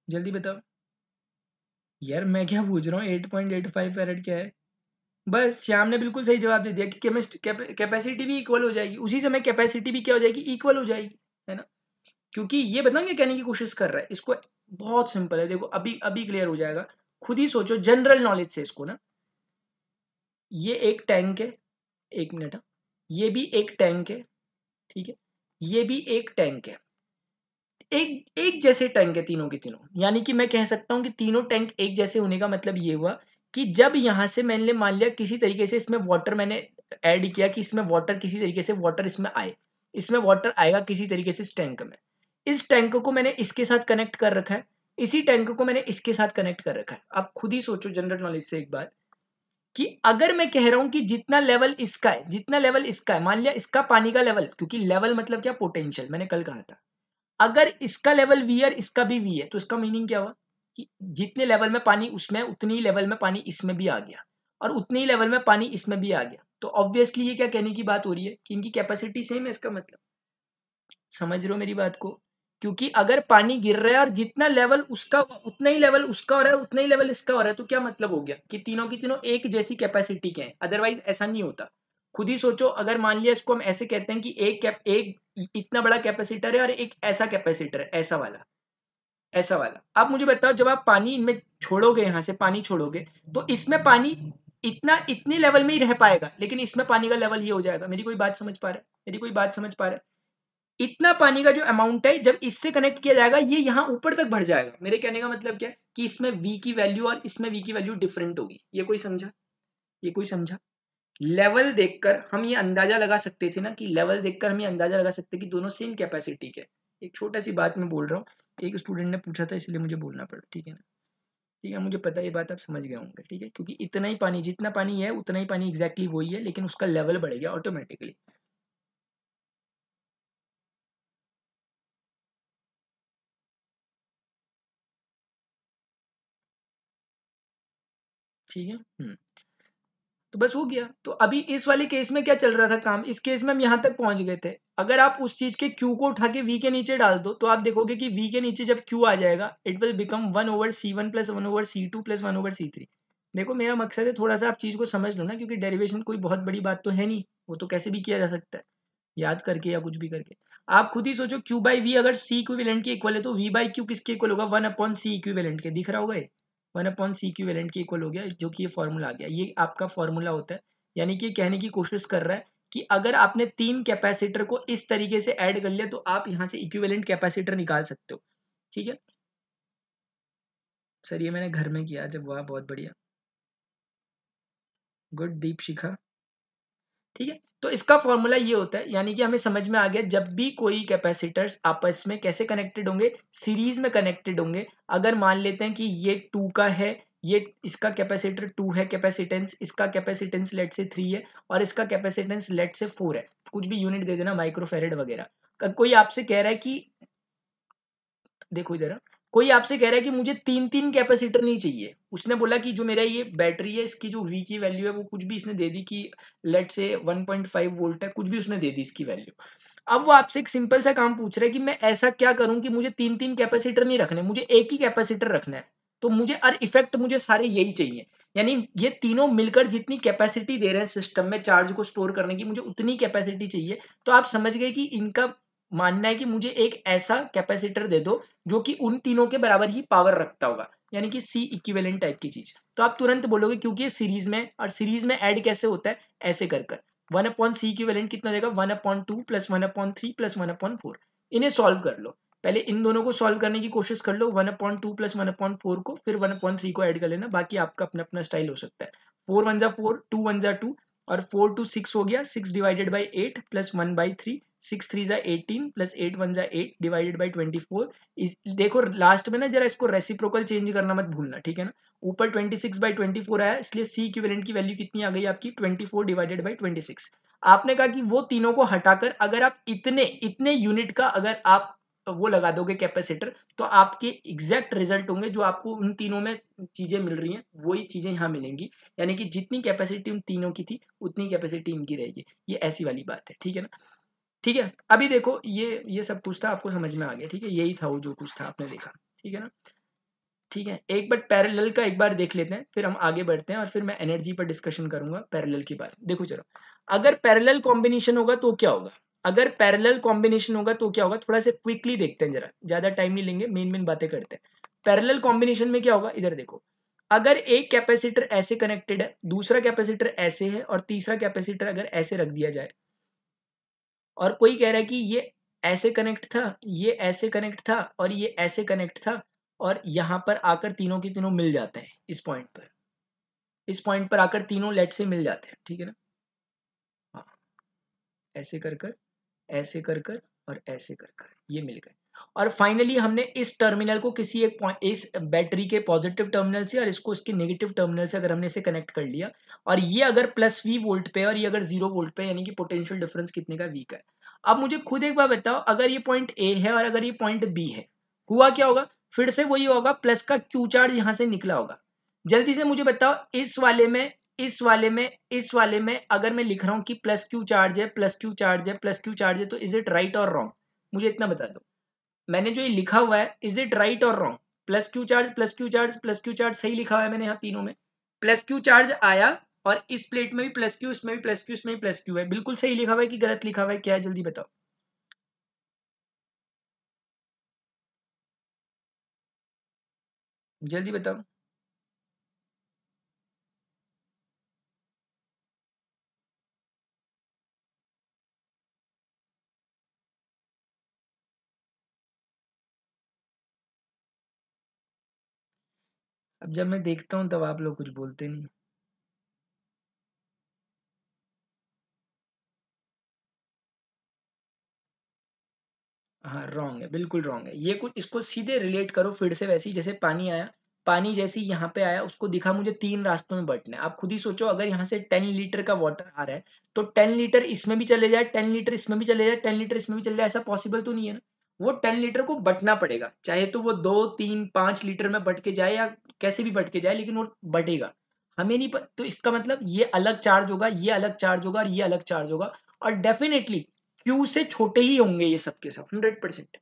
Speaker 1: जल्दी बताओ यार मैं क्या पूछ रहा हूँ eight point eight five farad क्या है बस श्याम ने बिल्कुल सही जवाब दे दिया कि केमिस्ट कैपेसिटी भी इक्वल हो जाएगी उसी समय कैपेसिटी भी क्या हो जाएगी इक्वल हो जाएगी है ना क्योंकि ये बताओ क्या कहने की कोशिश कर रहा है इसको बहुत सिंपल है देखो अभी अभी क्लियर हो जाएगा खुद ही सोचो जनरल नॉलेज से इसको ना ये एक टैंक है एक मिनट हाँ। ये भी एक टैंक है ठीक है ये भी एक टैंक है एक एक जैसे टैंक है तीनों के तीनों यानी कि मैं कह सकता हूँ कि तीनों टैंक एक जैसे होने का मतलब ये हुआ कि जब यहाँ से मैंने मान लिया किसी तरीके से इसमें वाटर मैंने ऐड किया कि इसमें वाटर किसी तरीके से वाटर इसमें आए इसमें वाटर आएगा किसी तरीके से इस टैंक में इस टैंक को मैंने इसके साथ कनेक्ट कर रखा है इसी टैंक को मैंने इसके साथ कनेक्ट कर रखा है आप खुद ही सोचो जनरल नॉलेज से एक बात कि अगर मैं कह रहा हूं कि जितना लेवल इसका है जितना लेवल इसका है मान लिया इसका पानी का लेवल क्योंकि लेवल मतलब क्या पोटेंशियल मैंने कल कहा था अगर इसका लेवल वी है इसका भी वी है तो इसका मीनिंग क्या हुआ कि जितने लेवल में पानी उसमें उतनी लेवल में पानी इसमें भी आ गया और उतने ही लेवल में पानी इसमें भी आ गया तो ऑब्वियसली ये क्या कहने की बात हो रही है कि इनकी कैपेसिटी सेम है इसका मतलब समझ रहे हो मेरी बात को क्योंकि अगर पानी गिर रहा है और जितना लेवल उसका उतना ही लेवल उसका हो रहा है उतना ही लेवल इसका हो रहा है तो क्या मतलब हो गया कि तीनों की तीनों एक जैसी कैपेसिटी के हैं अदरवाइज ऐसा नहीं होता खुद ही सोचो अगर मान लिया इसको हम ऐसे कहते हैं कि एक कैप एक इतना बड़ा कैपेसिटर है और एक ऐसा कैपेसिटर है ऐसा वाला ऐसा वाला अब मुझे बताओ जब आप पानी इनमें छोड़ोगे यहां से पानी छोड़ोगे तो इसमें पानी इतना इतने लेवल में ही रह पाएगा लेकिन इसमें पानी का लेवल ये हो जाएगा मेरी कोई बात समझ पा रहा है मेरी कोई बात समझ पा रहा है इतना पानी का जो अमाउंट है जब इससे कनेक्ट किया जाएगा ये यहाँ ऊपर तक भर जाएगा मेरे कहने का मतलब क्या कि इसमें वी की वैल्यू और इसमें वी की वैल्यू डिफरेंट होगी ये कोई समझा ये कोई समझा लेवल देखकर हम ये अंदाजा लगा सकते थे ना कि लेवल देखकर हम ये अंदाजा लगा सकते कि दोनों सेम कैपेसिटी के एक छोटा सी बात मैं बोल रहा हूँ एक स्टूडेंट ने पूछा था इसलिए मुझे बोलना पड़ा ठीक है ना ठीक है मुझे पता ये बात आप समझ गए होंगे ठीक है क्योंकि इतना ही पानी जितना पानी है उतना ही पानी एग्जैक्टली exactly वही है लेकिन उसका लेवल बढ़ेगा ऑटोमेटिकली ठीक है हम्म। तो बस हो गया तो अभी इस वाले केस में क्या चल रहा था काम इस केस में हम यहाँ तक पहुंच गए थे अगर आप उस चीज के क्यू को उठा के वी के नीचे डाल दो तो आप देखोगे कि वी के नीचे जब क्यू आ जाएगा it will become one over C one plus one over C two plus one over C three देखो मेरा मकसद है थोड़ा सा आप चीज को समझ लो ना क्योंकि डेरिवेशन कोई बहुत बड़ी बात तो है नहीं वो तो कैसे भी किया जा सकता है याद करके या कुछ भी करके आप खुद ही सोचो क्यू बाई वी अगर सी इक्विवेलेंट के इक्वल है तो वी बाई क्यू किसके इक्वल होगा वन अपॉन सी इक्विवेलेंट के दिख रहा होगा ये one upon C equivalent के इक्वल हो गया जो कि ये फॉर्मूला आ गया ये आपका फॉर्मूला होता है यानी कि कहने की कोशिश कर रहा है कि अगर आपने तीन कैपेसिटर को इस तरीके से ऐड कर लिया तो आप यहाँ से इक्विवेलेंट कैपेसिटर निकाल सकते हो ठीक है सर ये मैंने घर में किया जब वाह बहुत बढ़िया गुड दीप शिखा ठीक है तो इसका फॉर्मूला ये होता है यानी कि हमें समझ में आ गया जब भी कोई कैपेसिटर्स आपस में कैसे कनेक्टेड होंगे सीरीज में कनेक्टेड होंगे अगर मान लेते हैं कि ये टू का है ये इसका कैपेसिटर टू है कैपेसिटेंस इसका कैपेसिटेंस लेट से थ्री है और इसका कैपेसिटेंस लेट से फोर है कुछ भी यूनिट दे देना माइक्रोफेरेड वगैरह कोई आपसे कह रहा है कि देखो इधर कोई आपसे कह रहा है कि मुझे तीन तीन कैपेसिटर नहीं चाहिए उसने बोला कि जो मेरा ये बैटरी है इसकी जो वी की वैल्यू है वो कुछ भी इसने दे दी कि लेट से 1.5 वोल्ट है कुछ भी उसने दे दी इसकी वैल्यू अब वो आपसे एक सिंपल सा काम पूछ रहा है कि मैं ऐसा क्या करूं कि मुझे तीन तीन कैपेसिटर नहीं रखने मुझे एक ही कैपेसिटर रखना है तो मुझे हर इफेक्ट मुझे सारे यही चाहिए यानी ये तीनों मिलकर जितनी कैपेसिटी दे रहे हैं सिस्टम में चार्ज को स्टोर करने की मुझे उतनी कैपेसिटी चाहिए तो आप समझ गए कि इनका मानना है कि मुझे एक ऐसा कैपेसिटर दे दो जो कि उन तीनों के बराबर ही पावर रखता होगा यानी कि सी इक्विवेलेंट टाइप की चीज तो आप तुरंत बोलोगे क्योंकि ये सीरीज में और सीरीज में ऐड कैसे होता है ऐसे कर कर वन अपॉइंट सी इक्विवेलेंट कितना देगा one upon two plus one upon three plus one upon four इन्हें सॉल्व कर लो पहले इन दोनों को सॉल्व करने की कोशिश कर लो one upon two plus one upon four को फिर वन अपॉइंट थ्री को ऐड कर लेना बाकी आपका अपना अपना स्टाइल हो सकता है फोर वन जा फोर टू वन जा टू और फोर टू सिक्स हो गया six divided by eight plus one by three six three जै एटीन प्लस एट वन जै eight divided by twenty four देखो लास्ट में ना जरा इसको रेसिप्रोकल चेंज करना मत भूलना ठीक है ना ऊपर twenty six by twenty four आया इसलिए सी इक्विवेलेंट की वैल्यू कितनी आ गई आपकी twenty four divided by twenty six आपने कहा कि वो तीनों को हटाकर अगर आप इतने इतने यूनिट का अगर आप वो लगा दोगे कैपेसिटर तो आपके एग्जैक्ट रिजल्ट होंगे जो आपको उन तीनों में चीज़ें मिल रही हैं वही चीज़ें यहाँ मिलेंगी यानी कि जितनी कैपेसिटी उन तीनों की थी उतनी कैपेसिटी इनकी रहेगी ये ऐसी वाली बात है ठीक है ना ठीक है अभी देखो ये ये सब कुछ था आपको समझ में आ गया ठीक है यही था वो जो कुछ था आपने देखा ठीक है ना ठीक है एक बार पैरेलल का एक बार देख लेते हैं फिर हम आगे बढ़ते हैं और फिर मैं एनर्जी पर डिस्कशन करूंगा पैरेलल की बात देखो चलो अगर पैरेलल कॉम्बिनेशन होगा तो क्या होगा अगर पैरेलल कॉम्बिनेशन होगा तो क्या होगा थोड़ा सा क्विकली देखते हैं जरा ज्यादा टाइम नहीं लेंगे मेन मेन बातें करते हैं पैरेलल कॉम्बिनेशन में क्या होगा इधर देखो अगर एक कैपेसिटर ऐसे कनेक्टेड है दूसरा कैपेसिटर ऐसे है और तीसरा कैपेसिटर अगर ऐसे रख दिया जाए और कोई कह रहा है कि ये ऐसे कनेक्ट था ये ऐसे कनेक्ट था और ये ऐसे कनेक्ट था और यहाँ पर आकर तीनों के तीनों मिल जाते हैं इस पॉइंट पर इस पॉइंट पर आकर तीनों लेट से मिल जाते हैं ठीक है ना हाँ ऐसे कर कर ऐसे कर कर और ऐसे कर कर ये मिल गए और फाइनली हमने इस टर्मिनल को किसी एक इस बैटरी के पॉजिटिव टर्मिनल से और इसको इसके नेगेटिव टर्मिनल से अगर हमने इसे कनेक्ट कर लिया और ये अगर प्लस वी वोल्ट पे और ये अगर जीरो वोल्ट पे यानी कि पोटेंशियल डिफरेंस कितने का वीक है अब मुझे खुद एक बार बताओ अगर ये पॉइंट ए है और अगर ये पॉइंट बी है हुआ क्या होगा फिर से वही होगा प्लस का क्यू चार्ज यहाँ से निकला होगा जल्दी से मुझे बताओ इस वाले में इस वाले में इस वाले में अगर मैं लिख रहा हूँ कि प्लस क्यू चार्ज है प्लस क्यू चार्ज है प्लस क्यू चार्ज है तो इज इट राइट और रॉन्ग मुझे इतना बता दो मैंने जो ये लिखा हुआ है इज इट राइट और wrong plus Q charge plus Q charge plus Q charge सही लिखा हुआ है मैंने यहाँ तीनों में प्लस क्यू चार्ज आया और इस प्लेट में भी प्लस क्यू इसमें भी प्लस क्यू इसमें भी प्लस क्यू है बिल्कुल सही लिखा हुआ है कि गलत लिखा हुआ है क्या है जल्दी बताओ जल्दी बताओ अब जब मैं देखता हूं तब आप लोग कुछ बोलते नहीं हाँ रॉन्ग है बिल्कुल रॉन्ग है ये कुछ इसको सीधे रिलेट करो फिर से वैसे जैसे पानी आया पानी जैसे ही यहाँ पे आया उसको दिखा मुझे तीन रास्तों में बटना है आप खुद ही सोचो अगर यहाँ से टेन लीटर का वाटर आ रहा है तो टेन लीटर इसमें भी चले जाए टेन लीटर इसमें भी चले जाए टेन लीटर इसमें भी चले जाए ऐसा पॉसिबल तो नहीं है ना वो टेन लीटर को बटना पड़ेगा चाहे तो वो दो तीन पांच लीटर में बट के जाए या कैसे भी बट के जाए लेकिन वो बटेगा हमें नहीं पता तो इसका मतलब ये अलग चार्ज होगा ये अलग चार्ज होगा और ये अलग चार्ज होगा और डेफिनेटली क्यू से छोटे ही होंगे ये सबके सब हंड्रेड परसेंट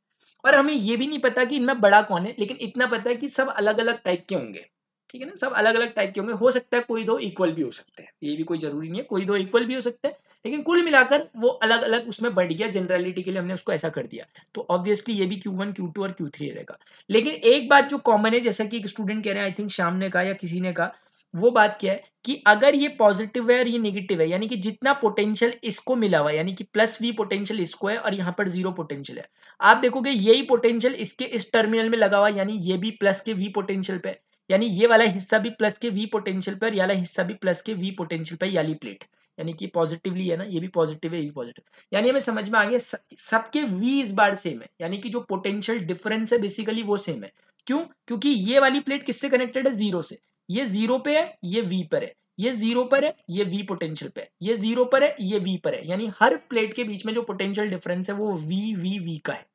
Speaker 1: और हमें ये भी नहीं पता कि इनमें बड़ा कौन है लेकिन इतना पता है कि सब अलग अलग टाइप के होंगे ठीक है ना सब अलग अलग टाइप के होंगे हो सकता है कोई दो इक्वल भी हो सकते हैं ये भी कोई जरूरी नहीं है कोई दो इक्वल भी हो सकते हैं लेकिन कुल मिलाकर वो अलग अलग उसमें बढ़ गया जनरलिटी के लिए हमने उसको ऐसा कर दिया तो ऑब्वियसली ये भी क्यू वन क्यू टू और क्यू थ्री रहेगा लेकिन एक बात जो कॉमन है जैसा कि एक स्टूडेंट कह रहे हैं आई थिंक शाम ने कहा या किसी ने कहा वो बात क्या है कि अगर ये पॉजिटिव है और ये निगेटिव है यानी कि जितना पोटेंशियल इसको मिला हुआ यानी कि प्लस वी पोटेंशियल इसको है और यहाँ पर जीरो पोटेंशियल है आप देखोगे यही पोटेंशियल इसके इस टर्मिनल में लगा हुआ यानी ये भी प्लस के वी पोटेंशियल पे यानी ये वाला हिस्सा भी प्लस के वी पोटेंशियल पर वाला हिस्सा भी प्लस के वी पोटेंशियल पर याली प्लेट यानी कि पॉजिटिवली है ना ये भी पॉजिटिव है ये भी पॉजिटिव यानी हमें समझ में आ गया सबके वी इस बार सेम है यानी कि जो पोटेंशियल डिफरेंस है बेसिकली वो सेम है क्यों क्योंकि ये वाली प्लेट किससे कनेक्टेड है जीरो से ये जीरो पे है ये वी पर है ये जीरो पर है ये वी पोटेंशियल पे है ये जीरो पर है ये वी पर है यानी हर प्लेट के बीच में जो पोटेंशियल डिफरेंस है वो वी वी वी का है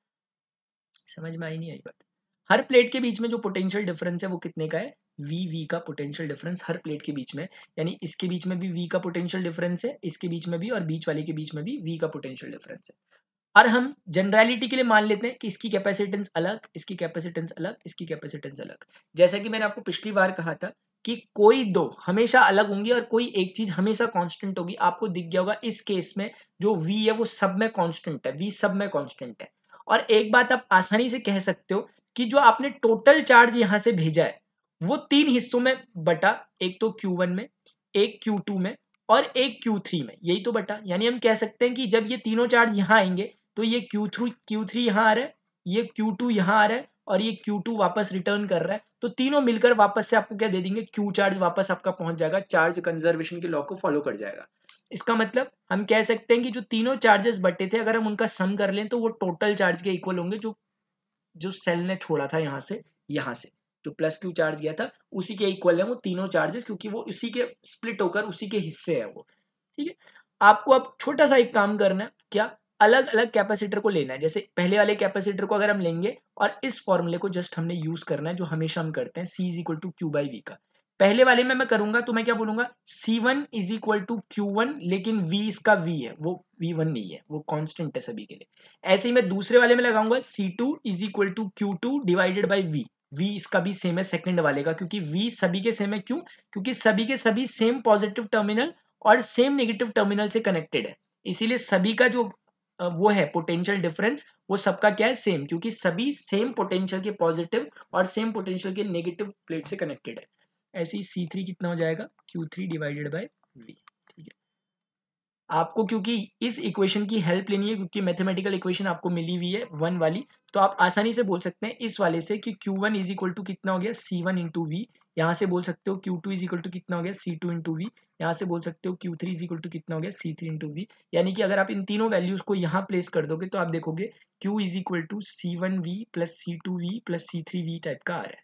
Speaker 1: समझ में आई नहीं आई बात हर प्लेट के बीच में जो पोटेंशियल डिफरेंस है वो कितने का है वी वी का पोटेंशियल डिफरेंस हर प्लेट के बीच में यानी इसके बीच में भी वी का पोटेंशियल डिफरेंस है इसके बीच में भी और बीच वाले के बीच में भी वी का पोटेंशियल डिफरेंस है और हम जनरलिटी के लिए मान लेते हैं कि इसकी कैपेसिटेंस अलग इसकी कैपेसिटेंस अलग इसकी कैपेसिटेंस अलग जैसा कि मैंने आपको पिछली बार कहा था कि कोई दो हमेशा अलग होंगी और कोई एक चीज हमेशा कांस्टेंट होगी आपको दिख गया होगा इस केस में जो वी है वो सब में कांस्टेंट है वी सब में कांस्टेंट है और एक बात आप आसानी से कह सकते हो कि जो आपने टोटल चार्ज यहाँ से भेजा है वो तीन हिस्सों में बटा एक तो Q1 में एक Q2 में और एक Q3 में यही तो बटा यानी हम कह सकते हैं कि जब ये तीनों चार्ज यहाँ आएंगे तो ये Q3 Q3 यहाँ आ रहा है ये Q2 यहाँ आ रहा है और ये Q2 वापस रिटर्न कर रहा है तो तीनों मिलकर वापस से आपको क्या दे देंगे Q चार्ज वापस आपका पहुंच जाएगा चार्ज कंजर्वेशन के लॉ को फॉलो कर जाएगा इसका मतलब हम कह सकते हैं कि जो तीनों चार्जेस बटे थे अगर हम उनका सम कर लें तो वो टोटल चार्ज के इक्वल होंगे जो जो सेल ने छोड़ा था यहाँ से यहाँ से जो प्लस क्यू चार्ज गया था उसी के इक्वल है वो तीनों चार्जेस क्योंकि वो उसी के स्प्लिट होकर उसी के हिस्से है वो ठीक है आपको अब छोटा सा एक काम करना है क्या अलग अलग कैपेसिटर को लेना है जैसे पहले वाले कैपेसिटर को अगर हम लेंगे और इस फॉर्मूले को जस्ट हमने यूज करना है जो हमेशा हम करते हैं C is equal to Q by V का पहले वाले में मैं करूंगा तो मैं क्या बोलूंगा C one is equal to Q one लेकिन वी इसका वी है वो वी वन नहीं है वो कॉन्स्टेंट है सभी के लिए ऐसे ही मैं दूसरे वाले में लगाऊंगा C two is equal to Q two divided by V v इसका भी सेम है सेकंड वाले का क्योंकि v सभी के सेम है क्यों क्योंकि सभी के सभी सेम पॉजिटिव टर्मिनल और सेम नेगेटिव टर्मिनल से कनेक्टेड है इसीलिए सभी का जो वो है पोटेंशियल डिफरेंस वो सबका क्या है सेम क्योंकि सभी सेम पोटेंशियल के पॉजिटिव और सेम पोटेंशियल के नेगेटिव प्लेट से कनेक्टेड है ऐसे ही सी थ्री कितना हो जाएगा Q three divided by V आपको क्योंकि इस इक्वेशन की हेल्प लेनी है क्योंकि मैथमेटिकल इक्वेशन आपको मिली हुई है वन वाली तो आप आसानी से बोल सकते हैं इस वाले से कि Q one is equal to कितना हो गया सी वन इंटू वी यहाँ से बोल सकते हो Q two is equal to कितना हो गया सी टू इंटू वी यहाँ से बोल सकते हो Q three is equal to कितना हो गया सी थ्री इंटू वी यानी कि अगर आप इन तीनों वैल्यूज को यहाँ प्लेस कर दोगे तो आप देखोगे Q is equal to C one V plus C two V plus C three V type का आ रहा है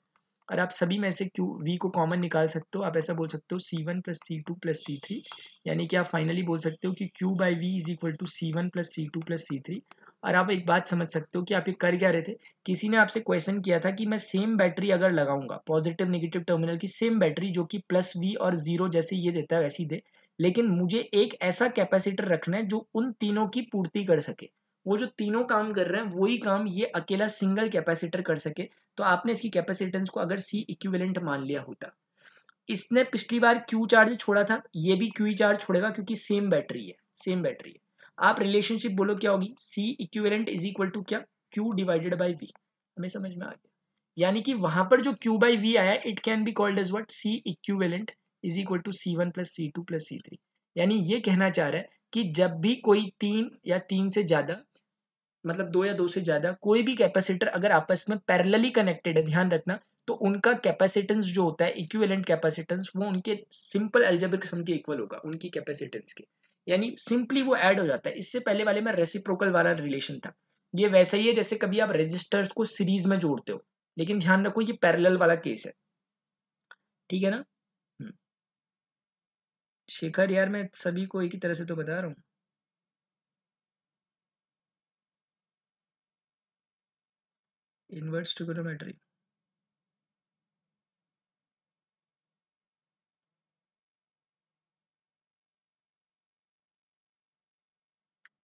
Speaker 1: और आप सभी में से क्यू वी को कॉमन निकाल सकते हो आप ऐसा बोल सकते हो C one plus C two plus C three यानी कि आप फाइनली बोल सकते हो कि Q by V is equal to C one plus C two plus C three और आप एक बात समझ सकते हो कि आप ये कर क्या रहे थे किसी ने आपसे क्वेश्चन किया था कि मैं सेम बैटरी अगर लगाऊंगा पॉजिटिव नेगेटिव टर्मिनल की सेम बैटरी जो कि प्लस वी और जीरो जैसे ये देता है वैसी दे लेकिन मुझे एक ऐसा कैपेसिटर रखना है जो उन तीनों की पूर्ति कर सके वो जो तीनों काम कर रहे हैं वही काम ये अकेला सिंगल कैपेसिटर कर सके तो आपने इसकी कैपेसिटेंस को अगर सी इक्विवेलेंट मान लिया होता इसने पिछली बार क्यू चार्ज छोड़ा था ये भी क्यू चार्ज छोड़ेगा क्योंकि सेम बैटरी है सेम बैटरी है आप रिलेशनशिप बोलो क्या होगी C equivalent is equal to क्या क्यू डिवाइडेड बाई वी हमें समझ में आ गया यानी कि वहां पर जो क्यू बाई वी आया it can be called as what C equivalent is equal to C one plus C two plus C three यानी ये कहना चाह रहा है कि जब भी कोई तीन या तीन से ज्यादा मतलब दो या दो से ज़्यादा कोई भी कैपेसिटर अगर आपस में पैरेलली कनेक्टेड है ध्यान रखना तो उनका कैपेसिटेंस जो होता है इक्विवेलेंट कैपेसिटेंस वो उनके सिंपल एल्जेब्रिक सम के इक्वल होगा उनकी कैपेसिटेंस के यानी सिंपली वो ऐड हो जाता है इससे पहले वाले में रेसिप्रोकल वाला रिलेशन था ये वैसा ही है जैसे कभी आप रजिस्टर्स को सीरीज में जोड़ते हो लेकिन ध्यान रखो ये पैरेलल वाला केस है ठीक है ना हम्म। शेखर यार मैं सभी को एक ही तरह से तो बता रहा हूँ inverse trigonometry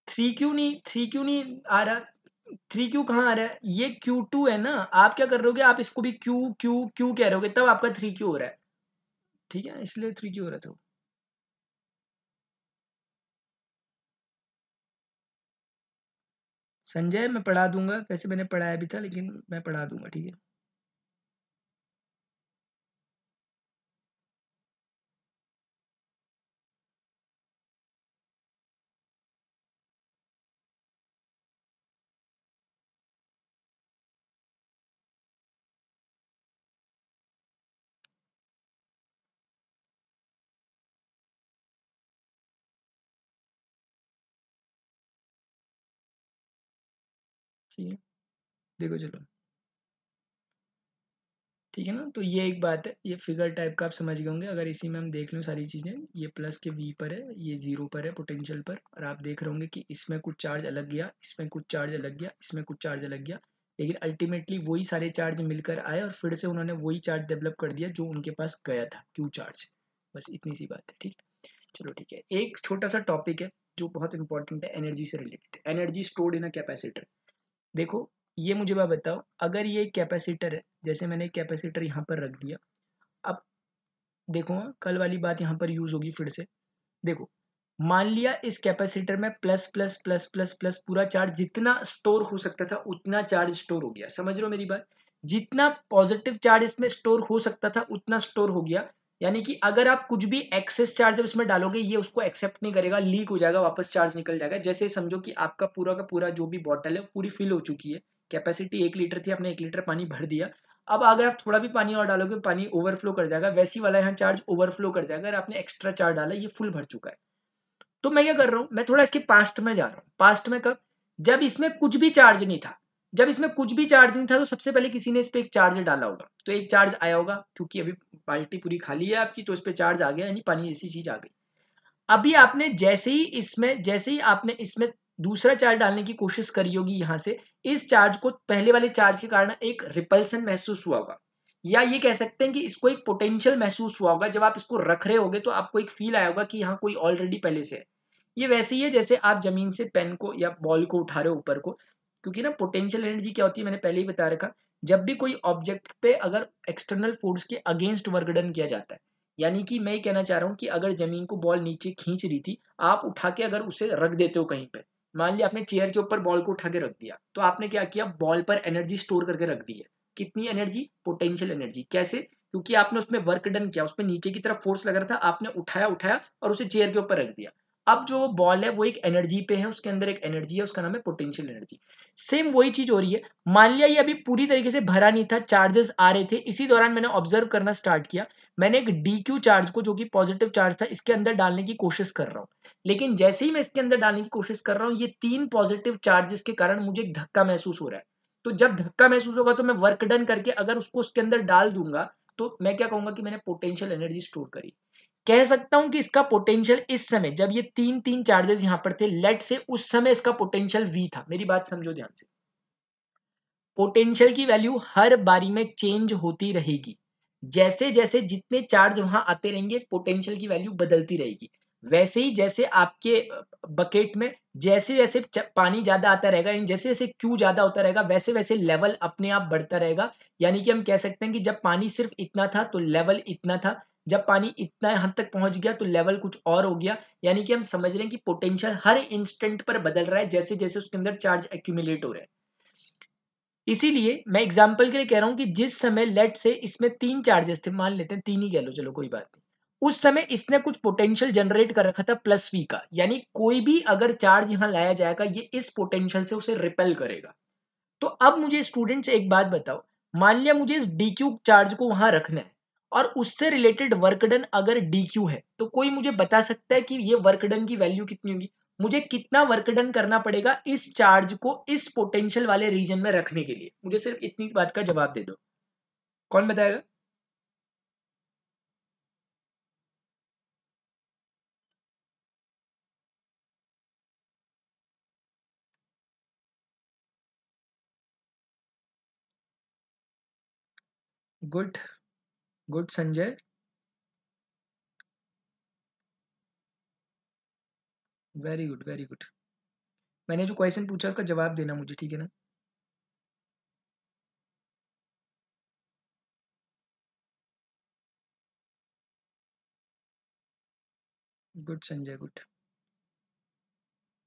Speaker 1: थ्री क्यू नहीं थ्री क्यू नहीं आ रहा थ्री क्यू कहाँ आ रहा है ये क्यू टू है ना आप क्या कर रहे हो आप इसको भी क्यू क्यू क्यू कह रहे हो तब आपका थ्री क्यू हो रहा है ठीक है इसलिए थ्री क्यू हो रहा था संजय मैं पढ़ा दूंगा वैसे मैंने पढ़ाया भी था लेकिन मैं पढ़ा दूंगा ठीक है ठीक है देखो चलो ठीक है ना तो ये एक बात है ये फिगर टाइप का आप समझ गए होंगे अगर इसी में हम देख लें सारी चीज़ें ये प्लस के वी पर है ये जीरो पर है पोटेंशियल पर और आप देख रहे होंगे कि इसमें कुछ चार्ज अलग गया इसमें कुछ चार्ज अलग गया इसमें कुछ चार्ज अलग गया लेकिन अल्टीमेटली वही सारे चार्ज मिलकर आए और फिर से उन्होंने वही चार्ज डेवलप कर दिया जो उनके पास गया था क्यू चार्ज बस इतनी सी बात है ठीक चलो ठीक है एक छोटा सा टॉपिक है जो बहुत इंपॉर्टेंट है एनर्जी से related energy stored in a capacitor देखो ये मुझे बात बताओ अगर ये कैपेसिटर है जैसे मैंने कैपेसिटर यहाँ पर रख दिया अब देखो हाँ, कल वाली बात यहाँ पर यूज़ होगी फिर से देखो मान लिया इस कैपेसिटर में plus plus plus plus plus पूरा चार्ज जितना स्टोर हो सकता था उतना चार्ज स्टोर हो गया समझ रहे हो मेरी बात जितना पॉजिटिव चार्ज इसमें स्टोर हो सकता था उतना स्टोर हो गया यानी कि अगर आप कुछ भी एक्सेस चार्ज जब इसमें डालोगे ये उसको एक्सेप्ट नहीं करेगा लीक हो जाएगा वापस चार्ज निकल जाएगा जैसे समझो कि आपका पूरा का पूरा जो भी बॉटल है पूरी फिल हो चुकी है कैपेसिटी एक लीटर थी आपने एक लीटर पानी भर दिया अब अगर आप थोड़ा भी पानी और डालोगे पानी ओवरफ्लो कर जाएगा वैसी वाला यहाँ चार्ज ओवरफ्लो कर जाएगा अगर आपने एक्स्ट्रा चार्ज डाला ये फुल भर चुका है तो मैं क्या कर रहा हूँ मैं थोड़ा इसके पास्ट में जा रहा हूँ पास्ट में कब जब इसमें कुछ भी चार्ज नहीं था जब इसमें कुछ भी चार्ज नहीं था तो सबसे पहले किसी ने इस पर एक चार्ज डाला होगा तो एक चार्ज आया होगा क्योंकि अभी बाल्टी पूरी खाली है आपकी तो इस पर चार्ज आ गया यानी पानी जैसी चीज आ गई अभी आपने जैसे ही इसमें जैसे ही आपने इसमें दूसरा चार्ज डालने की कोशिश करी होगी यहाँ से इस चार्ज को पहले वाले चार्ज के कारण एक रिपल्सन महसूस हुआ होगा या ये कह सकते हैं कि इसको एक पोटेंशियल महसूस हुआ होगा जब आप इसको रख रहे होगे तो आपको एक फील आया होगा कि यहाँ कोई ऑलरेडी पहले से है ये वैसे ही है जैसे आप जमीन से पेन को या बॉल को उठा रहे हो ऊपर को क्योंकि ना पोटेंशियल एनर्जी क्या होती है मैंने पहले ही बता रखा जब भी कोई ऑब्जेक्ट पे अगर एक्सटर्नल फोर्स के अगेंस्ट वर्क डन किया जाता है यानी कि मैं कहना चाह रहा हूँ कि अगर जमीन को बॉल नीचे खींच रही थी आप उठा के अगर उसे रख देते हो कहीं पर मान लिया आपने चेयर के ऊपर बॉल को उठा के रख दिया तो आपने क्या किया बॉल पर एनर्जी स्टोर करके रख दी है कितनी एनर्जी पोटेंशियल एनर्जी कैसे क्योंकि आपने उसमें वर्क डन किया उसमें नीचे की तरफ फोर्स लग रहा था आपने उठाया उठाया और उसे चेयर के ऊपर रख दिया अब जो बॉल है वो एक एनर्जी पे है उसके अंदर एक एनर्जी है उसका नाम है पोटेंशियल एनर्जी सेम वही चीज हो रही है मान लिया ये अभी पूरी तरीके से भरा नहीं था चार्जेस आ रहे थे इसी दौरान मैंने ऑब्जर्व करना स्टार्ट किया मैंने एक डी क्यू चार्ज को जो कि पॉजिटिव चार्ज था इसके अंदर डालने की कोशिश कर रहा हूँ लेकिन जैसे ही मैं इसके अंदर डालने की कोशिश कर रहा हूँ ये तीन पॉजिटिव चार्जेस के कारण मुझे एक धक्का महसूस हो रहा है तो जब धक्का महसूस होगा तो मैं वर्क डन करके अगर उसको उसके अंदर डाल दूंगा तो मैं क्या कहूंगा कि मैंने पोटेंशियल एनर्जी स्टोर करी कह सकता हूं कि इसका पोटेंशियल इस समय जब ये तीन तीन चार्जेस यहां पर थे लेट से उस समय इसका पोटेंशियल वी था मेरी बात समझो ध्यान से पोटेंशियल की वैल्यू हर बारी में चेंज होती रहेगी जैसे जैसे जितने चार्ज वहां आते रहेंगे पोटेंशियल की वैल्यू बदलती रहेगी वैसे ही जैसे आपके बकेट में जैसे जैसे पानी ज्यादा आता रहेगा यानी जैसे जैसे क्यू ज्यादा होता रहेगा वैसे वैसे लेवल अपने आप बढ़ता रहेगा यानी कि हम कह सकते हैं कि जब पानी सिर्फ इतना था तो लेवल इतना था जब पानी इतना हद तक पहुंच गया तो लेवल कुछ और हो गया यानी कि हम समझ रहे हैं कि पोटेंशियल हर इंस्टेंट पर बदल रहा है जैसे जैसे उसके अंदर चार्ज एक्यूमुलेट हो रहा है इसीलिए मैं एग्जाम्पल के लिए कह रहा हूं कि जिस समय लेट से इसमें तीन चार्जेस थे मान लेते हैं तीन ही कह लो चलो कोई बात नहीं उस समय इसने कुछ पोटेंशियल जनरेट कर रखा था प्लस वी का यानी कोई भी अगर चार्ज यहाँ लाया जाएगा ये इस पोटेंशियल से उसे रिपेल करेगा तो अब मुझे स्टूडेंट्स एक बात बताओ मान लिया मुझे इस डी क्यू चार्ज को वहां रखना है और उससे रिलेटेड वर्क डन अगर डी क्यू है तो कोई मुझे बता सकता है कि ये वर्क डन की वैल्यू कितनी होगी मुझे कितना वर्क डन करना पड़ेगा इस चार्ज को इस पोटेंशियल वाले रीजन में रखने के लिए मुझे सिर्फ इतनी बात का जवाब दे दो कौन बताएगा good good Sanjay very good very good मैंने जो क्वेश्चन पूछा उसका जवाब देना मुझे ठीक है ना गुड संजय गुड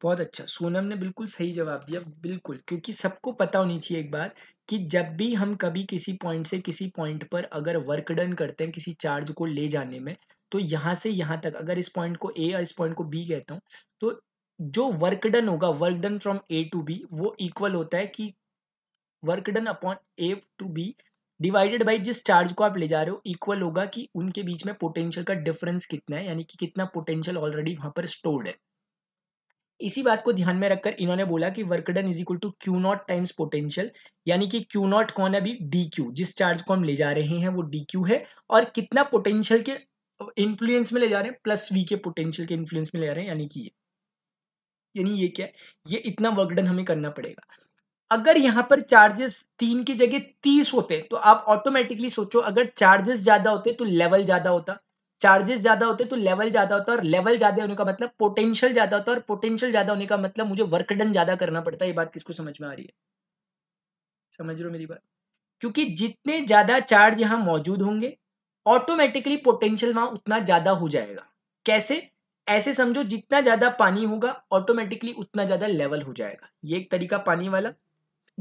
Speaker 1: बहुत अच्छा सोनम ने बिल्कुल सही जवाब दिया बिल्कुल क्योंकि सबको पता होनी चाहिए एक बात कि जब भी हम कभी किसी पॉइंट से किसी पॉइंट पर अगर वर्क डन करते हैं किसी चार्ज को ले जाने में तो यहाँ से यहाँ तक अगर इस पॉइंट को ए या इस पॉइंट को बी कहता हूँ तो जो वर्क डन होगा work done from A to B वो इक्वल होता है कि work done upon A to B divided by जिस चार्ज को आप ले जा रहे हो इक्वल होगा कि उनके बीच में पोटेंशियल का डिफरेंस कितना है यानी कि कितना पोटेंशियल ऑलरेडी वहाँ पर स्टोर्ड है इसी बात को ध्यान में रखकर इन्होंने बोला कि work done is equal to Q naught times potential यानी कि क्यू नॉट कौन है अभी डी क्यू जिस चार्ज को हम ले जा रहे हैं वो डी क्यू है और कितना पोटेंशियल के इन्फ्लुएंस में ले जा रहे हैं प्लस वी के पोटेंशियल के इन्फ्लुएंस में ले जा रहे हैं यानी कि ये यानी ये क्या है ये इतना वर्क डन हमें करना पड़ेगा अगर यहाँ पर चार्जेस तीन की जगह तीस होते तो आप ऑटोमेटिकली सोचो अगर चार्जेस ज्यादा होते तो लेवल ज्यादा होता चार्जेस ज्यादा होते तो लेवल ज्यादा होता है और लेवल ज्यादा होने का मतलब पोटेंशियल ज्यादा होता है और पोटेंशियल ज्यादा होने का मतलब मुझे वर्क डन ज्यादा करना पड़ता है ये बात किसको समझ में आ रही है समझ रहे मेरी बात क्योंकि जितने ज्यादा चार्ज यहाँ मौजूद होंगे ऑटोमेटिकली पोटेंशियल वहां उतना ज्यादा हो जाएगा कैसे ऐसे समझो जितना ज्यादा पानी होगा ऑटोमेटिकली उतना ज्यादा लेवल हो जाएगा ये एक तरीका पानी वाला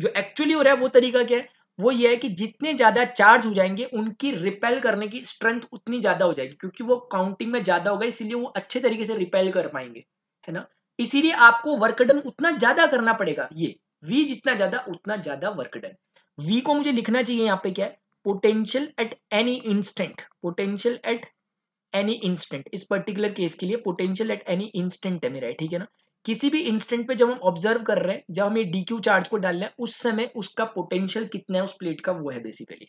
Speaker 1: जो एक्चुअली हो रहा है वो तरीका क्या है वो ये है कि जितने ज्यादा चार्ज हो जाएंगे उनकी रिपेल करने की स्ट्रेंथ उतनी ज्यादा हो जाएगी क्योंकि वो काउंटिंग में ज्यादा होगा इसीलिए वो अच्छे तरीके से रिपेल कर पाएंगे है ना इसीलिए आपको वर्कडन उतना ज्यादा करना पड़ेगा ये वी जितना ज्यादा उतना ज्यादा वर्कडन वी को मुझे लिखना चाहिए यहाँ पे क्या है potential at any instant potential at any instant इस पर्टिकुलर केस के लिए पोटेंशियल एट एनी इंस्टेंट है मेरा ठीक है ना किसी भी इंस्टेंट पे जब हम ऑब्जर्व कर रहे हैं जब हमें डी क्यू चार्ज को रहे हैं उस समय उसका पोटेंशियल कितना है उस प्लेट का वो है बेसिकली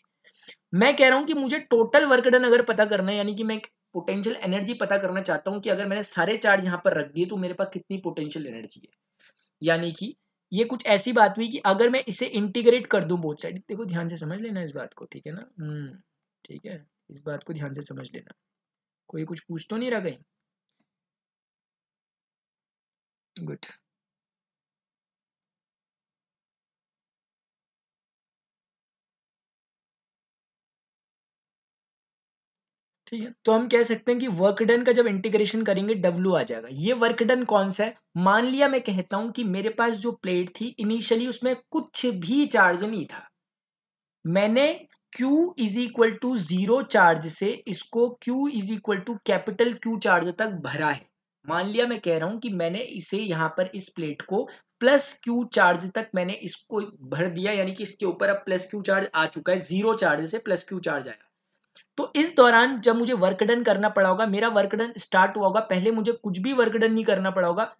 Speaker 1: मैं कह रहा हूं कि मुझे टोटल वर्क डन अगर पता करना है यानी कि मैं पोटेंशियल एनर्जी पता करना चाहता हूँ कि अगर मैंने सारे चार्ज यहाँ पर रख दिए तो मेरे पास कितनी पोटेंशियल एनर्जी है यानी कि ये कुछ ऐसी बात हुई कि अगर मैं इसे इंटीग्रेट कर दूं बोथ साइड देखो ध्यान से समझ लेना इस बात को ठीक है ना हम्म, ठीक है इस बात को ध्यान से समझ लेना कोई कुछ पूछ तो नहीं रह गई good ठीक है तो हम कह सकते हैं कि वर्क डन का जब इंटीग्रेशन करेंगे डब्ल्यू आ जाएगा ये वर्क डन कौन सा है मान लिया मैं कहता हूं कि मेरे पास जो प्लेट थी इनिशियली उसमें कुछ भी चार्ज नहीं था मैंने Q is equal to zero charge से इसको Q is equal to capital Q charge तक भरा है मान लिया मैं कह रहा हूं कि मैंने इसे यहां पर इस प्लेट को प्लस क्यू चार्ज तक मैंने इसको भर दिया यानी कि इसके ऊपर अब प्लस क्यू चार्ज आ चुका है जीरो चार्ज से प्लस क्यू चार्ज आया तो इस दौरान जब मुझे वर्क डन करना पड़ा होगा मेरा वर्क डन स्टार्ट हुआ होगा पहले मुझे कुछ भी वर्क डन नहीं करना पड़ा होगा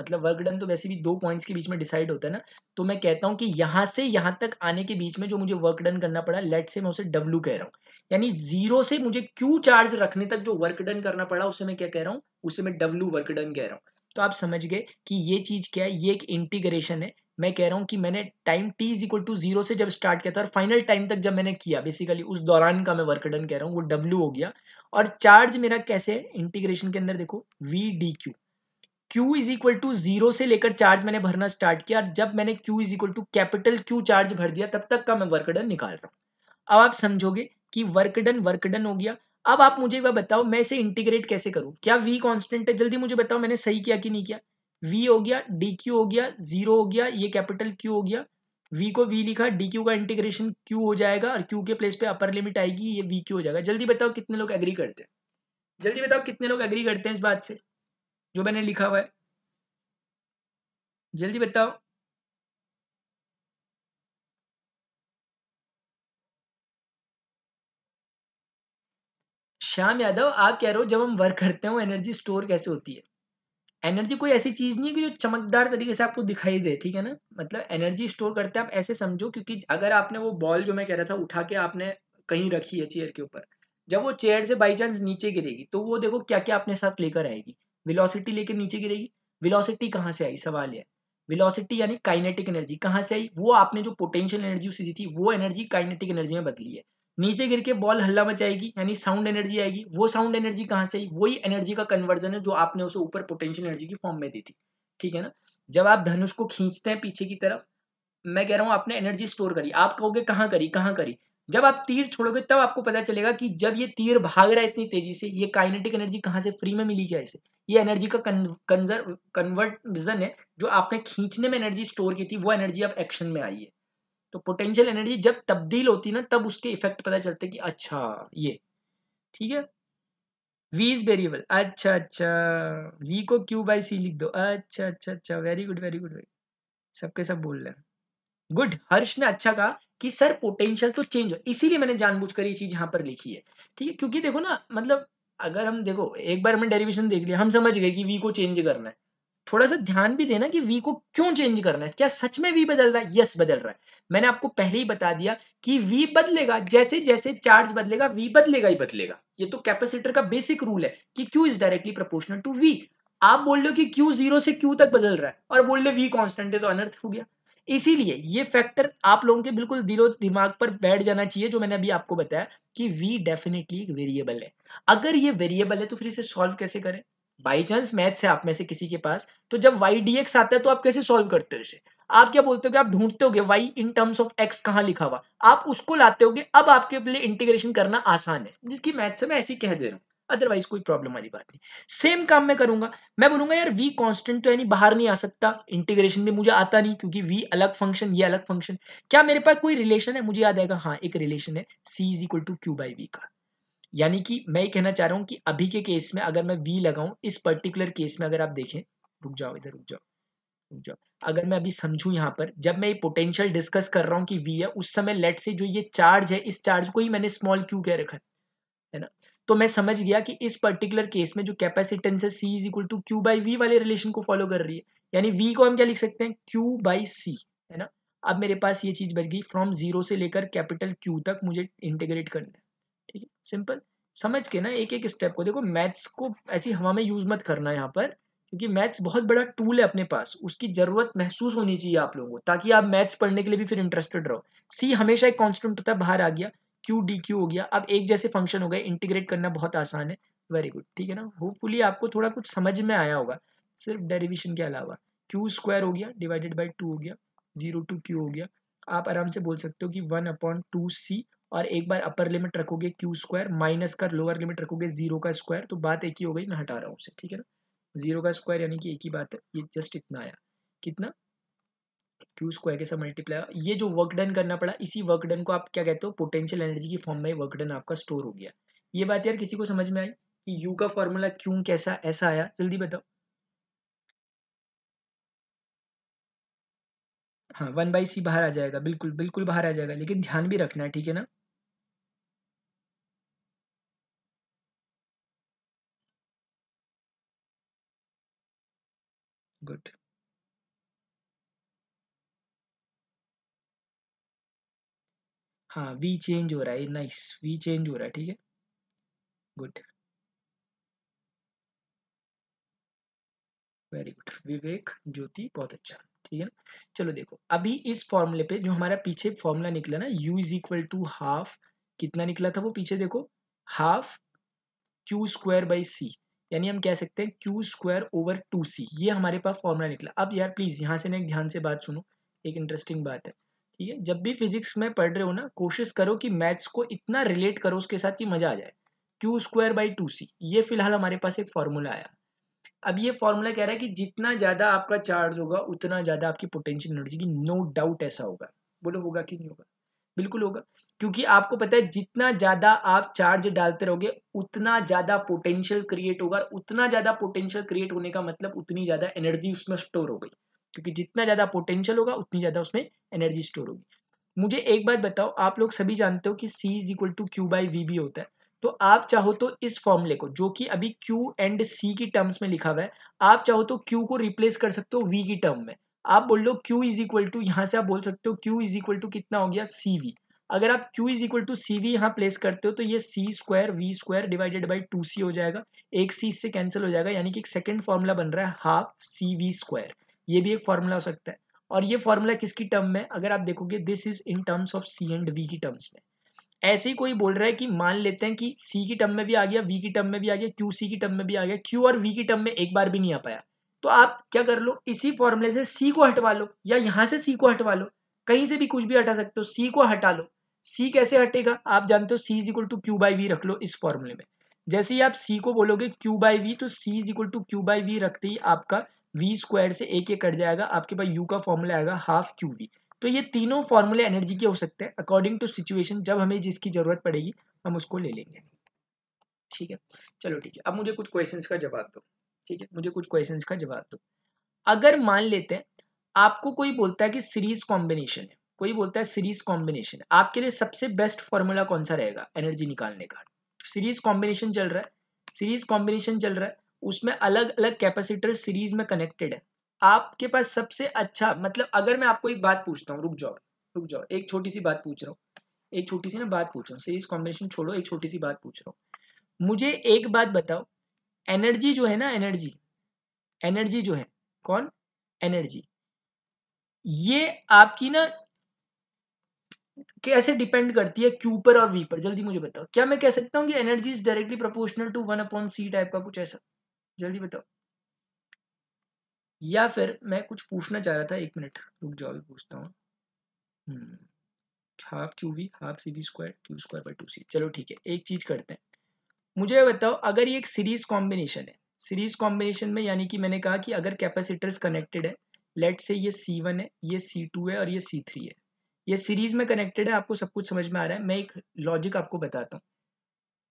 Speaker 1: मतलब वर्क डन तो वैसे भी दो पॉइंट्स के बीच में डिसाइड होता है ना तो मैं कहता हूँ कि यहाँ से यहाँ तक आने के बीच में जो मुझे वर्क डन करना पड़ा लेट से मैं उसे डब्ल्यू कह रहा हूँ यानी जीरो से मुझे क्यू चार्ज रखने तक जो वर्क डन करना पड़ा उसे मैं क्या कह रहा हूँ उसे मैं डब्ल्यू वर्क डन कह रहा हूँ तो आप समझ गए कि ये चीज़ क्या है ये एक इंटीग्रेशन है मैं कह रहा हूँ कि मैंने time T is equal to zero से जब स्टार्ट किया था और फाइनल टाइम तक जब मैंने किया बेसिकली उस दौरान का मैं वर्क डन कह रहा हूँ वो डब्ल्यू हो गया और चार्ज मेरा कैसे है इंटीग्रेशन के अंदर देखो V D Q Q is equal to zero से लेकर चार्ज मैंने भरना स्टार्ट किया और जब मैंने Q is equal to capital Q charge भर दिया तब तक का मैं वर्क डन निकाल रहा हूँ अब आप समझोगे कि वर्कडन वर्कडन हो गया अब आप मुझे एक बार बताओ मैं इसे इंटीग्रेट कैसे करूँ क्या V कॉन्स्टेंट है जल्दी मुझे बताओ मैंने सही किया कि नहीं किया V हो गया डी क्यू हो गया जीरो हो गया ये कैपिटल Q हो गया V को V लिखा डी क्यू का इंटीग्रेशन Q हो जाएगा और Q के प्लेस पे अपर लिमिट आएगी ये वी क्यू हो जाएगा जल्दी बताओ कितने लोग एग्री करते हैं जल्दी बताओ कितने लोग एग्री करते हैं इस बात से जो मैंने लिखा हुआ है जल्दी बताओ श्याम यादव आप कह रहे हो जब हम वर्क करते हो एनर्जी स्टोर कैसे होती है एनर्जी कोई ऐसी चीज नहीं है कि जो चमकदार तरीके से आपको दिखाई दे ठीक है ना मतलब एनर्जी स्टोर करते हैं आप ऐसे समझो क्योंकि अगर आपने वो बॉल जो मैं कह रहा था उठा के आपने कहीं रखी है चेयर के ऊपर जब वो चेयर से बाई चांस नीचे गिरेगी तो वो देखो क्या क्या अपने साथ लेकर आएगी वेलोसिटी लेकर नीचे गिरेगी वेलोसिटी कहाँ से आई सवाल है वेलोसिटी यानी काइनेटिक एनर्जी कहाँ से आई वो आपने जो पोटेंशियल एनर्जी उसे दी थी वो एनर्जी काइनेटिक एनर्जी में बदली है नीचे गिर के बॉल हल्ला मचाएगी यानी साउंड एनर्जी आएगी वो साउंड एनर्जी कहाँ से आई वही एनर्जी का कन्वर्जन है जो आपने उसे ऊपर पोटेंशियल एनर्जी की फॉर्म में दी थी ठीक है ना जब आप धनुष को खींचते हैं पीछे की तरफ मैं कह रहा हूँ आपने एनर्जी स्टोर करी आप कहोगे कहाँ करी कहाँ करी जब आप तीर छोड़ोगे तब आपको पता चलेगा कि जब ये तीर भाग रहा है इतनी तेजी से ये काइनेटिक एनर्जी कहाँ से फ्री में मिली क्या इसे ये एनर्जी का कंजर्व है जो आपने खींचने में एनर्जी स्टोर की थी वो एनर्जी अब एक्शन में आई है तो पोटेंशियल एनर्जी जब तब्दील होती है ना तब उसके इफेक्ट पता चलते कि अच्छा ये ठीक है वी इज वेरिएबल अच्छा अच्छा वी को क्यू बाई सी लिख दो अच्छा अच्छा अच्छा very good very good very सबके सब बोल रहे हैं गुड हर्ष ने अच्छा कहा कि सर पोटेंशियल तो चेंज हो इसीलिए मैंने जानबूझकर ये चीज यहाँ पर लिखी है ठीक है क्योंकि देखो ना मतलब अगर हम देखो एक बार हमने डेरिवेशन देख लिया हम समझ गए कि वी को चेंज करना है थोड़ा सा ध्यान भी देना कि वी को क्यों चेंज करना है क्या सच में वी बदल रहा है यस बदल रहा है मैंने आपको पहले ही बता दिया कि वी बदलेगा जैसे जैसे चार्ज बदलेगा वी बदलेगा ही बदलेगा ये तो कैपेसिटर का बेसिक रूल है कि Q is directly proportional to V आप बोल रहे हो कि क्यू जीरो से क्यू तक बदल रहा है और बोल रहे वी कॉन्स्टेंट है तो अनर्थ हो गया इसीलिए ये फैक्टर आप लोगों के बिल्कुल दिलो दिमाग पर बैठ जाना चाहिए जो मैंने अभी आपको बताया कि v डेफिनेटली एक वेरिएबल है अगर ये वेरिएबल है तो फिर इसे सॉल्व कैसे करें बाई चांस मैथ्स है आप में से किसी के पास तो जब वाई डी एक्स आता है तो आप कैसे सॉल्व करते हो इसे आप क्या बोलते हो आप ढूंढते हो Y in terms of X कहाँ लिखा हुआ आप उसको लाते हो अब आपके लिए इंटीग्रेशन करना आसान है जिसकी मैथ से मैं ऐसी कह दे रहा हूँ अदरवाइज कोई प्रॉब्लम वाली बात नहीं सेम काम मैं करूंगा मैं बोलूंगा यार वी कांस्टेंट तो यानी बाहर नहीं आ सकता इंटीग्रेशन में मुझे आता नहीं क्योंकि वी अलग फंक्शन ये अलग फंक्शन क्या मेरे पास कोई रिलेशन है मुझे याद आएगा हाँ एक रिलेशन है C is equal to Q by V का यानी कि मैं ये कहना चाह रहा हूँ कि अभी के केस में अगर मैं वी लगाऊं इस पर्टिकुलर केस में अगर आप देखें रुक जाओ इधर रुक जाओ रुक जाओ अगर मैं अभी समझूं यहाँ पर जब मैं ये पोटेंशियल डिस्कस कर रहा हूँ कि वी है उस समय लेट से जो ये चार्ज है इस चार्ज को ही मैंने स्मॉल क्यू कह रखा है ना तो मैं समझ गया कि इस पर्टिकुलर केस में जो कैपेसिटेंस है C is equal to Q by V वाले रिलेशन को फॉलो कर रही है यानी वी को हम क्या लिख सकते हैं क्यू बाई सी है ना अब मेरे पास ये चीज़ बच गई फ्रॉम जीरो से लेकर कैपिटल क्यू तक मुझे इंटीग्रेट करना है ठीक है सिंपल समझ के ना एक एक स्टेप को देखो मैथ्स को ऐसी हवा में यूज़ मत करना यहाँ पर क्योंकि मैथ्स बहुत बड़ा टूल है अपने पास उसकी ज़रूरत महसूस होनी चाहिए आप लोगों को ताकि आप मैथ्स पढ़ने के लिए भी फिर इंटरेस्टेड रहो सी हमेशा एक कॉन्स्टेंट होता है बाहर आ गया क्यू डी क्यू हो गया अब एक जैसे फंक्शन हो गए इंटीग्रेट करना बहुत आसान है वेरी गुड ठीक है ना होपफुली आपको थोड़ा कुछ समझ में आया होगा सिर्फ डेरिवेशन के अलावा क्यू स्क्वायर हो गया डिवाइडेड बाई टू हो गया जीरो टू क्यू हो गया आप आराम से बोल सकते हो कि वन अपॉन टू सी और एक बार अपर लिमिट रखोगे क्यू स्क्वायर माइनस कर लोअर लिमिट रखोगे जीरो का स्क्वायर तो बात एक ही हो गई मैं हटा रहा हूँ उसे ठीक है ना जीरो का स्क्वायर यानी कि एक ही बात है ये जस्ट इतना आया कितना क्यू स्क्वायर के साथ मल्टीप्लाई ये जो वर्क डन करना पड़ा इसी वर्क डन को आप क्या कहते हो पोटेंशियल एनर्जी की फॉर्म में वर्क डन आपका स्टोर हो गया ये बात यार किसी को समझ में आई कि यू का फॉर्मूला क्यों कैसा ऐसा आया जल्दी बताओ हाँ वन बाई सी बाहर आ जाएगा बिल्कुल बिल्कुल बाहर आ जाएगा लेकिन ध्यान भी रखना है ठीक है ना गुड हाँ वी चेंज हो रहा है नाइस वी चेंज हो रहा है ठीक है good very good Vivek Jyoti बहुत अच्छा ठीक है ना चलो देखो अभी इस फॉर्मूले पे जो हमारा पीछे फॉर्मूला निकला ना U is equal to half कितना निकला था वो पीछे देखो half Q square by C यानी हम कह सकते हैं Q square over two C ये हमारे पास फॉर्मूला निकला अब यार प्लीज यहाँ से ना एक ध्यान से बात सुनो एक इंटरेस्टिंग बात है ठीक है जब भी फिजिक्स में पढ़ रहे हो ना कोशिश करो कि मैथ्स को इतना रिलेट करो उसके साथ कि मजा आ जाए Q square by two C ये फिलहाल हमारे पास एक फॉर्मूला आया अब ये फॉर्मूला कह रहा है कि जितना ज़्यादा आपका चार्ज होगा उतना ज़्यादा आपकी पोटेंशियल एनर्जी की नो डाउट ऐसा होगा बोलो होगा कि नहीं होगा बिल्कुल होगा क्योंकि आपको पता है जितना ज़्यादा आप चार्ज डालते रहोगे उतना ज़्यादा पोटेंशियल क्रिएट होगा उतना ज़्यादा पोटेंशियल क्रिएट होने का मतलब उतनी ज़्यादा एनर्जी उसमें स्टोर हो गई क्योंकि जितना ज़्यादा पोटेंशियल होगा उतनी ज़्यादा उसमें एनर्जी स्टोर होगी मुझे एक बात बताओ आप लोग सभी जानते हो कि C is equal to Q by V भी होता है तो आप चाहो तो इस फॉर्मूले को जो कि अभी Q एंड C की टर्म्स में लिखा हुआ है आप चाहो तो Q को रिप्लेस कर सकते हो V की टर्म में आप बोल लो Q इज इक्वल टू यहाँ से आप बोल सकते हो Q इज इक्वल टू कितना हो गया सी वी अगर आप Q is equal to C V यहाँ प्लेस करते हो तो ये C square V square divided by two C हो जाएगा एक सी इससे कैंसिल हो जाएगा यानी कि एक सेकेंड फॉर्मूला बन रहा है हाफ सी वी स्क्वायर ये भी एक फॉर्मूला हो सकता है और ये फॉर्मूला किसकी टर्म में अगर आप देखोगे this is in terms of C and V की टर्म्स में ऐसे ही कोई बोल रहा है कि मान लेते हैं कि सी की टर्म में भी आ गया वी की टर्म में भी आ गया क्यू सी की टर्म में भी आ गया क्यू और वी की टर्म में एक बार भी नहीं आ पाया तो आप क्या कर लो इसी फॉर्मूले से सी को हटवा लो या यहाँ से सी को हटवा लो कहीं से भी कुछ भी हटा सकते हो सी को हटा लो सी कैसे हटेगा आप जानते हो C is equal to Q by V रख लो इस फॉर्मूले में जैसे ही आप सी को बोलोगे क्यू बाई वी तो C is equal to Q by V रखते ही आपका वी स्क्वायर से एक एक कट जाएगा आपके पास यू का फॉर्मूला आएगा हाफ क्यू वी तो ये तीनों फॉर्मूले एनर्जी के हो सकते हैं अकॉर्डिंग टू सिचुएशन जब हमें जिसकी जरूरत पड़ेगी हम उसको ले लेंगे ठीक है चलो ठीक है अब मुझे कुछ क्वेश्चन का जवाब दो ठीक है मुझे कुछ क्वेश्चन का जवाब दो अगर मान लेते हैं आपको कोई बोलता है कि सीरीज कॉम्बिनेशन है कोई बोलता है सीरीज कॉम्बिनेशन है आपके लिए सबसे बेस्ट फॉर्मूला कौन सा रहेगा एनर्जी निकालने का सीरीज तो कॉम्बिनेशन चल रहा है सीरीज कॉम्बिनेशन चल रहा है उसमें अलग अलग कैपेसिटर सीरीज में कनेक्टेड है आपके पास सबसे अच्छा मतलब अगर मैं आपको एक बात पूछता हूँ रुक जाओ रुक जाओ एक छोटी सी बात पूछ रहा हूँ एक छोटी सी ना बात पूछ रहा हूँ सीरीज कॉम्बिनेशन छोड़ो एक छोटी सी बात पूछ रहा हूँ मुझे एक बात बताओ एनर्जी जो है ना एनर्जी एनर्जी जो है कौन एनर्जी ये आपकी ना कैसे डिपेंड करती है क्यू पर और वी पर जल्दी मुझे बताओ क्या मैं कह सकता हूँ कि energy is directly proportional to one upon C type का कुछ ऐसा जल्दी बताओ या फिर मैं कुछ पूछना चाह रहा था एक मिनट रुक जाओ भी पूछता हूँ half Q V half C V square Q square by two C चलो ठीक है एक चीज करते हैं मुझे बताओ अगर ये एक सीरीज कॉम्बिनेशन है सीरीज कॉम्बिनेशन में यानी कि मैंने कहा कि अगर कैपेसिटर्स कनेक्टेड है लेट से ये सी वन है ये सी टू है और ये सी थ्री है ये सीरीज में कनेक्टेड है आपको सब कुछ समझ में आ रहा है मैं एक लॉजिक आपको बताता हूँ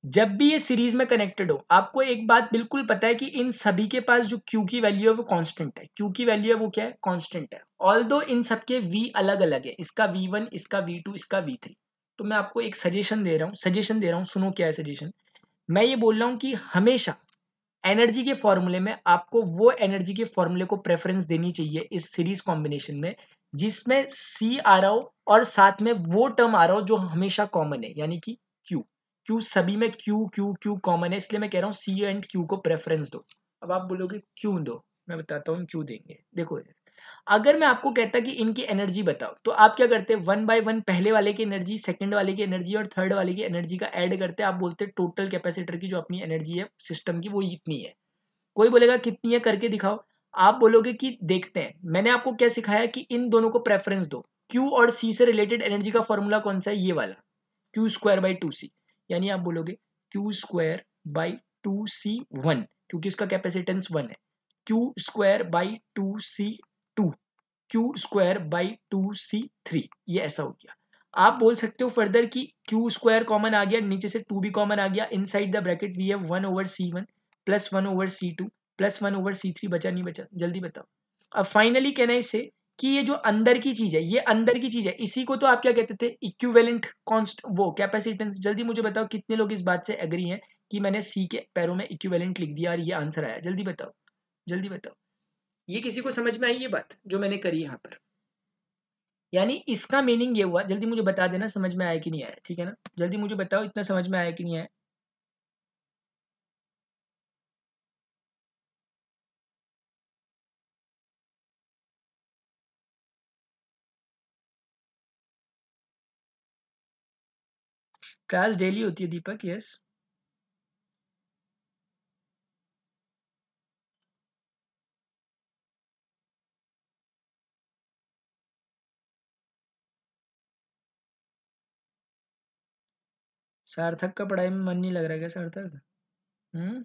Speaker 1: जब भी ये सीरीज में कनेक्टेड हो आपको एक बात बिल्कुल पता है कि इन सभी के पास जो क्यू की वैल्यू है वो कांस्टेंट है क्यू की वैल्यू है वो क्या है कांस्टेंट है ऑल दो इन सबके वी अलग अलग है इसका वी वन इसका वी टू इसका वी थ्री तो मैं आपको एक सजेशन दे रहा हूँ सजेशन दे रहा हूँ सुनो क्या है सजेशन मैं ये बोल रहा हूँ कि हमेशा एनर्जी के फॉर्मूले में आपको वो एनर्जी के फॉर्मूले को प्रेफरेंस देनी चाहिए इस सीरीज कॉम्बिनेशन में जिसमें सी आ रहा हो और साथ में वो टर्म आ रहा हो जो हमेशा कॉमन है यानी कि क्यू क्यू सभी में क्यू क्यू क्यू कॉमन है इसलिए मैं कह रहा हूँ सी एंड क्यू को प्रेफरेंस दो अब आप बोलोगे क्यों दो मैं बताता हूँ क्यों देंगे देखो अगर मैं आपको कहता कि इनकी एनर्जी बताओ तो आप क्या करते वन बाय वन पहले वाले की एनर्जी सेकंड वाले की एनर्जी और थर्ड वाले की एनर्जी का ऐड करते आप बोलते टोटल कैपेसिटर की जो अपनी एनर्जी है सिस्टम की वो इतनी है कोई बोलेगा कितनी है करके दिखाओ आप बोलोगे कि देखते हैं मैंने आपको क्या सिखाया कि इन दोनों को प्रेफरेंस दो क्यू और सी से रिलेटेड एनर्जी का फॉर्मूला कौन सा है ये वाला Q square by two C यानी आप बोलोगे Q square by two C one क्योंकि इसका कैपेसिटेंस वन है Q square by two C two Q square by two C three ये ऐसा हो गया आप बोल सकते हो फर्दर कि क्यू स्क्वायर कॉमन आ गया नीचे से टू भी कॉमन आ गया inside the bracket we have one over C one plus one over C two plus one over C three बचा नहीं बचा जल्दी बताओ अब फाइनली कैन आई से कि ये जो अंदर की चीज है ये अंदर की चीज है इसी को तो आप क्या कहते थे इक्विवेलेंट कॉन्स्ट वो कैपेसिटेंस जल्दी मुझे बताओ कितने लोग इस बात से एग्री हैं कि मैंने सी के पैरों में इक्विवेलेंट लिख दिया और ये आंसर आया जल्दी बताओ जल्दी बताओ ये किसी को समझ में आई ये बात जो मैंने करी यहाँ पर यानी इसका मीनिंग ये हुआ जल्दी मुझे बता देना समझ में आया कि नहीं आया ठीक है ना जल्दी मुझे बताओ इतना समझ में आया कि नहीं आया क्लास डेली होती है दीपक यस सार्थक का पढ़ाई में मन नहीं लग रहा है क्या सार्थक हम्म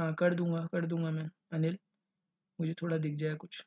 Speaker 1: हाँ कर दूँगा कर दूंगा मैं अनिल मुझे थोड़ा दिख जाए कुछ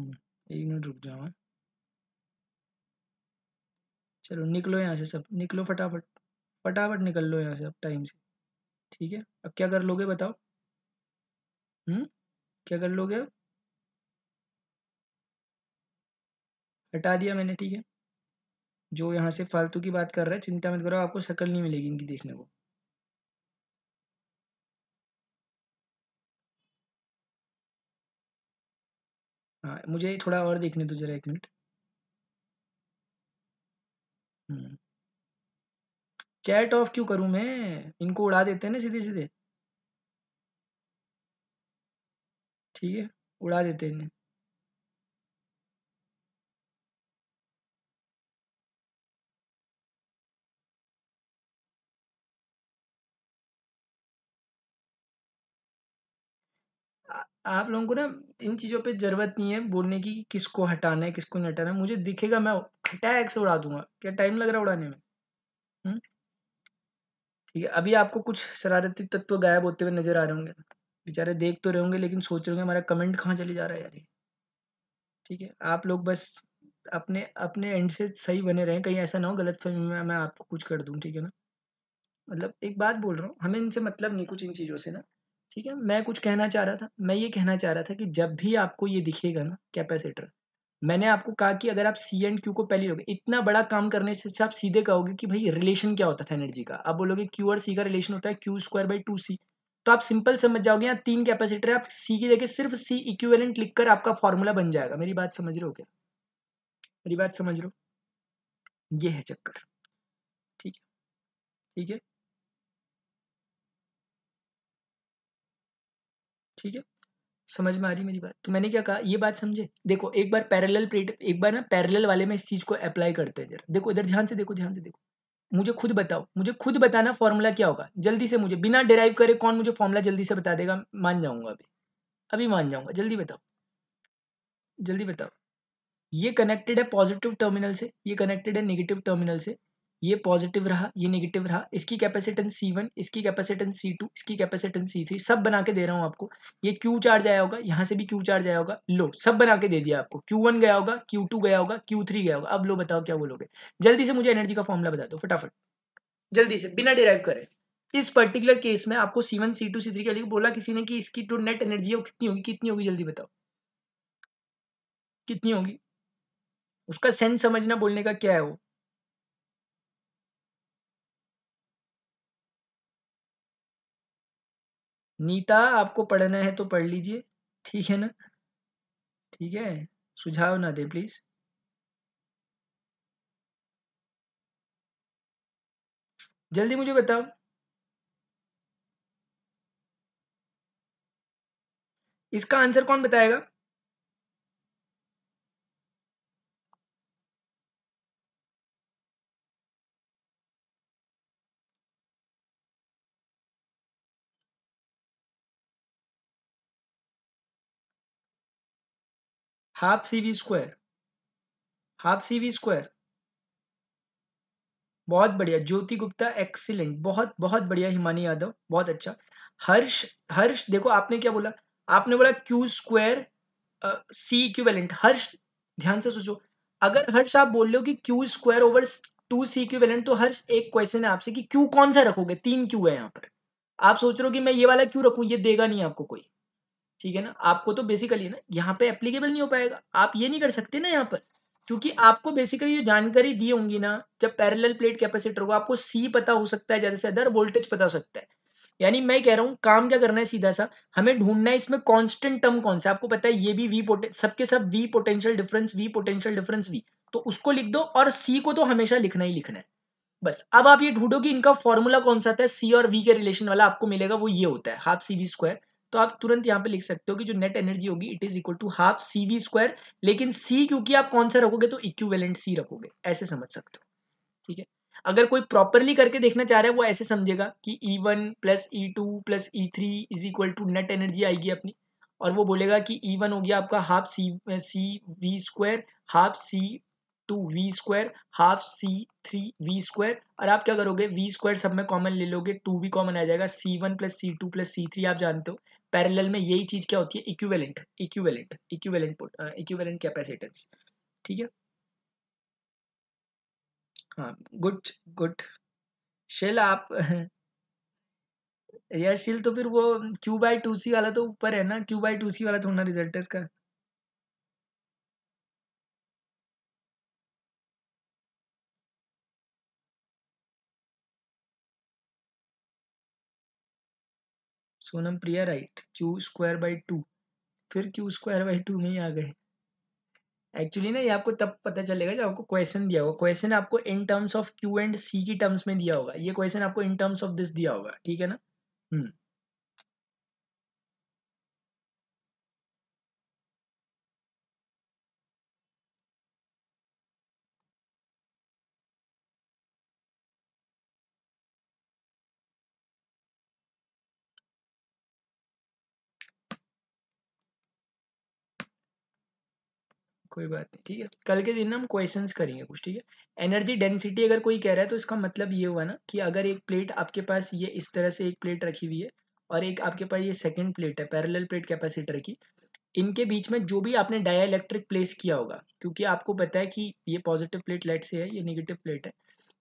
Speaker 1: एक मिनट रुक जाओ चलो निकलो यहाँ से सब निकलो फटाफट फटाफट निकल लो यहाँ से अब टाइम से ठीक है अब क्या कर लोगे बताओ हम्म क्या कर लोगे अब हटा दिया मैंने ठीक है जो यहाँ से फालतू की बात कर रहा है चिंता मत करो आपको शक्ल नहीं मिलेगी इनकी देखने को हाँ मुझे थोड़ा और देखने दो जरा एक मिनट हम्म। चैट ऑफ क्यों करूं मैं इनको उड़ा देते हैं ना सीधे सीधे ठीक है उड़ा देते हैं आप लोगों को ना इन चीज़ों पे ज़रूरत नहीं है बोलने की कि किसको हटाना है किसको नहीं हटाना है मुझे दिखेगा मैं टैक्स उड़ा दूंगा क्या टाइम लग रहा है उड़ाने में ठीक है अभी आपको कुछ शरारती तत्व गायब होते हुए नजर आ रहे होंगे बेचारे देख तो रहे होंगे लेकिन सोच रहे होंगे हमारा कमेंट कहाँ चले जा रहा है यार ठीक है आप लोग बस अपने अपने एंड से सही बने रहें कहीं ऐसा ना हो गलत फहमी में मैं आपको कुछ कर दूँ ठीक है ना मतलब एक बात बोल रहा हूँ हमें इनसे मतलब नहीं कुछ इन चीज़ों से ना ठीक है मैं कुछ कहना चाह रहा था मैं ये कहना चाह रहा था कि जब भी आपको ये दिखेगा ना कैपेसिटर मैंने आपको कहा कि अगर आप सी एंड क्यू को पहले लोगे इतना बड़ा काम करने से आप सीधे कहोगे कि भाई रिलेशन क्या होता था एनर्जी का आप बोलोगे क्यू और सी का रिलेशन होता है Q square by two C तो आप सिंपल समझ जाओगे यहाँ तीन कैपेसिटर है आप सी की जगह सिर्फ सी इक्वेलेंट लिखकर आपका फॉर्मूला बन जाएगा मेरी बात समझ रहे हो क्या मेरी बात समझ रहे हो ये है चक्कर ठीक है ठीक है ठीक है समझ में आ रही मेरी बात तो मैंने क्या कहा ये बात समझे देखो एक बार पैरल प्लेट एक बार ना पैरल वाले में इस चीज को अप्लाई करते हैं जरा देखो इधर ध्यान से देखो ध्यान से देखो मुझे खुद बताओ मुझे खुद बताना फॉर्मूला क्या होगा जल्दी से मुझे बिना डिराइव करे कौन मुझे फॉर्मूला जल्दी से बता देगा मान जाऊंगा अभी अभी मान जाऊंगा जल्दी बताओ जल्दी बताओ ये कनेक्टेड है पॉजिटिव टर्मिनल से ये कनेक्टेड है नेगेटिव टर्मिनल से ये पॉजिटिव रहा ये नेगेटिव रहा इसकी कैपेसिटेंस सी वन इसकी कैपेसिटेंस सी टू इसकी कैपेसिटेंस सी थ्री सब बना के दे रहा हूँ आपको ये क्यू चार्ज आया होगा यहाँ से भी क्यू चार्ज आया होगा लो सब बना के दे दिया आपको क्यू वन गया होगा क्यू टू गया होगा क्यू थ्री गया होगा अब लो बताओ क्या बोलोगे जल्दी से मुझे एनर्जी का फॉर्मुला बता दो फटाफट जल्दी से बिना डिराइव करें इस पर्टिकुलर केस में आपको C one C two C three के लिए बोला किसी ने कि इसकी जो नेट एनर्जी है कितनी होगी कितनी होगी जल्दी बताओ कितनी होगी उसका सेंस समझना बोलने का क्या है वो नीता आपको पढ़ना है तो पढ़ लीजिए ठीक है ना ठीक है सुझाव ना दे प्लीज जल्दी मुझे बताओ इसका आंसर कौन बताएगा half cv square half C V square बहुत बढ़िया ज्योति गुप्ता एक्सीलेंट बहुत बहुत बढ़िया हिमानी यादव बहुत अच्छा हर्ष हर्ष देखो आपने क्या बोला आपने बोला Q square C equivalent Harsh ध्यान से सोचो अगर हर्ष आप बोल रहे हो कि Q square over two C equivalent तो हर्ष एक क्वेश्चन है आपसे कि क्यू कौन सा रखोगे तीन क्यू है यहाँ पर आप सोच रहे हो कि मैं ये वाला क्यू रखू ये देगा नहीं आपको कोई ठीक है ना आपको तो बेसिकली ना यहाँ पे एप्लीकेबल नहीं हो पाएगा आप ये नहीं कर सकते ना यहाँ पर क्योंकि आपको बेसिकली जो जानकारी दी होंगी ना जब पैरेलल प्लेट कैपेसिटर होगा आपको सी पता हो सकता है ज्यादा से ज्यादा वोल्टेज पता हो सकता है यानी मैं कह रहा हूँ काम क्या करना है सीधा सा हमें ढूंढना है इसमें कांस्टेंट टर्म कौन सा आपको पता है ये भी वी सबके सब V potential difference V potential difference V तो उसको लिख दो और सी को तो हमेशा लिखना ही लिखना है बस अब आप ये ढूंढो कि इनका फॉर्मूला कौन सा था सी और वी के रिलेशन वाला आपको मिलेगा वो ये होता है हाफ सी वी स्क्वायर तो आप तुरंत यहाँ पे लिख सकते हो कि जो नेट एनर्जी होगी it is equal to half C V square लेकिन सी क्योंकि आप कौन सा रखोगे तो इक्वेलेंट सी रखोगे ऐसे समझ सकते हो ठीक है अगर कोई प्रॉपरली करके देखना चाह रहा है वो ऐसे समझेगा कि E one plus E two plus E three is equal to net energy आएगी अपनी और वो बोलेगा कि ई e वन हो गया आपका half C C V square half C two V square half C three V square और आप क्या करोगे वी स्क्वायर सब में कॉमन ले लोगे टू भी कॉमन आ जाएगा C one plus C two plus C three आप जानते हो पैरेलल में यही चीज क्या होती है equivalent equivalent equivalent equivalent capacitance ठीक है हाँ गुड गुड शेल आप यार शेल तो फिर वो क्यू बाई टू सी वाला तो ऊपर है ना क्यू बाई टू सी वाला थोड़ा रिजल्ट है इसका Sonam Priya right Q square by two फिर क्यू स्क्वायर बाई टू में ही आ गए एक्चुअली ना ये आपको तब पता चलेगा जब आपको क्वेश्चन दिया होगा क्वेश्चन आपको in terms of Q and C की टर्म्स में दिया होगा ये क्वेश्चन आपको इन टर्म्स ऑफ दिस दिया होगा ठीक है ना हम्म कोई बात नहीं ठीक है कल के दिन हम क्वेश्चन करेंगे कुछ ठीक है एनर्जी डेंसिटी अगर कोई कह रहा है तो इसका मतलब ये हुआ ना कि अगर एक प्लेट आपके पास ये इस तरह से एक प्लेट रखी हुई है और एक आपके पास ये सेकेंड प्लेट है पैरेलल प्लेट कैपेसिटर की इनके बीच में जो भी आपने डाया प्लेस किया होगा क्योंकि आपको पता है कि ये पॉजिटिव प्लेट लेट से है ये निगेटिव प्लेट है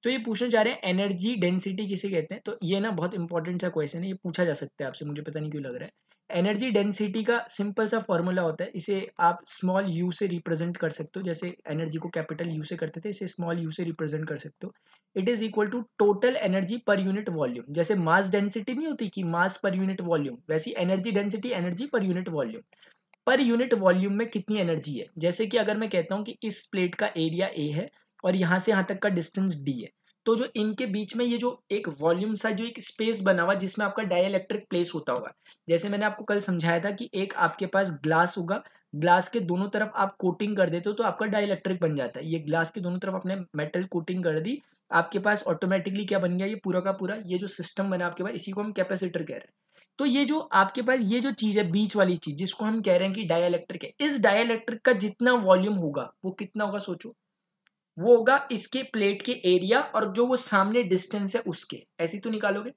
Speaker 1: तो ये पूछने जा रहे हैं एनर्जी डेंसिटी किसे कहते हैं तो ये ना बहुत इंपॉर्टेंट सा क्वेश्चन है ये पूछा जा सकता है आपसे मुझे पता नहीं क्यों लग रहा है एनर्जी डेंसिटी का सिंपल सा फॉर्मूला होता है इसे आप स्मॉल यू से रिप्रेजेंट कर सकते हो जैसे एनर्जी को कैपिटल यू से करते थे इसे स्मॉल यू से रिप्रेजेंट कर सकते हो it is equal to total energy per unit volume जैसे मास डेंसिटी नहीं होती कि मास पर यूनिट वॉल्यूम वैसी energy density energy per unit volume per unit volume में कितनी एनर्जी है जैसे कि अगर मैं कहता हूँ कि इस प्लेट का एरिया ए है और यहाँ से यहाँ तक का डिस्टेंस डी है तो जो इनके बीच में ये जो एक वॉल्यूम सा जो एक स्पेस बना हुआ जिसमें आपका डायलैक्ट्रिक प्लेस होता होगा जैसे मैंने आपको कल समझाया था कि एक आपके पास ग्लास होगा ग्लास के दोनों तरफ आप कोटिंग कर देते हो तो आपका डायलैक्ट्रिक बन जाता है ये ग्लास के दोनों तरफ आपने मेटल कोटिंग कर दी आपके पास ऑटोमेटिकली क्या बन गया ये पूरा का पूरा ये जो सिस्टम बना आपके पास इसी को हम कैपेसिटर कह रहे हैं तो ये जो आपके पास ये जो चीज़ है बीच वाली चीज़ जिसको हम कह रहे हैं कि डायलैक्ट्रिक है इस डायलैक्ट्रिक का जितना वॉल्यूम होगा वो कितना होगा सोचो वो होगा इसके प्लेट के एरिया और जो वो सामने डिस्टेंस है उसके ऐसे तो निकालोगे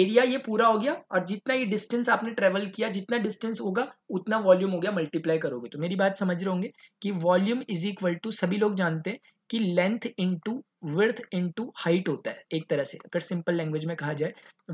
Speaker 1: एरिया ये पूरा हो गया और जितना ये डिस्टेंस आपने ट्रेवल किया जितना डिस्टेंस होगा उतना वॉल्यूम हो गया मल्टीप्लाई करोगे तो मेरी बात समझ रहे होंगे कि वॉल्यूम इज इक्वल टू सभी लोग जानते हैं कि length into width into height होता है एक तरह से अगर सिंपल लैंग्वेज में कहा जाए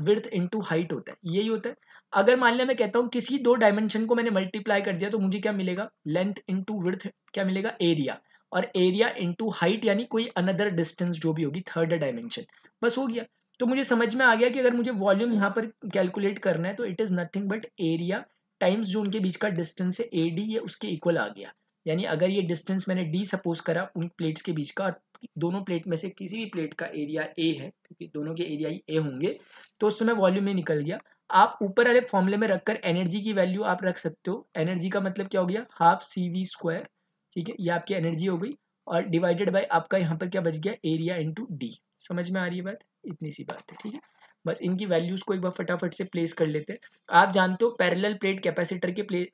Speaker 1: विर्थ इंटू हाइट होता है यही होता है अगर मान लिया मैं कहता हूँ किसी दो डायमेंशन को मैंने मल्टीप्लाई कर दिया तो मुझे क्या मिलेगा लेंथ इंटू विर्थ क्या मिलेगा एरिया और एरिया इंटू हाइट यानी कोई अनदर डिस्टेंस जो भी होगी थर्ड डायमेंशन बस हो गया तो मुझे समझ में आ गया कि अगर मुझे वॉल्यूम यहाँ पर कैलकुलेट करना है तो it is nothing but area times जो उनके बीच का डिस्टेंस है ए डी ये उसके इक्वल आ गया यानी अगर ये डिस्टेंस मैंने डी सपोज करा उन प्लेट्स के बीच का और दोनों प्लेट में से किसी भी प्लेट का एरिया ए है क्योंकि दोनों के एरिया ही ए होंगे तो उस समय वॉल्यूम ये निकल गया आप ऊपर वाले फॉर्मूले में रखकर एनर्जी की वैल्यू आप रख सकते हो एनर्जी का मतलब क्या हो गया हाफ सी वी स्क्वायर ठीक है ये आपकी एनर्जी हो गई और डिवाइडेड बाई आपका यहाँ पर क्या बच गया एरिया इंटू डी समझ में आ रही है बात इतनी सी बात है ठीक है बस इनकी वैल्यूज़ को एक बार फटाफट से प्लेस कर लेते हैं आप जानते हो पैरेलल प्लेट कैपेसिटर के प्ले आ,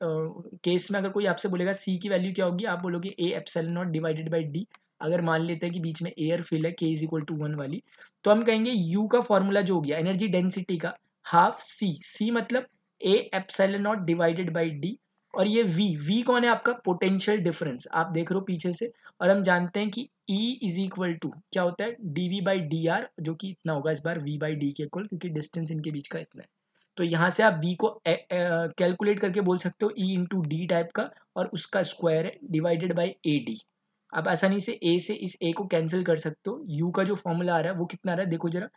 Speaker 1: केस में अगर कोई आपसे बोलेगा सी की वैल्यू क्या होगी आप बोलोगे A epsilon naught divided by D अगर मान लेते हैं कि बीच में एयर फिल है के इज इक्वल टू वन वाली तो हम कहेंगे यू का फॉर्मूला जो हो गया एनर्जी डेंसिटी का हाफ सी सी मतलब A epsilon naught divided by D और ये v v कौन है आपका पोटेंशियल डिफरेंस आप देख रहे हो पीछे से और हम जानते हैं कि e इज इक्वल टू क्या होता है D V by D R जो कि इतना होगा इस बार v बाई डी के इक्वल क्योंकि डिस्टेंस इनके बीच का इतना है तो यहाँ से आप v को कैलकुलेट करके बोल सकते हो e इंटू डी टाइप का और उसका स्क्वायर है डिवाइडेड बाई ए डी आप आसानी से ए से इस ए को कैंसिल कर सकते हो यू का जो फॉर्मूला आ रहा है वो कितना आ रहा है देखो जरा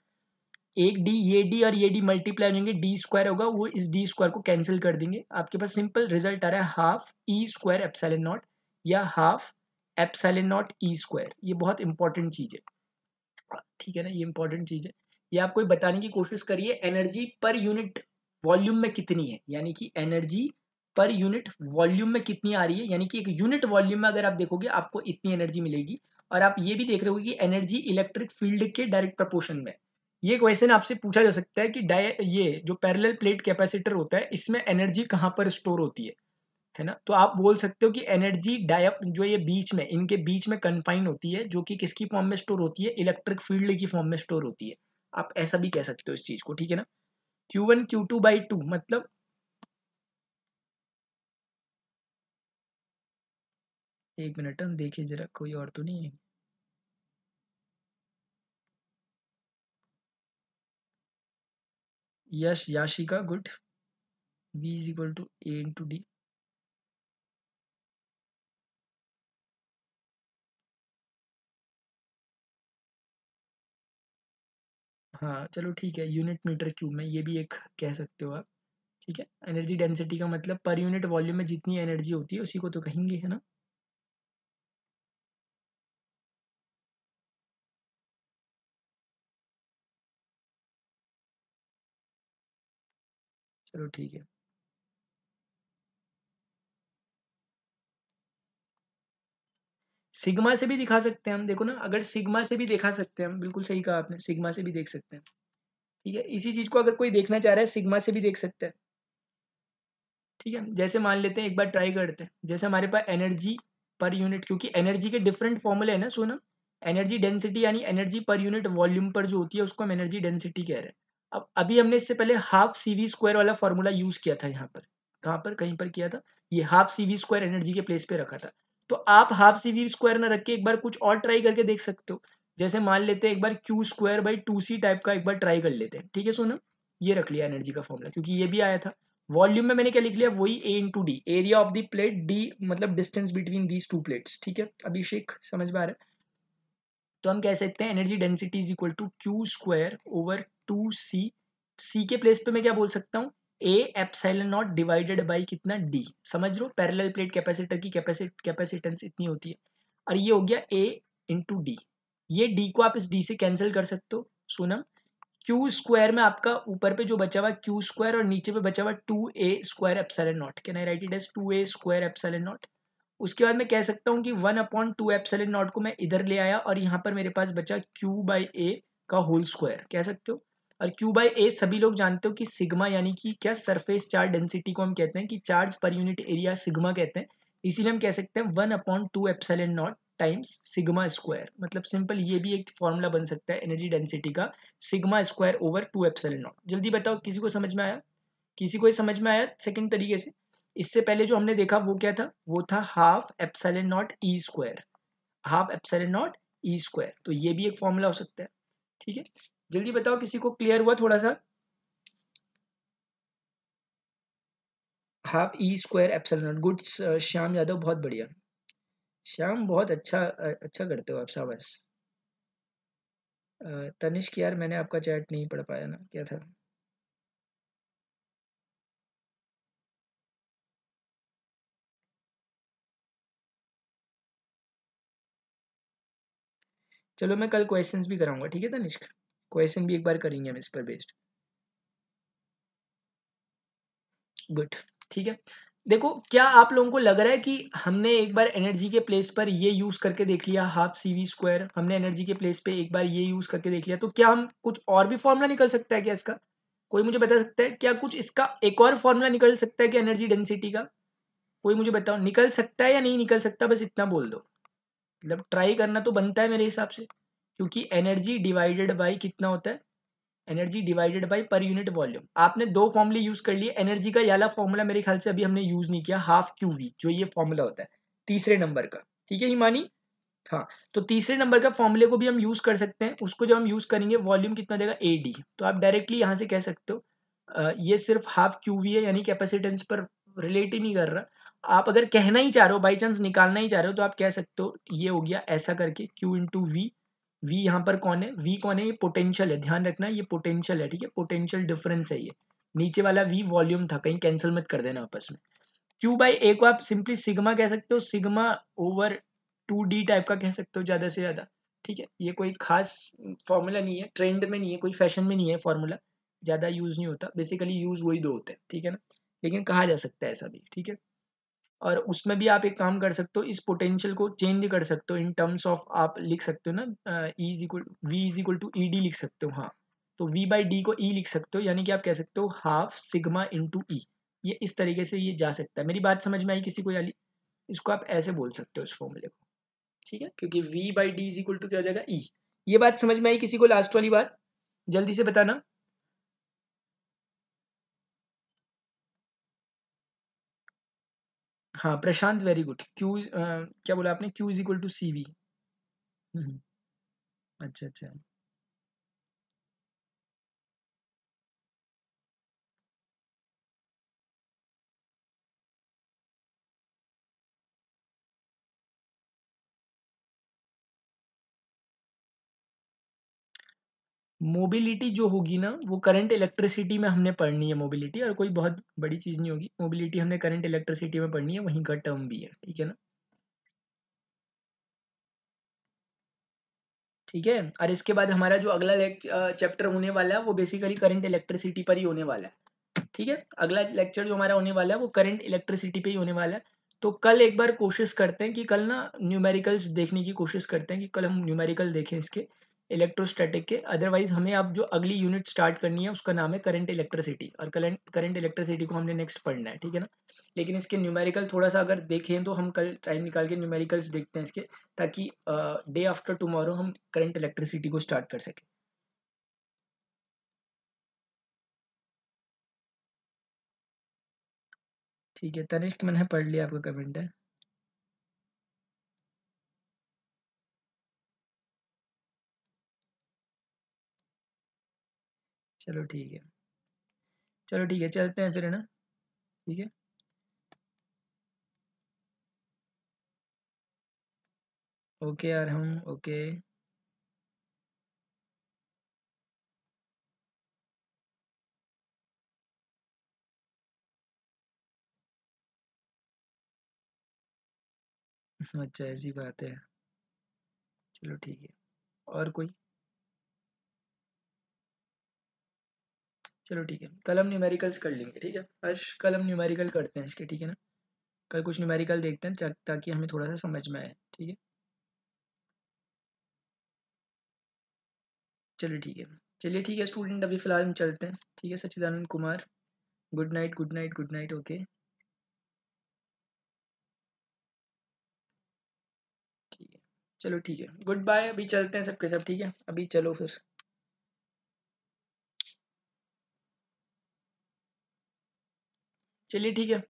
Speaker 1: एक डी ये डी और ये डी मल्टीप्लाई होंगे डी स्क्वायर होगा वो इस डी स्क्वायर को कैंसिल कर देंगे आपके पास सिंपल रिजल्ट आ रहा है half E square epsilon naught या half epsilon naught E square ये बहुत इंपॉर्टेंट चीज़ है ठीक है ना ये इंपॉर्टेंट चीज़ है ये आपको बताने की कोशिश करिए एनर्जी पर यूनिट वॉल्यूम में कितनी है यानी कि एनर्जी पर यूनिट वॉल्यूम में कितनी आ रही है यानी कि एक यूनिट वॉल्यूम में अगर आप देखोगे आपको इतनी एनर्जी मिलेगी और आप ये भी देख रहे हो कि एनर्जी इलेक्ट्रिक फील्ड के डायरेक्ट प्रपोर्शन में ये क्वेश्चन आपसे पूछा जा सकता है कि डाय ये जो पैरेलल प्लेट कैपेसिटर होता है इसमें एनर्जी कहाँ पर स्टोर होती है है ना तो आप बोल सकते हो कि एनर्जी डाय जो ये बीच में इनके बीच में कन्फाइन होती है जो कि किसकी फॉर्म में स्टोर होती है इलेक्ट्रिक फील्ड की फॉर्म में स्टोर होती है आप ऐसा भी कह सकते हो इस चीज को ठीक है ना Q one Q two by two मतलब एक मिनट हम देखिए जरा कोई और तो नहीं है Yash Yashika good is equal to A into D हाँ चलो ठीक है यूनिट मीटर क्यूब में ये भी एक कह सकते हो आप ठीक है एनर्जी डेंसिटी का मतलब पर यूनिट वॉल्यूम में जितनी एनर्जी होती है उसी को तो कहेंगे है ना चलो ठीक है सिग्मा से भी दिखा सकते हैं हम देखो ना अगर सिग्मा से भी दिखा सकते हैं हम बिल्कुल सही कहा आपने सिग्मा से भी देख सकते हैं ठीक है इसी चीज को अगर कोई देखना चाह रहा है सिग्मा से भी देख सकते हैं ठीक है जैसे मान लेते हैं एक बार ट्राई करते हैं जैसे हमारे पास एनर्जी पर यूनिट क्योंकि एनर्जी के डिफरेंट फॉर्मूले है ना सोना एनर्जी डेंसिटी यानी एनर्जी पर यूनिट वॉल्यूम पर जो होती है उसको हम एनर्जी डेंसिटी कह रहे हैं अब अभी हमने इससे पहले हाफ सी वी स्क्वायर वाला फॉर्मूला यूज किया था यहाँ पर कहाँ पर कहीं पर किया था ये half C V square energy के प्लेस पे रखा था तो आप हाफ सी वी स्क्वायर ना रख के एक बार कुछ और ट्राई करके देख सकते हो जैसे मान लेते हैं एक बार Q square by two C type का एक बार ट्राई कर लेते हैं ठीक है सोनम ये रख लिया एनर्जी का फॉर्मूला क्योंकि ये भी आया था वॉल्यूम में मैंने क्या लिख लिया वही A into D area of the plate D मतलब distance between these two plates ठीक है अभिषेक समझ में आ रहा है तो हम कह सकते हैं energy density is equal to Q square over two C C के प्लेस पे मैं क्या बोल सकता हूँ A epsilon naught divided by कितना डी समझ लो पैरेलल प्लेट कैपेसिटर की कैपेसिटेंस इतनी होती है और ये हो गया ए इंटू डी ये डी को आप इस डी से कैंसिल कर सकते हो सोनम क्यू स्क्वायर में आपका ऊपर पे जो बचा हुआ क्यू स्क्वायर और नीचे पे बचा हुआ two A square epsilon naught can I write it as two A square epsilon naught उसके बाद मैं कह सकता हूँ कि one upon two epsilon naught को मैं इधर ले आया और यहाँ पर मेरे पास बचा क्यू बाई ए का होल स्क्वायर कह सकते हो और क्यू बाई ए सभी लोग जानते हो कि सिग्मा यानी कि क्या सरफेस चार्ज डेंसिटी को हम कहते हैं कि charge per unit area sigma कहते हैं इसीलिए हम कह सकते हैं one upon two epsilon naught times sigma square मतलब सिंपल ये भी एक फॉर्मूला बन सकता है एनर्जी डेंसिटी का sigma square over two epsilon naught जल्दी बताओ किसी को समझ में आया किसी को समझ में आया सेकेंड तरीके से इससे पहले जो हमने देखा वो क्या था वो था half epsilon naught E square half epsilon naught E square तो ये भी एक फॉर्मूला हो सकता है ठीक है जल्दी बताओ किसी को क्लियर हुआ थोड़ा सा half E square epsilon naught good Shyam Yadav बहुत बढ़िया श्याम बहुत अच्छा अच्छा करते हो आप शाबाश तनिष्क यार मैंने आपका चैट नहीं पढ़ पाया ना क्या था चलो मैं कल क्वेश्चन भी कराऊंगा ठीक है तनिष्क क्वेश्चन भी एक बार करेंगे हम इस पर बेस्ड गुड ठीक है देखो क्या आप लोगों को लग रहा है कि हमने एक बार एनर्जी के प्लेस पर ये यूज करके देख लिया हाफ सी वी स्क्वायर हमने एनर्जी के प्लेस पे एक बार ये यूज करके देख लिया तो क्या हम कुछ और भी फॉर्मूला निकल सकता है क्या इसका कोई मुझे बता सकता है क्या कुछ इसका एक और फॉर्मूला निकल सकता है क्या एनर्जी डेंसिटी का कोई मुझे बताओ निकल सकता है या नहीं निकल सकता बस इतना बोल दो मतलब ट्राई करना तो बनता है मेरे हिसाब से क्योंकि एनर्जी डिवाइडेड बाई कितना होता है energy divided by per unit volume आपने दो फॉर्मूले यूज कर लिए एनर्जी का याला फॉर्मूला मेरे ख्याल से अभी हमने यूज नहीं किया हाफ क्यू वी जो ये फॉर्मूला होता है तीसरे नंबर का ठीक है हिमानी हाँ तो तीसरे नंबर का फॉर्मूले को भी हम यूज कर सकते हैं उसको जब हम यूज करेंगे वॉल्यूम कितना देगा ए डी तो आप डायरेक्टली यहाँ से कह सकते हो ये सिर्फ हाफ क्यू वी है यानी कैपेसिटेंस पर रिलेट ही नहीं कर रहा आप अगर कहना ही चाह रहे हो बाई चांस निकालना ही चाह रहे हो तो आप कह सकते हो ये हो गया ऐसा करके क्यू इंटू वी वी यहाँ पर कौन है वी कौन है ये पोटेंशियल है ध्यान रखना ये पोटेंशियल है ठीक है पोटेंशियल डिफरेंस है ये नीचे वाला वी वॉल्यूम था कहीं कैंसिल मत कर देना आपस में क्यू बाई ए को आप सिंपली सिग्मा कह सकते हो sigma over two D type का कह सकते हो ज़्यादा से ज़्यादा ठीक है ये कोई खास फॉर्मूला नहीं है ट्रेंड में नहीं है कोई फैशन में नहीं है फॉर्मूला ज़्यादा यूज़ नहीं होता बेसिकली यूज़ वही दो होते हैं ठीक है ना लेकिन कहा जा सकता है ऐसा भी ठीक है और उसमें भी आप एक काम कर सकते हो इस पोटेंशियल को चेंज कर सकते हो इन टर्म्स ऑफ आप लिख सकते हो ना is equal V is equal to E D लिख सकते हो हाँ तो वी बाई डी को ई e लिख सकते हो यानी कि आप कह सकते हो हाफ सिग्मा टू ई ये इस तरीके से ये जा सकता है मेरी बात समझ में आई किसी को याली इसको आप ऐसे बोल सकते हो इस फॉर्मूले को ठीक है क्योंकि V by D is equal to क्या हो जाएगा ई e. ये बात समझ में आई किसी को लास्ट वाली बात जल्दी से बताना हाँ प्रशांत वेरी गुड क्यू क्या बोला आपने Q is equal to C V अच्छा अच्छा मोबिलिटी जो होगी ना वो करंट इलेक्ट्रिसिटी में हमने पढ़नी है मोबिलिटी और कोई बहुत बड़ी चीज़ नहीं होगी मोबिलिटी हमने करंट इलेक्ट्रिसिटी में पढ़नी है वहीं का टर्म भी है ठीक है ना ठीक है और इसके बाद हमारा जो अगला चैप्टर होने वाला है वो बेसिकली करंट इलेक्ट्रिसिटी पर ही होने वाला है ठीक है अगला लेक्चर जो हमारा होने वाला है वो करंट इलेक्ट्रिसिटी पे ही होने वाला है तो कल एक बार कोशिश करते हैं कि कल ना न्यूमेरिकल्स देखने की कोशिश करते हैं कि कल हम न्यूमेरिकल देखें इसके इलेक्ट्रोस्टैटिक के अदरवाइज हमें अब जो अगली यूनिट स्टार्ट करनी है उसका नाम है करंट इलेक्ट्रिसिटी और करंट करंट इलेक्ट्रिसिटी को हमने नेक्स्ट पढ़ना है ठीक है ना लेकिन इसके न्यूमेरिकल थोड़ा सा अगर देखें तो हम कल टाइम निकाल के न्यूमेरिकल्स देखते हैं इसके ताकि डे आफ्टर टुमारो हम करंट इलेक्ट्रिसिटी को स्टार्ट कर सकें ठीक है तनिष्क मैंने पढ़ लिया आपका कमेंट है चलो ठीक है चलो ठीक है चलते हैं फिर है ना ठीक है ओके यार हम ओके अच्छा ऐसी बात है चलो ठीक है और कोई चलो ठीक है कल हम न्यूमेरिकल्स कर लेंगे ठीक है हर्ष कल हम न्यूमेरिकल करते हैं इसके ठीक है ना कल कुछ न्यूमेरिकल देखते हैं ताकि हमें थोड़ा सा समझ में आए ठीक है चलिए ठीक है चलिए ठीक है स्टूडेंट अभी फ़िलहाल हम चलते हैं ठीक है Sachchidanand Kumar good night good night good night okay ठीक है चलो ठीक है गुड बाय अभी चलते हैं सबके सब ठीक है अभी चलो फिर चलिए ठीक है